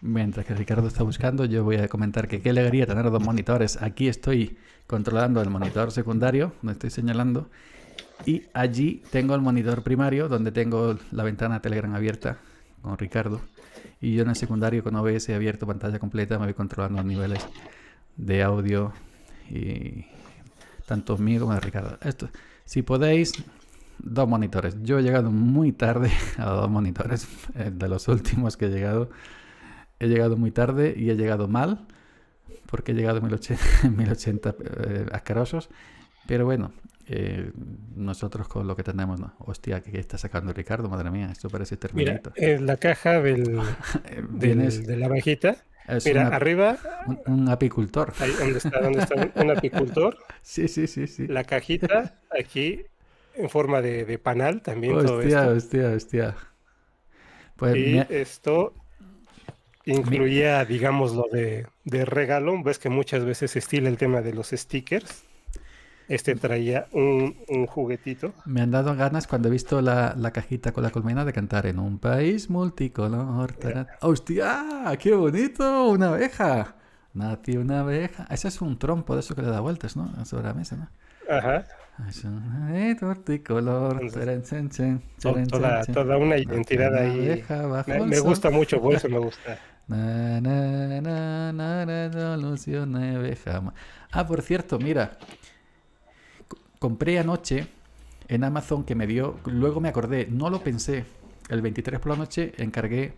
Mientras que Ricardo está buscando, yo voy a comentar que qué alegría tener dos monitores. Aquí estoy controlando el monitor secundario, donde estoy señalando, y allí tengo el monitor primario, donde tengo la ventana Telegram abierta con Ricardo. Y yo en el secundario con OBS abierto, pantalla completa, me voy controlando los niveles de audio y, tanto mío como de Ricardo. Esto, si podéis, dos monitores. Yo he llegado muy tarde a dos monitores, eh, de los últimos que he llegado. He llegado muy tarde y he llegado mal, porque he llegado en 1080, 1080 asquerosos. Pero bueno, eh, nosotros con lo que tenemos, no. Hostia, que está sacando Ricardo? Madre mía, esto parece terminito. Mira, la caja del, de la bajita Mira, arriba. Un, apicultor. Ahí, ¿dónde está? ¿Dónde está? Un apicultor. sí, sí, sí, sí. La cajita, aquí, en forma de, panal también. Oh, todo esto. hostia, hostia. Pues y esto incluía, digamos, lo de, de regalo. Ves que muchas veces se estila el tema de los stickers. Este traía un, juguetito. Me han dado ganas cuando he visto la, cajita con la colmena de cantar en un país multicolor. ¡Hostia! ¡Qué bonito! ¡Una abeja! Nati, una abeja. Ese es un trompo de eso que le da vueltas, ¿no? Sobre la mesa, ¿no? Ajá. Es un multicolor. Toda, toda, una identidad ahí. me, gusta mucho, por eso me gusta. Na, na, na, ah, por cierto, mira, compré anoche en Amazon que me dio, luego me acordé, no lo pensé, el 23 por la noche encargué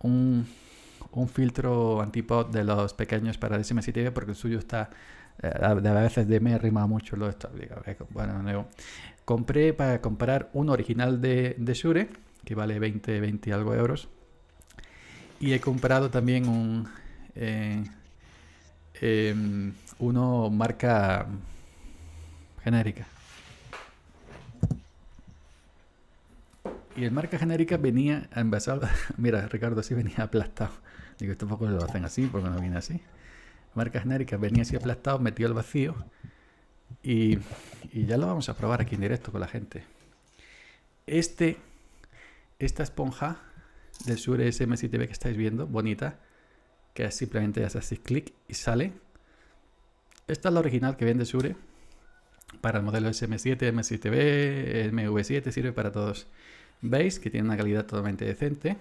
un, filtro antipod de los pequeños para el porque el suyo está eh, a veces de me rima mucho lo esto bueno compré para comprar un original de, de Shure que vale 20 20 algo euros y he comprado también un eh, em, uno marca genérica. Y el marca genérica venía envasada. Mira, Ricardo, así venía aplastado. Digo, estos pocos lo hacen así porque no viene así. Marca genérica venía así aplastado, metió el vacío. Y, ya lo vamos a probar aquí en directo con la gente. Este, esta esponja de Sure sm 7 que estáis viendo, bonita, que simplemente haces clic y sale. Esta es la original que vende Sure para el modelo SM7, M7B, MV7, sirve para todos. Veis que tiene una calidad totalmente decente.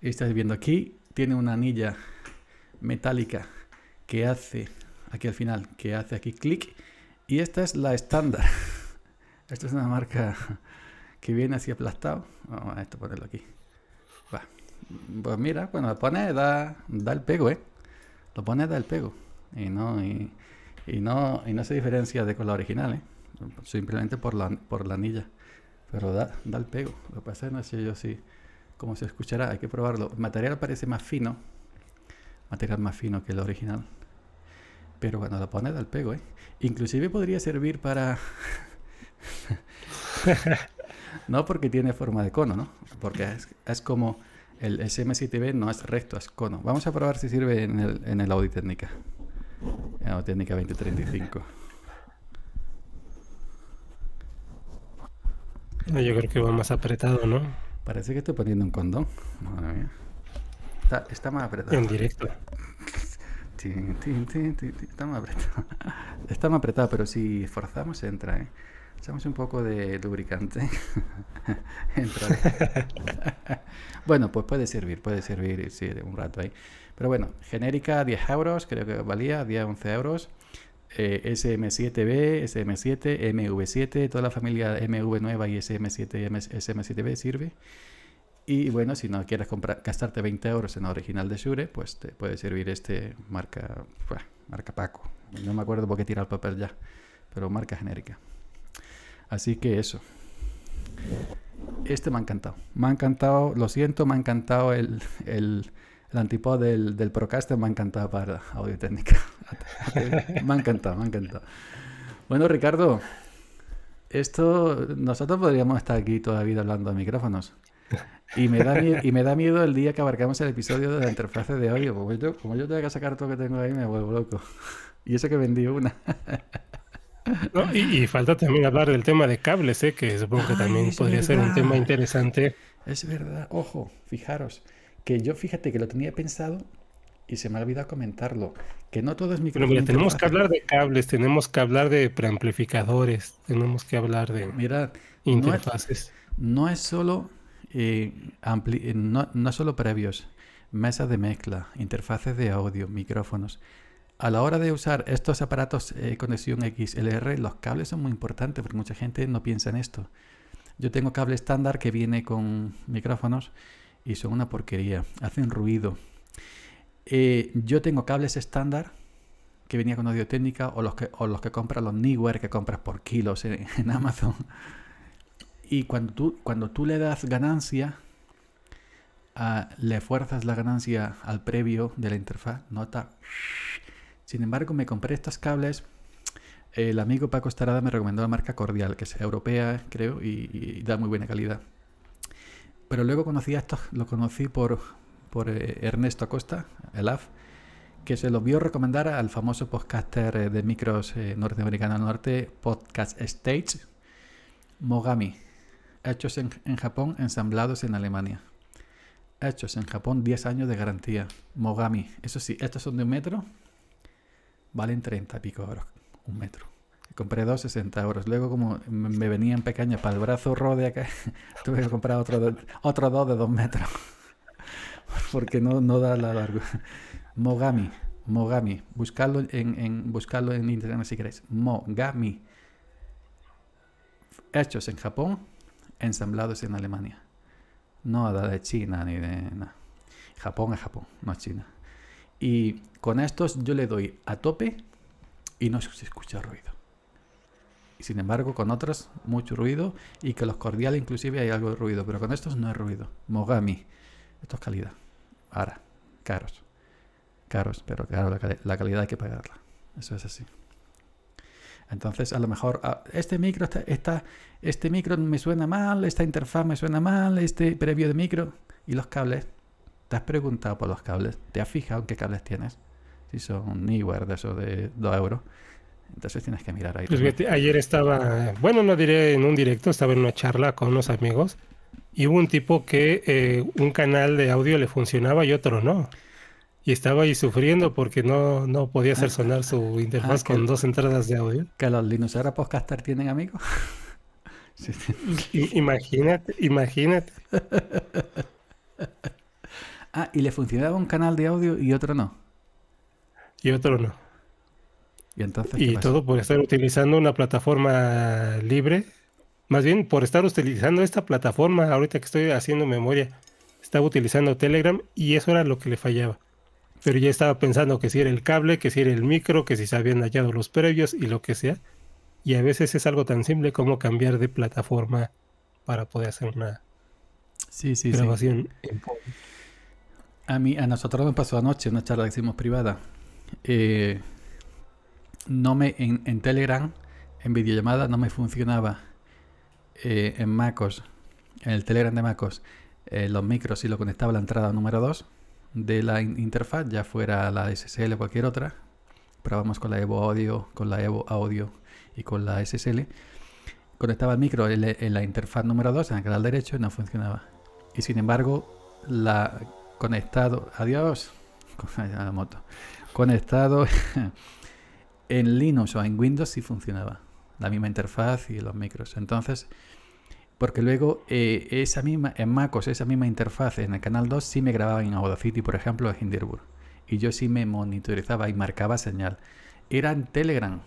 Estáis viendo aquí, tiene una anilla metálica que hace, aquí al final, que hace aquí clic. Y esta es la estándar. Esta es una marca que viene así aplastado. Vamos a esto ponerlo aquí. Pues mira, cuando lo pone da, da el pego, ¿eh? Lo pone da el pego. Y no, y y no, y no se diferencia de con la original, ¿eh? simplemente por la, por la anilla. Pero da, el pego. Lo que pasa es no sé yo si, como se escuchará, hay que probarlo. El material parece más fino, material más fino que el original. Pero bueno, lo pone, da el pego, ¿eh? Inclusive podría servir para... no porque tiene forma de cono, ¿no? Porque es, como el SM7B no es recto, es cono. Vamos a probar si sirve en el, en el Técnica. Ah, no, técnica 2035. yo creo que va más apretado, ¿no? Parece que estoy poniendo un condón. Está, más apretado. En directo. está más apretado. Está más apretado, pero si esforzamos entra, ¿eh? Echamos un poco de lubricante. bueno, pues puede servir, puede servir, sí, un rato ahí. Pero bueno, genérica 10 euros, creo que valía 10, 11 euros. SM7B, SM7, MV7, toda la familia MV 9 y SM7 SM7B sirve. Y bueno, si no quieres gastarte 20 euros en la original de Shure, pues te puede servir este marca, marca Paco. No me acuerdo por qué tira el papel ya, pero marca genérica. Así que eso. Este me ha encantado. Me ha encantado, lo siento, me ha encantado el el antipod del, del Procaster me ha encantado para audio técnica. me ha encantado, me ha encantado. Bueno, Ricardo, esto nosotros podríamos estar aquí toda vida hablando de micrófonos. Y me, da y me da miedo el día que abarcamos el episodio de la interfaz de audio. Como yo, como yo tengo que sacar todo lo que tengo ahí, me vuelvo loco. Y eso que vendí una. y, falta también hablar del tema de cables, ¿eh? que supongo que también podría ser un tema interesante. Es verdad, ojo, fijaros que yo fíjate que lo tenía pensado y se me ha olvidado comentarlo, que no todo es micrófono. tenemos que hablar de cables, tenemos que hablar de preamplificadores, tenemos que hablar de interfaces. No es, solo eh, eh, no, solo previos, mesas de mezcla, interfaces de audio, micrófonos. A la hora de usar estos aparatos eh, conexión XLR, los cables son muy importantes porque mucha gente no piensa en esto. Yo tengo cable estándar que viene con micrófonos y son una porquería, hacen ruido. Eh, yo tengo cables estándar que venía con audio técnica o los que, o los que compras, los Niware que compras por kilos en, Amazon. Y cuando tú, cuando tú le das ganancia, ah, le fuerzas la ganancia al previo de la interfaz, nota. Sin embargo, me compré estos cables. El amigo Paco Starada me recomendó la marca Cordial, que es europea, creo, y da muy buena calidad. Pero luego conocí a estos, lo conocí por, por eh, Ernesto Acosta, el AF, que se lo vio recomendar al famoso podcaster eh, de micros eh, norteamericano al norte, Podcast Stage, Mogami, hechos en, en, Japón, ensamblados en Alemania. Hechos en Japón, 10 años de garantía. Mogami, eso sí, estos son de un metro, valen 30 y pico euros, un metro compré dos 60 euros. Luego, como me venían pequeños para el brazo rode acá, tuve que comprar otro, otro dos de dos metros. Porque no, no da la larga. Mogami, Mogami. Buscadlo en, buscarlo en internet si queréis. Mogami. Hechos en Japón, ensamblados en Alemania. No de China ni de nada. Japón es Japón, no China. Y con estos yo le doy a tope y no se escucha ruido sin embargo con otros mucho ruido y que los cordiales inclusive hay algo de ruido, pero con estos no hay ruido. Mogami, esto es calidad. Ahora, caros. Caros, pero claro, la, calidad hay que pagarla. Eso es así. Entonces, a lo mejor ah, este micro está, este micro me suena mal, esta interfaz me suena mal, este previo de micro y los cables. ¿Te has preguntado por los cables? ¿Te has fijado en qué cables tienes? Si son Neewer de esos de 2 euros. Entonces tienes que mirar ahí. Pues ayer estaba, bueno, no diré en un directo, estaba en una charla con unos amigos y hubo un tipo que eh, un canal de audio le funcionaba y otro no. Y estaba ahí sufriendo porque no, no podía hacer sonar su ah, interfaz ah, con dos entradas de audio. ¿Que los Linux ahora podcaster tienen amigos? Imagínate, imagínate. ah, y le funcionaba un canal de audio y otro no. Y otro no. Y, todo por estar utilizando una plataforma libre. Más bien por estar utilizando esta plataforma, ahorita que estoy haciendo memoria, estaba utilizando Telegram y eso era lo que le fallaba. Pero ya estaba pensando que si era el cable, que si era el micro, que si se habían hallado los previos y lo que sea. Y a veces es algo tan simple como cambiar de plataforma para poder hacer una sí, sí, grabación a, mí, a nosotros nos pasó anoche una charla que hicimos privada. Eh, no me, en, Telegram, en videollamada, no me funcionaba eh, en MacOS, en el Telegram de MacOS, eh, los micros y lo conectaba a la entrada número 2 de la interfaz, ya fuera la SSL o cualquier otra. Probamos con la Evo Audio, con la Evo Audio y con la SSL. Conectaba el micro en, la interfaz número 2, en el canal derecho, y no funcionaba. Y sin embargo, la conectado. Adiós. la moto. Conectado. en Linux o en Windows sí funcionaba. La misma interfaz y los micros. Entonces, porque luego eh, esa misma, en MacOS, esa misma interfaz en el canal 2 sí me grababa en Audacity, por ejemplo, en Hinderburg. Y yo sí me monitorizaba y marcaba señal. Era en Telegram,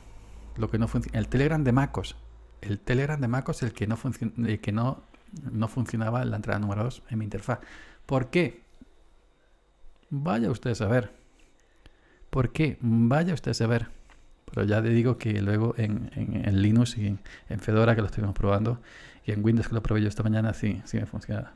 lo que no El Telegram de MacOS. El Telegram de MacOS el que no, el que no, no funcionaba en la entrada número 2 en mi interfaz. ¿Por qué? Vaya usted a ver ¿Por qué? Vaya usted a saber. Pero ya te digo que luego en, en, Linux y en Fedora, que lo estuvimos probando, y en Windows, que lo probé yo esta mañana, sí, sí me funcionaba.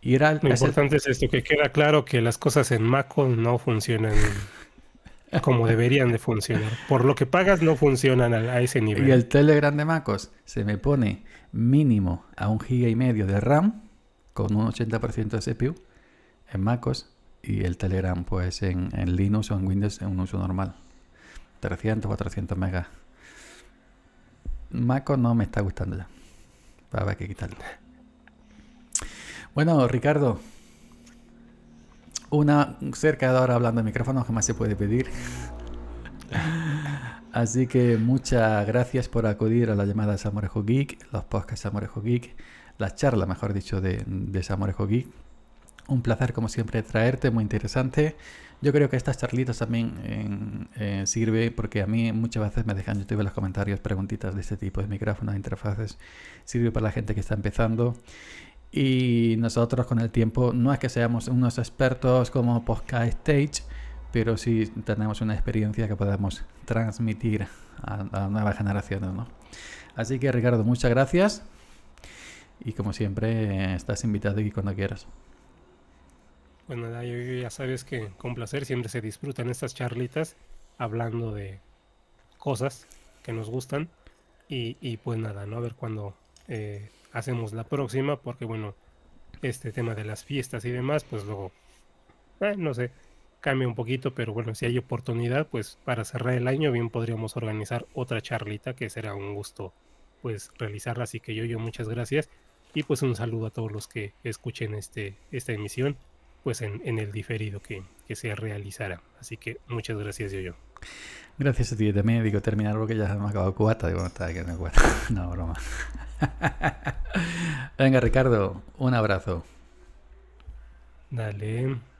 Y Lo importante es esto, que queda claro que las cosas en MacOS no funcionan como deberían de funcionar. Por lo que pagas no funcionan a, ese nivel. Y el Telegram de MacOS se me pone mínimo a un giga y medio de RAM con un 80% de CPU en MacOS y el Telegram pues en, en Linux o en Windows en un uso normal. 300, 400 megas. Maco no me está gustando ya. Va a haber que quitarlo. Bueno, Ricardo. Una cerca de hora hablando de micrófono jamás se puede pedir. Así que muchas gracias por acudir a la llamada de Samorejo Geek, los podcasts Samorejo Geek, la charla, mejor dicho, de, de Samorejo Geek un placer como siempre traerte, muy interesante. Yo creo que estas charlitas también eh, sirven porque a mí muchas veces me dejan YouTube en los comentarios preguntitas de este tipo de micrófonos, interfaces. Sirve para la gente que está empezando. Y nosotros con el tiempo no es que seamos unos expertos como Podcast Stage, pero sí tenemos una experiencia que podamos transmitir a, a nuevas generaciones. ¿no? Así que Ricardo, muchas gracias. Y como siempre, estás invitado aquí cuando quieras. Bueno, pues yo ya sabes que con placer siempre se disfrutan estas charlitas hablando de cosas que nos gustan. Y, pues nada, ¿no? A ver cuándo eh, hacemos la próxima, porque bueno, este tema de las fiestas y demás, pues luego, eh, no sé, cambia un poquito, pero bueno, si hay oportunidad, pues para cerrar el año bien podríamos organizar otra charlita que será un gusto pues realizarla. Así que yo, yo muchas gracias y pues un saludo a todos los que escuchen este, esta emisión pues en, en el diferido que, que, se realizara, Así que muchas gracias, yo, yo. Gracias a ti. También digo terminar porque ya hemos acabado cuarta Digo, no está que me acuerdo. No, broma. Venga, Ricardo, un abrazo. Dale.